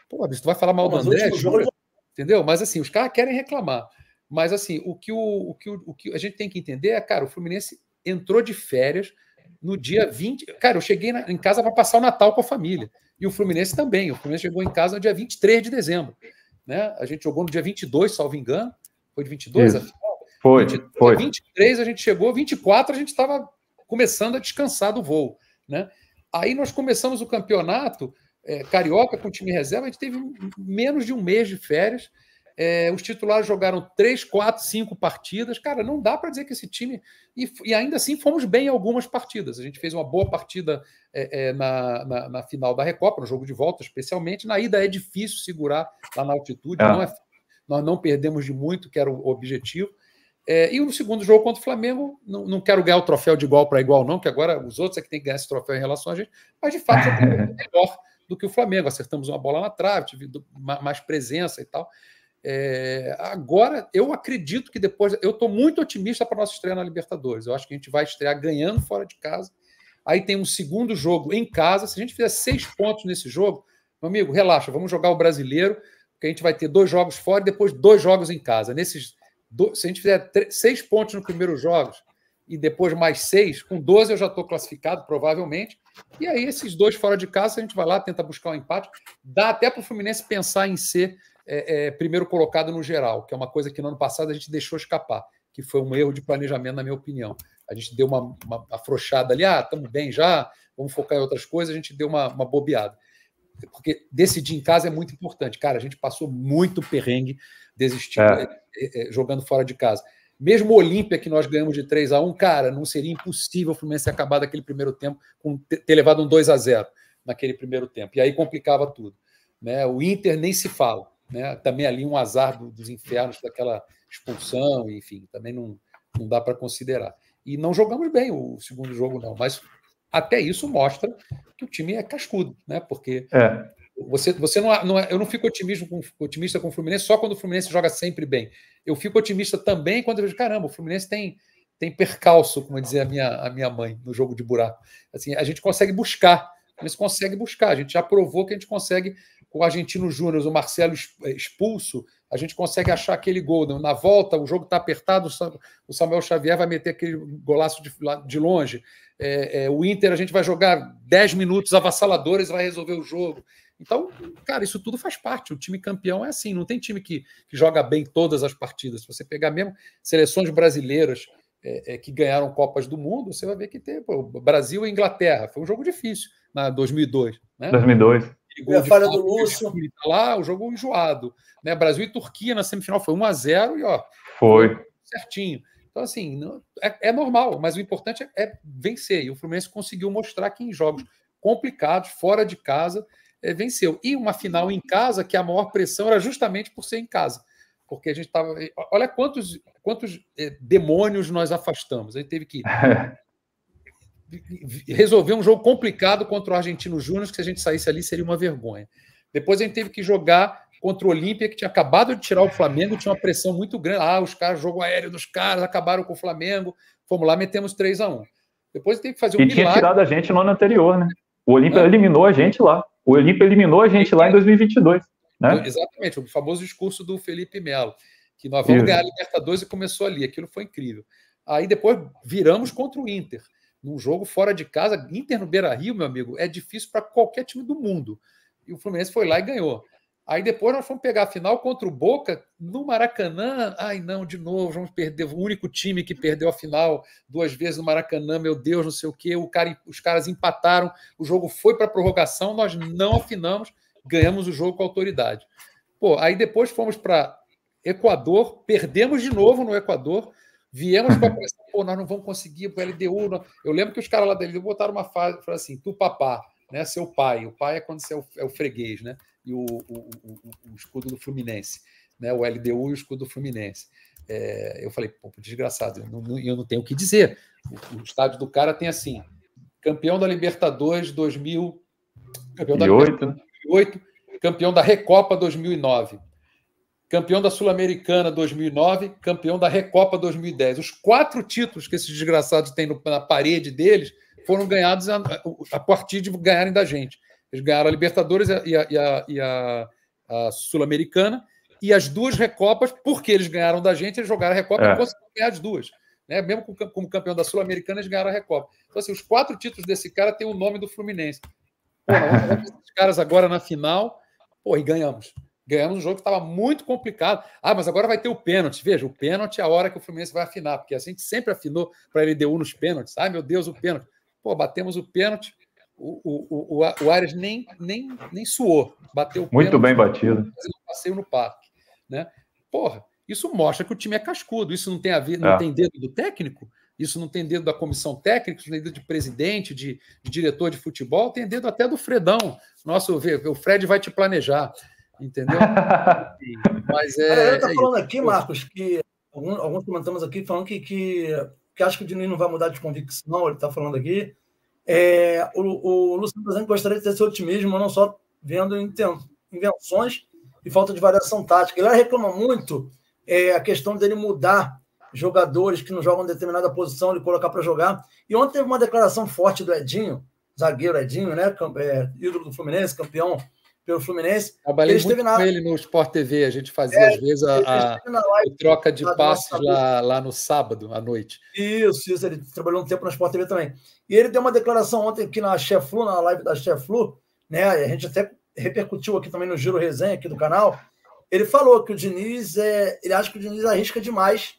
Pô, bicho, tu vai falar mal do André? Jura, Entendeu? Mas assim, os caras querem reclamar. Mas assim, o que o, o que o, o que a gente tem que entender é, cara, o Fluminense entrou de férias no dia 20. Cara, eu cheguei na, em casa para passar o Natal com a família. E o Fluminense também. O Fluminense chegou em casa no dia 23 de dezembro. Né? A gente jogou no dia 22, salvo engano. Foi de 22 a final? Foi, 22, foi. 23 a gente chegou, 24 a gente estava começando a descansar do voo. Né? Aí nós começamos o campeonato é, carioca com time reserva, a gente teve menos de um mês de férias. É, os titulares jogaram três, quatro, cinco partidas. Cara, não dá para dizer que esse time. E, e, ainda assim fomos bem em algumas partidas. A gente fez uma boa partida é, é, na, na, na, final da Recopa, no jogo de volta, especialmente. Na ida é difícil segurar lá na altitude. É. Não é, nós não perdemos de muito, que era o objetivo. É, e no segundo jogo contra o Flamengo, não, não quero ganhar o troféu de igual para igual, não, que agora os outros é que tem que ganhar esse troféu em relação a gente, mas de fato é melhor do que o Flamengo. Acertamos uma bola na trave, tive mais presença e tal. É, agora, eu acredito que depois. Eu estou muito otimista para a nossa estreia na Libertadores. Eu acho que a gente vai estrear ganhando fora de casa. Aí tem um segundo jogo em casa. Se a gente fizer seis pontos nesse jogo, meu amigo, relaxa, vamos jogar o brasileiro, porque a gente vai ter dois jogos fora e depois dois jogos em casa. Nesses, dois, se a gente fizer seis pontos no primeiro jogo e depois mais seis, com 12 eu já estou classificado, provavelmente. E aí, esses dois fora de casa, a gente vai lá, tenta buscar um empate. Dá até para o Fluminense pensar em ser é, é, primeiro colocado no geral, que é uma coisa que no ano passado a gente deixou escapar, que foi um erro de planejamento, na minha opinião. A gente deu uma, uma afrouxada ali, ah, estamos bem já, vamos focar em outras coisas, a gente deu uma, uma bobeada porque decidir em casa é muito importante. Cara, a gente passou muito perrengue desistindo, é. é, é, é jogando fora de casa. Mesmo o Olímpia, que nós ganhamos de 3 a 1 cara, não seria impossível o Fluminense acabar acabado primeiro tempo com ter levado um 2 a 0 naquele primeiro tempo. E aí complicava tudo. Né? O Inter nem se fala. Né? Também ali um azar do, dos infernos daquela expulsão, enfim, também não, não dá para considerar. E não jogamos bem o segundo jogo, não, mas até isso mostra que o time é cascudo, né? Porque é. você, você não, não, é, eu não fico otimismo com, otimista com o Fluminense só quando o Fluminense joga sempre bem. Eu fico otimista também quando eu vejo, caramba, o Fluminense tem tem percalço, como dizia a minha, a minha mãe, no jogo de buraco. Assim, a gente consegue buscar, mas consegue buscar. A gente já provou que a gente consegue com o Argentino Júnior, o Marcelo eh, expulso, a gente consegue achar aquele gol. Né? Na volta, o jogo está apertado, o Samuel Xavier vai meter aquele golaço de, de longe. É, é, o Inter, a gente vai jogar 10 minutos avassaladores, vai resolver o jogo. Então, cara, isso tudo faz parte. O time campeão é assim, não tem time que, que joga bem todas as partidas. Se você pegar mesmo seleções brasileiras é, é que ganharam Copas do Mundo, você vai ver que tem pô, Brasil e Inglaterra. Foi um jogo difícil na 2002. Né? 2002 a falha do Lúcio. Tá lá, o jogo enjoado. Né? Brasil e Turquia na semifinal foi 1 a 0 e ó. Foi. Certinho. Então, assim, não, é, é, normal, mas o importante é, é, vencer. E o Fluminense conseguiu mostrar que em jogos complicados, fora de casa, é, venceu. E uma final em casa, que a maior pressão era justamente por ser em casa. Porque a gente estava. Olha quantos, quantos é, demônios nós afastamos. A gente teve que resolver um jogo complicado contra o Argentino Júnior, que se a gente saísse ali seria uma vergonha. Depois a gente teve que jogar contra o Olímpia, que tinha acabado de tirar o Flamengo, tinha uma pressão muito grande. Ah, os caras, jogo aéreo dos caras, acabaram com o Flamengo. Fomos lá, metemos 3 a 1 Depois tem que fazer um e milagre. tinha tirado a gente no ano anterior, né? O Olímpia é. eliminou a gente lá. O Olímpia eliminou a gente lá em 2022. Né? Exatamente, o famoso discurso do Felipe Melo, que nós vamos Isso. ganhar a Libertadores e começou ali. Aquilo foi incrível. Aí depois viramos contra o Inter num jogo fora de casa, Inter no Beira Rio, meu amigo, é difícil para qualquer time do mundo. E o Fluminense foi lá e ganhou. Aí depois nós fomos pegar a final contra o Boca no Maracanã. Ai, não, de novo, vamos perder. O único time que perdeu a final duas vezes no Maracanã, meu Deus, não sei o quê. O cara, os caras empataram, o jogo foi para a prorrogação, nós não afinamos, ganhamos o jogo com autoridade. Pô, aí depois fomos para Equador, perdemos de novo no Equador, Viemos para pressão, pô, nós não vamos conseguir para LDU. Não... Eu lembro que os caras lá da LDU botaram uma frase assim: tu papá, né? Seu pai. O pai é quando você é o, é o freguês, né? E o, o, o, escudo do Fluminense, né? O LDU e o escudo do Fluminense. É, eu falei, pô, desgraçado, eu não, eu não tenho o que dizer. O, estádio do cara tem assim: campeão da Libertadores 2000, campeão da 2008, né? campeão da Recopa 2009 campeão da Sul-Americana 2009, campeão da Recopa 2010. Os quatro títulos que esses desgraçados têm na parede deles foram ganhados a, a, partir de ganharem da gente. Eles ganharam a Libertadores e a, a, a, a Sul-Americana e as duas Recopas, porque eles ganharam da gente, eles jogaram a Recopa é. e conseguiram ganhar as duas. Né? Mesmo como campeão da Sul-Americana, eles ganharam a Recopa. Então, assim, os quatro títulos desse cara têm o nome do Fluminense. Pô, esses caras agora na final, pô, e ganhamos ganhamos um jogo que estava muito complicado. Ah, mas agora vai ter o pênalti. Veja, o pênalti é a hora que o Fluminense vai afinar, porque a gente sempre afinou para a LDU nos pênaltis. Ai, meu Deus, o pênalti. Pô, batemos o pênalti, o, o, o, o Ares nem, nem, nem suou. Bateu o Muito pênalti, bem batido. É passeio no parque. Né? Porra, isso mostra que o time é cascudo. Isso não tem a ver, não é. tem dedo do técnico? Isso não tem dedo da comissão técnica, não tem dedo de presidente, de, de diretor de futebol, tem dedo até do Fredão. Nosso, o Fred vai te planejar entendeu? Mas é. A galera é falando aqui, Marcos, que alguns, alguns comentamos aqui falando que, que, que acho que o Diniz não vai mudar de convicção, ele está falando aqui. É, o, o Luciano Presidente gostaria de ter esse otimismo, não só vendo invenções e falta de variação tática. Ele reclama muito é, a questão dele mudar jogadores que não jogam determinada posição, ele colocar para jogar. E ontem teve uma declaração forte do Edinho, zagueiro Edinho, né? É, ídolo do Fluminense, campeão pelo Fluminense. Trabalhei ele muito na... com ele no Sport TV, a gente fazia é, às vezes a, a troca de passos lá, lá no sábado à noite. Isso, isso, ele trabalhou um tempo na Sport TV também. E ele deu uma declaração ontem aqui na Cheflu, na live da Cheflu, né? A gente até repercutiu aqui também no Giro Resenha aqui do canal. Ele falou que o Diniz é, ele acha que o Diniz arrisca demais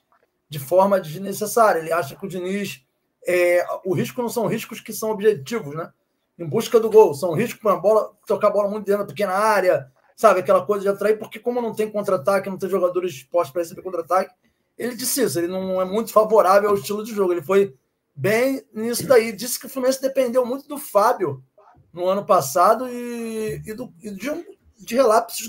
de forma desnecessária. Ele acha que o Diniz é, o risco não são riscos que são objetivos, né? em busca do gol. São riscos para a bola, tocar a bola muito dentro da pequena área, sabe? Aquela coisa de atrair, porque como não tem contra-ataque, não tem jogadores dispostos para receber contra-ataque, ele disse isso, ele não é muito favorável ao estilo de jogo. Ele foi bem nisso daí. Disse que o Fluminense dependeu muito do Fábio no ano passado e, e, do, e de, um, de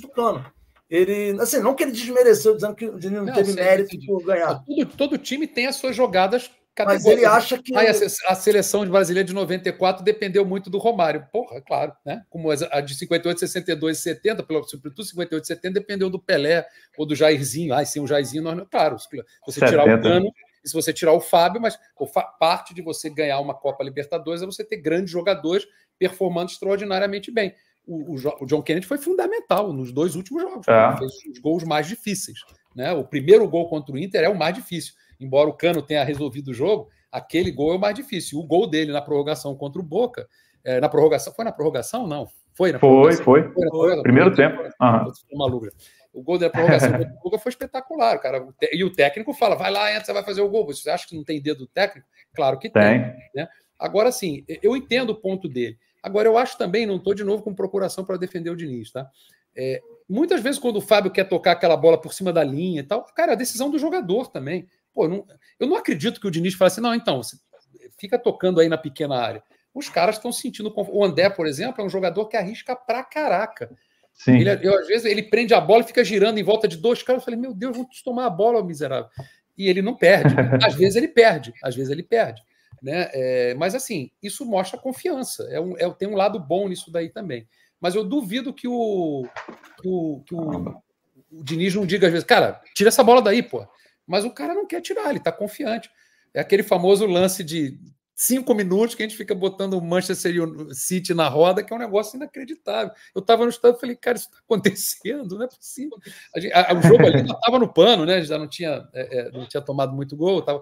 do Cano. Ele, assim, não que ele desmereceu dizendo que o Dino não, teve mérito por ganhar. Todo, todo time tem as suas jogadas mas ele acha que. Ah, a seleção brasileira de 94 dependeu muito do Romário. Porra, é claro, né? Como a de 58, 62, 70, pelo sobretudo 58, 70, dependeu do Pelé ou do Jairzinho. Ah, sem o Jairzinho, nós não. É claro, você 70. tirar o Cano, se você tirar o Fábio, mas parte de você ganhar uma Copa Libertadores é você ter grandes jogadores performando extraordinariamente bem. O, o, o John Kennedy foi fundamental nos dois últimos jogos. É. Fez os gols mais difíceis. Né? O primeiro gol contra o Inter é o mais difícil embora o Cano tenha resolvido o jogo, aquele gol é o mais difícil. O gol dele na prorrogação contra o Boca, é, na prorrogação, foi na prorrogação? Não. Foi, na foi, foi. foi. Na foi. Primeiro tempo. Uhum. O gol da prorrogação contra o Boca foi espetacular, cara. E o técnico fala: vai lá, entra, você vai fazer o gol. Você acha que não tem dedo do técnico? Claro que tem. tem né? Agora, sim, eu entendo o ponto dele. Agora, eu acho também, não estou de novo com procuração para defender o Diniz, tá? É, muitas vezes, quando o Fábio quer tocar aquela bola por cima da linha e tal, cara, é a decisão do jogador também. Pô, não, eu não acredito que o Diniz fale assim, não, então, você fica tocando aí na pequena área. Os caras estão sentindo. O André, por exemplo, é um jogador que arrisca pra caraca. Sim. Ele, eu, às vezes ele prende a bola e fica girando em volta de dois caras. Eu falei, meu Deus, vou tomar a bola, miserável. E ele não perde. Às vezes ele perde, às vezes ele perde. Né? É, mas assim, isso mostra confiança. É um, é, tem um lado bom nisso daí também. Mas eu duvido que o, que o, que o, o Diniz não diga às vezes, cara, tira essa bola daí, pô. Mas o cara não quer tirar, ele está confiante. É aquele famoso lance de cinco minutos que a gente fica botando o Manchester City na roda, que é um negócio inacreditável. Eu estava no estado e falei, cara, isso está acontecendo, não é possível. A gente, a, a, o jogo ali ainda estava no pano, né? Já não tinha, é, é, não tinha tomado muito gol. Tava...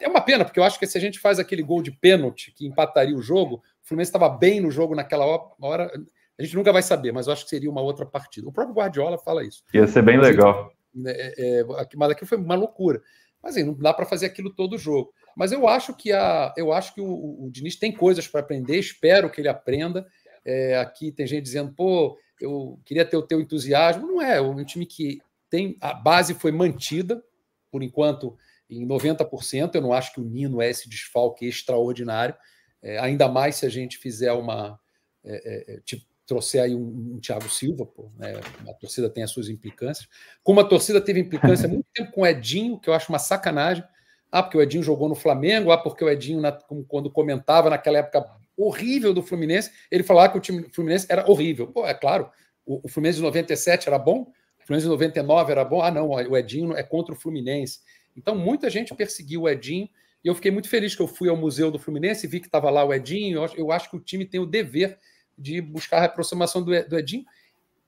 É uma pena, porque eu acho que se a gente faz aquele gol de pênalti que empataria o jogo, o Fluminense estava bem no jogo naquela hora. A gente nunca vai saber, mas eu acho que seria uma outra partida. O próprio Guardiola fala isso. Ia ser bem legal. Né, é, é, mas aquilo foi uma loucura. Mas assim, não dá para fazer aquilo todo jogo. Mas eu acho que a, eu acho que o, o Diniz tem coisas para aprender, espero que ele aprenda. É, aqui tem gente dizendo, pô, eu queria ter o teu entusiasmo. Não é, é um time que tem. A base foi mantida, por enquanto, em 90%. Eu não acho que o Nino é esse desfalque extraordinário. É, ainda mais se a gente fizer uma. É, é, é tipo, trouxer aí um, um Thiago Silva, pô, né? a torcida tem as suas implicâncias. Como a torcida teve implicância muito tempo com o Edinho, que eu acho uma sacanagem. Ah, porque o Edinho jogou no Flamengo, ah, porque o Edinho, na, quando comentava naquela época horrível do Fluminense, ele falava que o time do Fluminense era horrível. Pô, é claro, o, o Fluminense de 97 era bom, o Fluminense de 99 era bom, ah, não, o Edinho é contra o Fluminense. Então, muita gente perseguiu o Edinho, e eu fiquei muito feliz que eu fui ao Museu do Fluminense, vi que estava lá o Edinho. Eu, eu acho que o time tem o dever de buscar a aproximação do, do Edinho.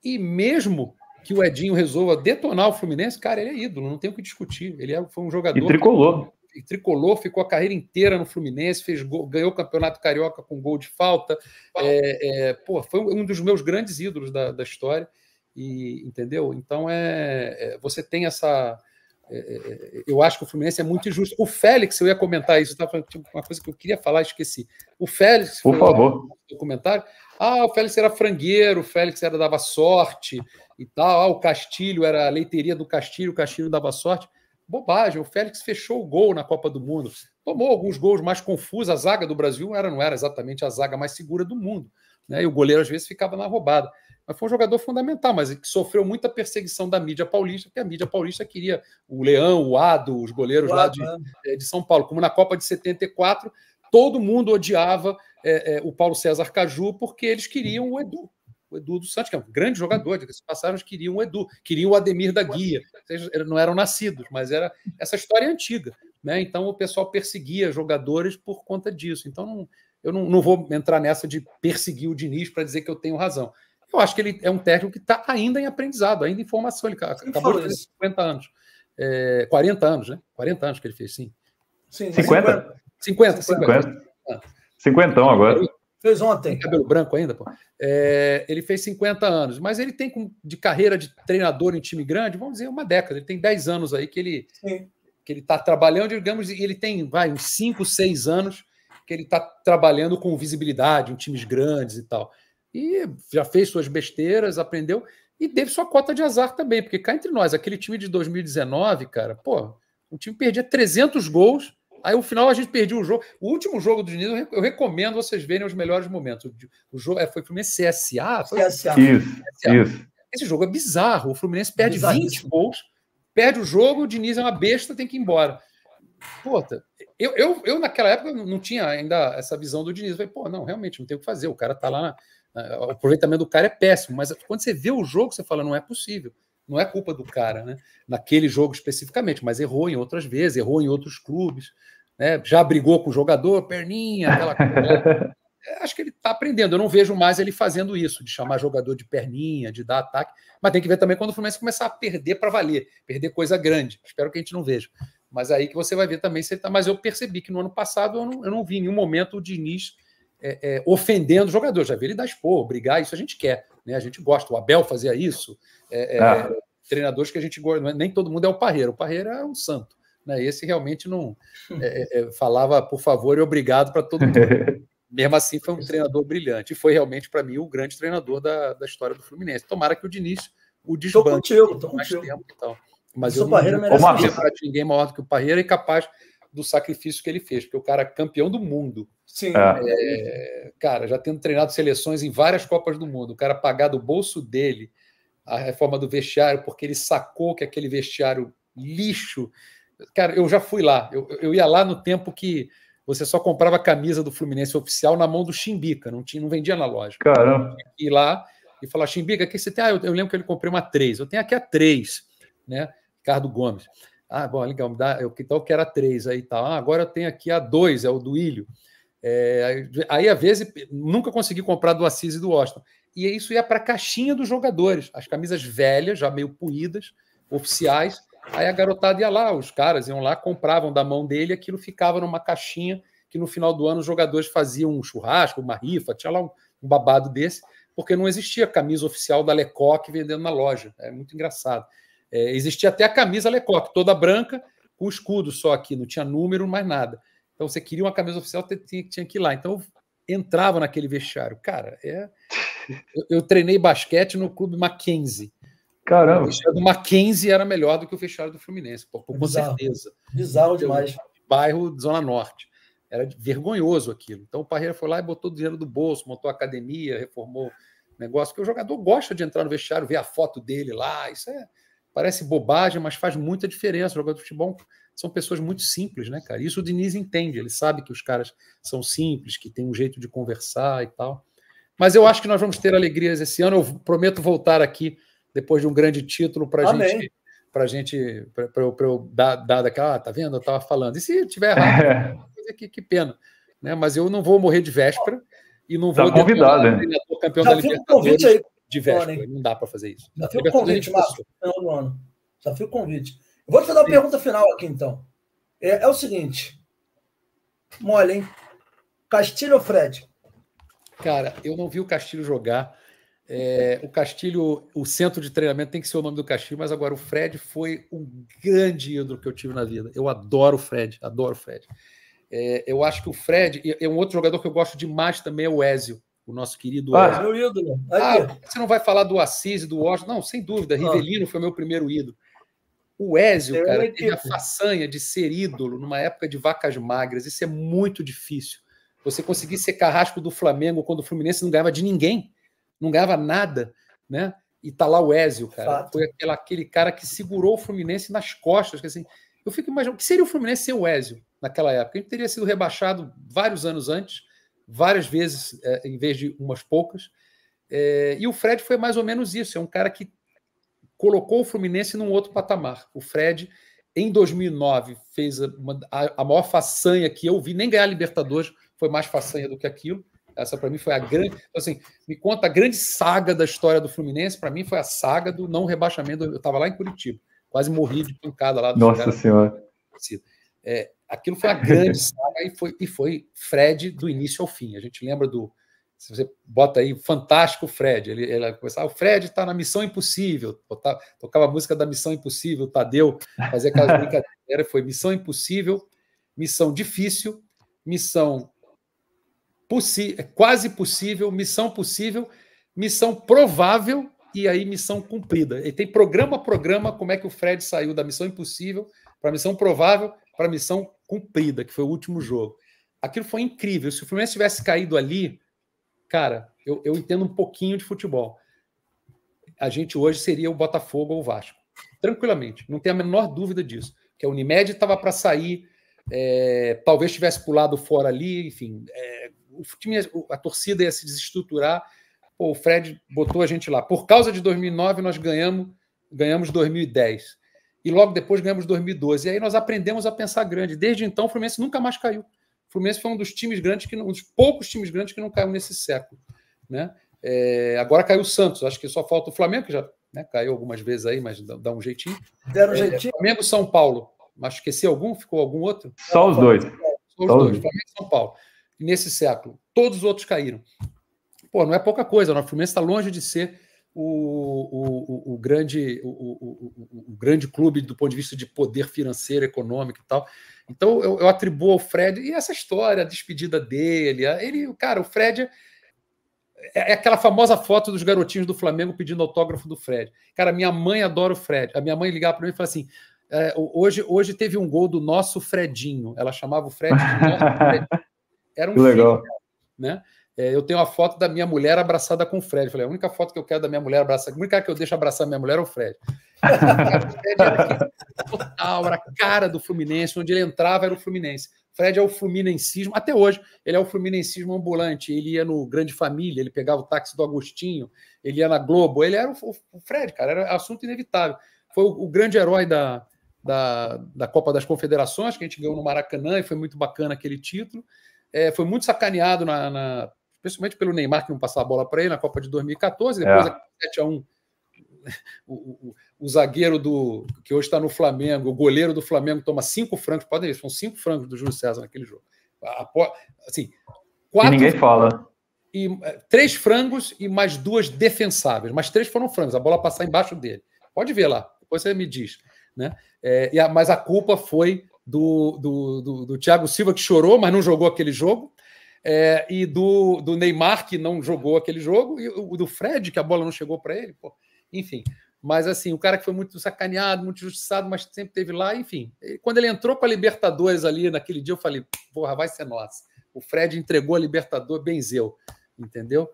E mesmo que o Edinho resolva detonar o Fluminense, cara, ele é ídolo, não tem o que discutir. Ele é, foi um jogador. E tricolor. E tricolor, ficou a carreira inteira no Fluminense, fez gol, ganhou o Campeonato Carioca com gol de falta. É, é, pô, foi um dos meus grandes ídolos da, da história. E, entendeu? Então é, é você tem essa é, é, é, eu acho que o Fluminense é muito injusto. O Félix, eu ia comentar isso, estava uma coisa que eu queria falar, esqueci. O Félix, por favor, documentário. Ah, o Félix era frangueiro, o Félix era dava sorte e tal. Ah, o Castilho era a leiteria do Castilho, o Castilho dava sorte. Bobagem, o Félix fechou o gol na Copa do Mundo. Tomou alguns gols mais confusos, a zaga do Brasil era não era exatamente a zaga mais segura do mundo. Né? E o goleiro, às vezes, ficava na roubada. Mas foi um jogador fundamental, mas que sofreu muita perseguição da mídia paulista, porque a mídia paulista queria o Leão, o Ado, os goleiros lá de, eh, de São Paulo. Como na Copa de 74, todo mundo odiava é, é, o Paulo César Caju porque eles queriam o Edu. O Edu do Santos, que é um grande jogador, eles que se passaram, queriam o Edu, queriam o Ademir da Guia. não eram nascidos, mas era essa história antiga. Né? Então o pessoal perseguia jogadores por conta disso. Então não, eu não, não vou entrar nessa de perseguir o Diniz para dizer que eu tenho razão. Eu acho que ele é um técnico que está ainda em aprendizado, ainda em formação. Ele acabou de fazer 50 anos. É, 40 anos, né? 40 anos que ele fez, sim. sim 50? 50, 50. 50. agora. fez ontem. Tem cabelo branco ainda, pô. É, ele fez 50 anos, mas ele tem de carreira de treinador em time grande, vamos dizer, uma década. Ele tem 10 anos aí que ele, que ele está trabalhando, digamos, e ele tem, vai, uns 5, 6 anos porque ele está trabalhando com visibilidade em times grandes e tal. E já fez suas besteiras, aprendeu e teve sua cota de azar também, porque cá entre nós, aquele time de 2019, cara, pô, o time perdia 300 gols, aí no final a gente perdeu o jogo. O último jogo do Diniz, eu recomendo vocês verem os melhores momentos. O jogo é, foi Fluminense CSA? Foi CSA. Isso, CSA. isso. Esse jogo é bizarro, o Fluminense perde 20 gols, perde o jogo, o Diniz é uma besta, tem que ir embora puta, tá, eu, eu, eu naquela época não tinha ainda essa visão do Diniz. Eu falei, pô, não, realmente, não tem o que fazer. O cara tá lá, né, o aproveitamento do cara é péssimo, mas quando você vê o jogo, você fala, não é possível. Não é culpa do cara, né? Naquele jogo especificamente, mas errou em outras vezes, errou em outros clubes, né? Já brigou com o jogador, perninha, aquela coisa. Né. É, acho que ele está aprendendo. Eu não vejo mais ele fazendo isso, de chamar jogador de perninha, de dar ataque. Mas tem que ver também quando o Fluminense começar a perder para valer, perder coisa grande. Espero que a gente não veja. Mas aí que você vai ver também se ele está. Mas eu percebi que no ano passado eu não, eu não vi em nenhum momento o Diniz é, é, ofendendo o jogador. Já vi ele dar expor, brigar, isso a gente quer, né? A gente gosta. O Abel fazia isso. É, é ah. Treinadores que a gente gosta. É, nem todo mundo é o Parreira. O Parreira é um santo. Né? Esse realmente não é, falava por favor e obrigado para todo mundo. Mesmo assim, foi um treinador brilhante. E foi realmente, para mim, o grande treinador da, da história do Fluminense. Tomara que o Diniz o desbanque. Tô contigo, tô contigo. Tempo, então. Mas eu o Parreira merece uma ninguém maior do que o Parreira e capaz do sacrifício que ele fez, porque o cara é campeão do mundo. Sim. É. É, cara, já tendo treinado seleções em várias Copas do Mundo, o cara pagar do bolso dele a reforma do vestiário, porque ele sacou que aquele vestiário lixo. Cara, eu já fui lá. Eu, eu ia lá no tempo que você só comprava a camisa do Fluminense oficial na mão do Chimbica, não, tinha, não vendia na loja. Caramba. Ir lá e falar, Chimbica, que você tem? Ah, eu, eu lembro que ele comprei uma 3. Eu tenho aqui a 3, né? Ricardo Gomes. Ah, bom, legal, me dá, eu, então eu quero a 3 aí tal. Tá. Ah, agora eu tenho aqui a 2, é o do Ilho. É, aí, às vezes, nunca consegui comprar do Assis e do Washington. E isso ia para a caixinha dos jogadores, as camisas velhas, já meio puídas, oficiais. Aí a garotada ia lá, os caras iam lá, compravam da mão dele, aquilo ficava numa caixinha que no final do ano os jogadores faziam um churrasco, uma rifa, tinha lá um, um babado desse, porque não existia camisa oficial da Lecoque vendendo na loja. É muito engraçado. É, existia até a camisa Lecoque, toda branca, com escudo só aqui, não tinha número, mais nada. Então você queria uma camisa oficial, tinha, tinha que ir lá. Então entrava naquele vestiário. Cara, é... eu, eu treinei basquete no clube Mackenzie. Caramba. O vestiário do Mackenzie era melhor do que o vestiário do Fluminense, pô, com Bizarro. certeza. Bizarro demais. Bairro de Zona Norte. Era vergonhoso aquilo. Então o Parreira foi lá e botou o dinheiro do bolso, montou a academia, reformou o negócio, que o jogador gosta de entrar no vestiário, ver a foto dele lá. Isso é Parece bobagem, mas faz muita diferença. O jogador de futebol são pessoas muito simples, né, cara? Isso o Diniz entende, ele sabe que os caras são simples, que tem um jeito de conversar e tal. Mas eu acho que nós vamos ter alegrias esse ano. Eu prometo voltar aqui depois de um grande título para gente para gente para eu, eu, dar, dar daquela, ah, tá vendo? Eu tava falando. E se tiver errado, que, que, pena, né? Mas eu não vou morrer de véspera e não tá vou convidado, né? campeão Já da Libertadores. Um convite aí de véspera. não dá para fazer isso. Já fica o convite, Márcio. final do ano. Já fica o convite. Eu vou te fazer uma pergunta final aqui, então. É, é o seguinte. Mole, hein? Castilho ou Fred? Cara, eu não vi o Castilho jogar. É, o Castilho, o centro de treinamento tem que ser o nome do Castilho, mas agora o Fred foi um grande ídolo que eu tive na vida. Eu adoro o Fred, adoro o Fred. É, eu acho que o Fred, e, e é um outro jogador que eu gosto demais também é o Ezio o nosso querido. Ah, meu ídolo. Ah, você não vai falar do Assis e do Washington? Não, sem dúvida. Ah. Rivelino ah. foi meu primeiro ídolo. O Ézio, cara, é teve a façanha de ser ídolo numa época de vacas magras. Isso é muito difícil. Você conseguir ser carrasco do Flamengo quando o Fluminense não ganhava de ninguém, não ganhava nada, né? E tá lá o Ézio, cara. Fato. Foi aquela, aquele cara que segurou o Fluminense nas costas. Que assim, eu fico imaginando o que seria o Fluminense sem o Ézio naquela época. Ele teria sido rebaixado vários anos antes várias vezes é, em vez de umas poucas. É, e o Fred foi mais ou menos isso. É um cara que colocou o Fluminense num outro patamar. O Fred, em 2009, fez uma, a, a, maior façanha que eu vi. Nem ganhar a Libertadores foi mais façanha do que aquilo. Essa, para mim, foi a grande. Então, assim, me conta a grande saga da história do Fluminense. Para mim, foi a saga do não rebaixamento. Eu estava lá em Curitiba, quase morri de pancada lá. Nossa Senhora. É, Aquilo foi a grande saga e foi, e foi Fred do início ao fim. A gente lembra do. Se você bota aí fantástico Fred, ele, ele começava, o Fred está na Missão Impossível, botava, tocava a música da Missão Impossível, Tadeu fazia aquela brincadeira, foi Missão Impossível, Missão Difícil, Missão possi Quase Possível, Missão Possível, Missão Provável e aí Missão Cumprida. Ele tem programa a programa como é que o Fred saiu da Missão Impossível para Missão Provável para Missão cumprida, que foi o último jogo. Aquilo foi incrível. Se o Fluminense tivesse caído ali, cara, eu, eu entendo um pouquinho de futebol. A gente hoje seria o Botafogo ou o Vasco. Tranquilamente, não tem a menor dúvida disso. Que a Unimed estava para sair, é, talvez tivesse pulado fora ali, enfim. É, o time, a torcida ia se desestruturar. Pô, o Fred botou a gente lá. Por causa de 2009, nós ganhamos, ganhamos 2010 e logo depois ganhamos 2012. E aí nós aprendemos a pensar grande. Desde então, o Fluminense nunca mais caiu. O Fluminense foi um dos times grandes, que, um dos poucos times grandes que não caiu nesse século. Né? É, agora caiu o Santos, acho que só falta o Flamengo, que já né, caiu algumas vezes aí, mas dá, dá um jeitinho. Deram um é, jeitinho. É, Flamengo São Paulo. Mas esqueci algum? Ficou algum outro? Só os dois. Só os só dois. dois. Flamengo São Paulo. nesse século. Todos os outros caíram. Pô, não é pouca coisa. O Fluminense está longe de ser o, o, o, grande, o, o, grande clube do ponto de vista de poder financeiro, econômico e tal. Então eu, eu atribuo ao Fred e essa história, a despedida dele, ele, cara, o Fred é, é, aquela famosa foto dos garotinhos do Flamengo pedindo autógrafo do Fred. Cara, minha mãe adora o Fred. A minha mãe ligava para mim e falava assim: é, hoje, hoje teve um gol do nosso Fredinho. Ela chamava o Fred de nosso Fredinho. Era um que legal. né? É, eu tenho a foto da minha mulher abraçada com o Fred. falei, a única foto que eu quero da minha mulher abraçada, a única que eu deixo abraçar minha mulher é o Fred. o Fred é era total, era a cara do Fluminense, onde ele entrava era o Fluminense. Fred é o fluminensismo, até hoje, ele é o fluminensismo ambulante. Ele ia no Grande Família, ele pegava o táxi do Agostinho, ele ia na Globo, ele era o, o Fred, cara, era assunto inevitável. Foi o, o grande herói da, da, da, Copa das Confederações, que a gente ganhou no Maracanã, e foi muito bacana aquele título. É, foi muito sacaneado na, na, principalmente pelo Neymar que não passava a bola para ele na Copa de 2014, depois é. 7 a 1 o, o, o, zagueiro do que hoje está no Flamengo, o goleiro do Flamengo toma cinco francos, podem ver, são cinco francos do Júlio César naquele jogo. Assim, quatro, e ninguém fala. E, é, três frangos e mais duas defensáveis, mas três foram frangos, a bola passar embaixo dele. Pode ver lá, depois você me diz. Né? É, a, mas a culpa foi do, do, do, do Thiago Silva, que chorou, mas não jogou aquele jogo, é, e do, do Neymar, que não jogou aquele jogo, e o do Fred, que a bola não chegou para ele, pô. enfim. Mas assim, o cara que foi muito sacaneado, muito injustiçado, mas sempre teve lá, enfim. Quando ele entrou para a Libertadores ali naquele dia, eu falei, porra, vai ser nossa. O Fred entregou a Libertadores, benzeu, entendeu?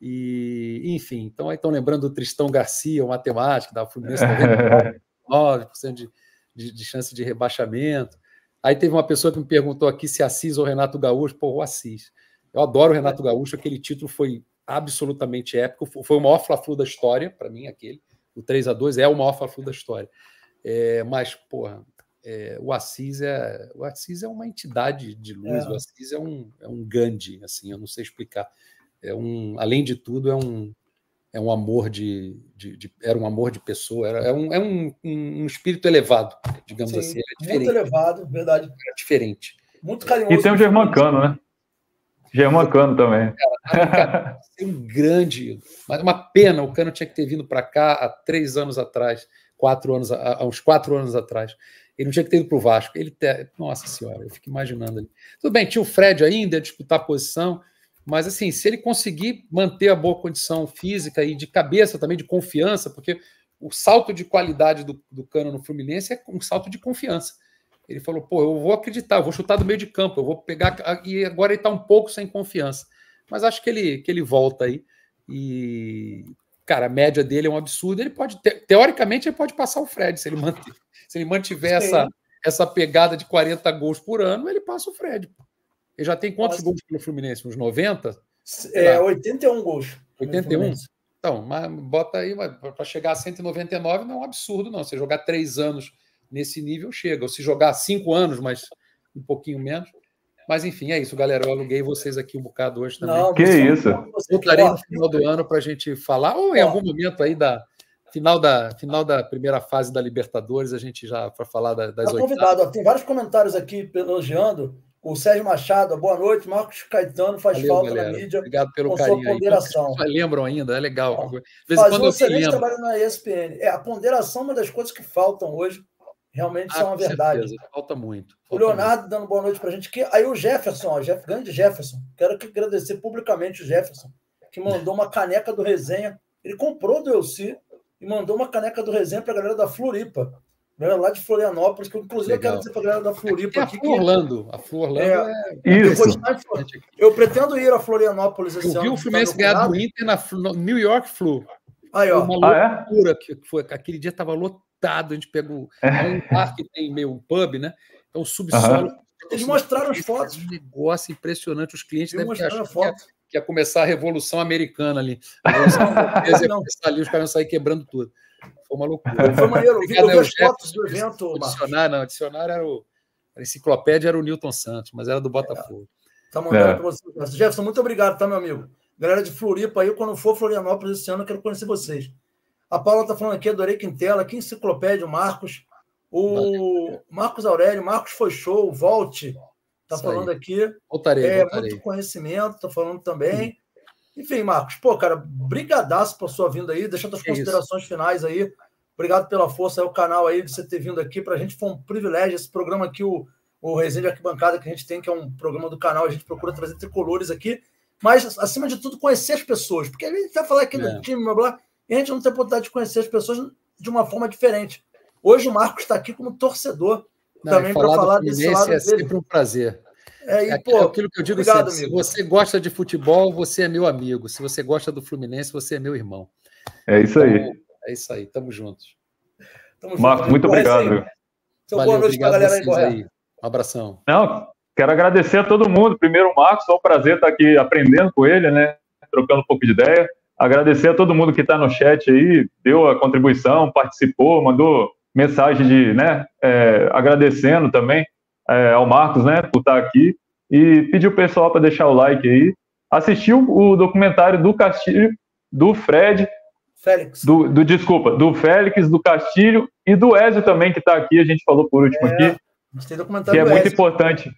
E, enfim, então aí estão lembrando do Tristão Garcia, o matemático da Fluminense, 9% tá de, de, de chance de rebaixamento. Aí teve uma pessoa que me perguntou aqui se Assis ou Renato Gaúcho. Pô, o Assis. Eu adoro o Renato Gaúcho, aquele título foi absolutamente épico. Foi o maior fla-flu da história, para mim, aquele. O 3 a 2 é o maior fla-flu da história. É, mas, porra, é, o, Assis é, o Assis é uma entidade de luz, é. o Assis é um, é um Gandhi, assim, eu não sei explicar. É um, além de tudo, é um, é um amor de, de, de, era um amor de pessoa, era, é, um, é um, um espírito elevado, digamos Sim, assim. É muito elevado, verdade. Era é diferente. Muito carinhoso. E tem o Cano né? Cano também. Era, é, um grande Mas uma pena, o Cano tinha que ter vindo para cá há três anos atrás, quatro anos, há uns quatro anos atrás. Ele não tinha que ter ido para o Vasco. Ele te... Nossa senhora, eu fico imaginando ali. Tudo bem, tinha o Fred ainda a disputar a posição. Mas, assim, se ele conseguir manter a boa condição física e de cabeça também, de confiança, porque o salto de qualidade do, do Cano no Fluminense é um salto de confiança. Ele falou, pô, eu vou acreditar, eu vou chutar do meio de campo, eu vou pegar. E agora ele está um pouco sem confiança. Mas acho que ele, que ele volta aí. E, cara, a média dele é um absurdo. Ele pode, teoricamente, ele pode passar o Fred. Se ele mantiver, se ele mantiver essa, essa pegada de 40 gols por ano, ele passa o Fred. Ele já tem quantos Nossa. gols pelo Fluminense? Uns 90? É, 81 gols. 81? Então, mas bota aí, para chegar a 199 não é um absurdo, não. Você jogar três anos nesse nível, chega. Ou se jogar cinco anos, mas um pouquinho menos. Mas enfim, é isso, galera. Eu aluguei vocês aqui um bocado hoje também. Não, que isso? Voltarei no final do ano para a gente falar, ou em algum momento aí da final da, final da primeira fase da Libertadores, a gente já para falar das tá oitavas. convidado. Tem vários comentários aqui elogiando. O Sérgio Machado, boa noite. Marcos Caetano faz Valeu, falta galera. na mídia. Obrigado pelo com carinho. Sua tá? ponderação. Aí. Lembram ainda, é legal. Ah, Vez faz um excelente trabalho na ESPN. É, a ponderação é uma das coisas que faltam hoje. Realmente é ah, são a verdade. Certeza. Falta muito. Falta o Leonardo muito. dando boa noite para a gente. Que, aí o Jefferson, ó, Jeff, grande Jefferson. Quero que agradecer publicamente o Jefferson, que mandou uma caneca do resenha. Ele comprou do Elci e mandou uma caneca do resenha para a galera da Floripa né, lá de Florianópolis, que eu, inclusive Legal. eu quero dizer para a galera da Floripa é aqui. Que, Orlando, a Flor Orlando é, é... Isso. Eu, pretendo ir a Florianópolis esse eu ano. Eu vi o tá ganhar do Inter na New York Flu. Aí, ó. Uma loucura ah, é? que foi. Aquele dia estava lotado, a gente pegou é. É um parque que tem meio um pub, né? Então é o subsolo. Aham. Eles mostraram as fotos. Um negócio impressionante. Os clientes Eles devem achar foto. Que ia, começar a Revolução Americana ali. A ali, os caras iam sair quebrando tudo. Foi uma loucura. Foi maneiro, eu vi, eu vi as fotos do evento. O dicionário, não, o dicionário era o. A enciclopédia era o Newton Santos, mas era do Botafogo. Tá é. Tá mandando é. para você. Jefferson, muito obrigado, tá, meu amigo? Galera de Floripa aí, quando for Florianópolis esse ano, eu quero conhecer vocês. A Paula tá falando aqui, adorei Quintela, que enciclopédia, o Marcos. O Valeu. Marcos Aurélio, Marcos foi show, volte. Tá Isso falando aí. aqui. Voltarei, é, voltarei. Muito conhecimento, tá falando também. Enfim, Marcos, pô, cara, brigadaço por sua vinda aí, deixa suas considerações isso. finais aí. Obrigado pela força aí, o canal aí, de você ter vindo aqui. Pra gente foi um privilégio esse programa aqui, o, o resende Arquibancada que a gente tem, que é um programa do canal, a gente procura trazer tricolores aqui, mas, acima de tudo, conhecer as pessoas, porque a gente vai falar aqui é. do time, blá, blá, e a gente não tem oportunidade de conhecer as pessoas de uma forma diferente. Hoje o Marcos está aqui como torcedor não, também para falar, falar desse é lado. É sempre um prazer. É, e, é pô, é aquilo que eu digo obrigado, assim, se você gosta de futebol, você é meu amigo. Se você gosta do Fluminense, você é meu irmão. É isso então, aí. É isso aí, tamo juntos. Tamo Marco, junto, muito então é obrigado. então, Valeu, boa noite pra galera aí, aí. Um abração. Não, quero agradecer a todo mundo. Primeiro, o Marcos, é um prazer estar aqui aprendendo com ele, né? Trocando um pouco de ideia. Agradecer a todo mundo que está no chat aí, deu a contribuição, participou, mandou mensagem de, né? É, agradecendo também é, ao Marcos, né, por estar aqui, e pedir o pessoal para deixar o like aí. Assistiu o documentário do Castilho, do Fred. Félix. Do, do, desculpa, do Félix, do Castilho e do Ezio também, que está aqui, a gente falou por último é, aqui. documentário que é do é muito Ezio. importante.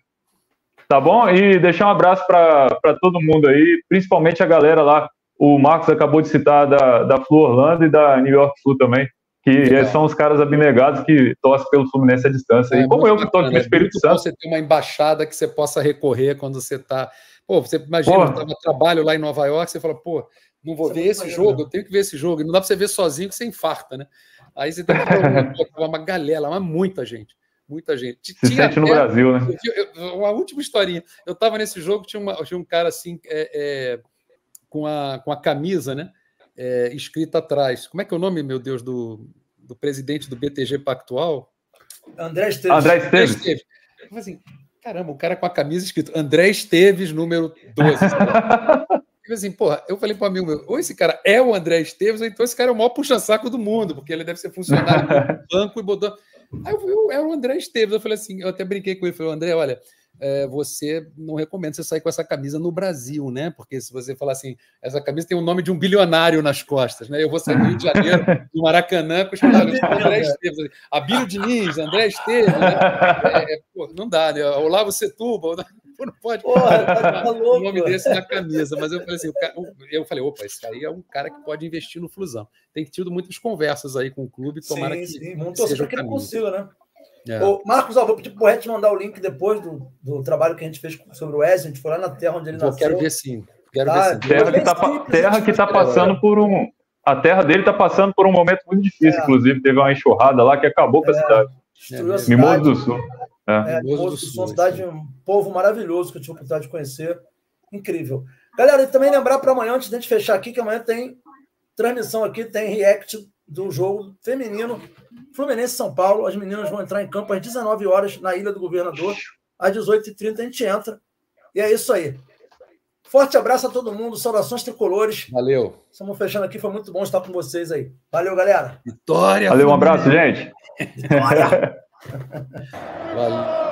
Tá bom? E deixar um abraço para todo mundo aí, principalmente a galera lá. O Marcos acabou de citar da, da Flu Orlando e da New York Flu também que Legal. são os caras abnegados que torcem pelo Fluminense à distância. É, e como eu que estou aqui no Espírito é Santo. Você tem uma embaixada que você possa recorrer quando você está. Pô, você imagina, Porra. eu trabalho lá em Nova York, você fala, pô, não vou você ver não esse jogo, né? eu tenho que ver esse jogo. E não dá para você ver sozinho que você infarta, né? Aí você tem que uma, é uma galera, mas muita gente. Muita gente. Se tinha sente no Brasil, né? uma última historinha. Eu estava nesse jogo, tinha, uma, tinha um cara assim, é, é com, a, com a camisa, né? é, escrita atrás. Como é que é o nome, meu Deus, do, do presidente do BTG Pactual? André Esteves. André Esteves. André Esteves. Assim, caramba, o cara com a camisa escrito André Esteves, número 12. Eu assim, porra, eu falei para mim amigo meu, ou esse cara é o André Esteves, ou então esse cara é o maior puxa-saco do mundo, porque ele deve ser funcionário do banco e botou. Aí eu, eu, era é o André Esteves. Eu falei assim, eu até brinquei com ele, falei, André, olha, é, você não recomenda você sair com essa camisa no Brasil, né? Porque se você falar assim, essa camisa tem o nome de um bilionário nas costas, né? Eu vou sair do Rio de Janeiro, do Maracanã, com os jogadores André Esteves, Abílio Diniz, André Esteves, né? É, é pô, não dá, né? Olavo Setúbal, não pode Porra, tá, tá louco, o nome desse na camisa. Mas eu falei assim, cara, eu falei, opa, esse aí é um cara que pode investir no Flusão. Tem tido muitas conversas aí com o clube, tomara sim, que. Sim, vamos torcer para que ele consiga, né? É. Marcos, ó, vou pedir pro te mandar o link depois do, do trabalho que a gente fez sobre o Wesley, a gente foi lá na terra onde ele nasceu. Eu quero ver sim. Quero ah, ver sim. Terra que, está terra tá passando é. por um. A terra dele está passando por um momento muito difícil, é. inclusive. Teve uma enxurrada lá que acabou com a é. cidade. Destruiu a cidade. É. É, Mimoso do Sul. É, Mimoso do Sul, uma cidade, um povo maravilhoso que eu tive a oportunidade de conhecer. Incrível. Galera, e também lembrar para amanhã, antes de a gente fechar aqui, que amanhã tem transmissão aqui, tem react de um jogo feminino. Fluminense São Paulo, as meninas vão entrar em campo às 19 horas na Ilha do Governador. Às 18h30 a gente entra. E é isso aí. Forte abraço a todo mundo, saudações tricolores. Valeu. Estamos fechando aqui, foi muito bom estar com vocês aí. Valeu, galera. Vitória. Valeu, um abraço, gente. Vitória. Valeu.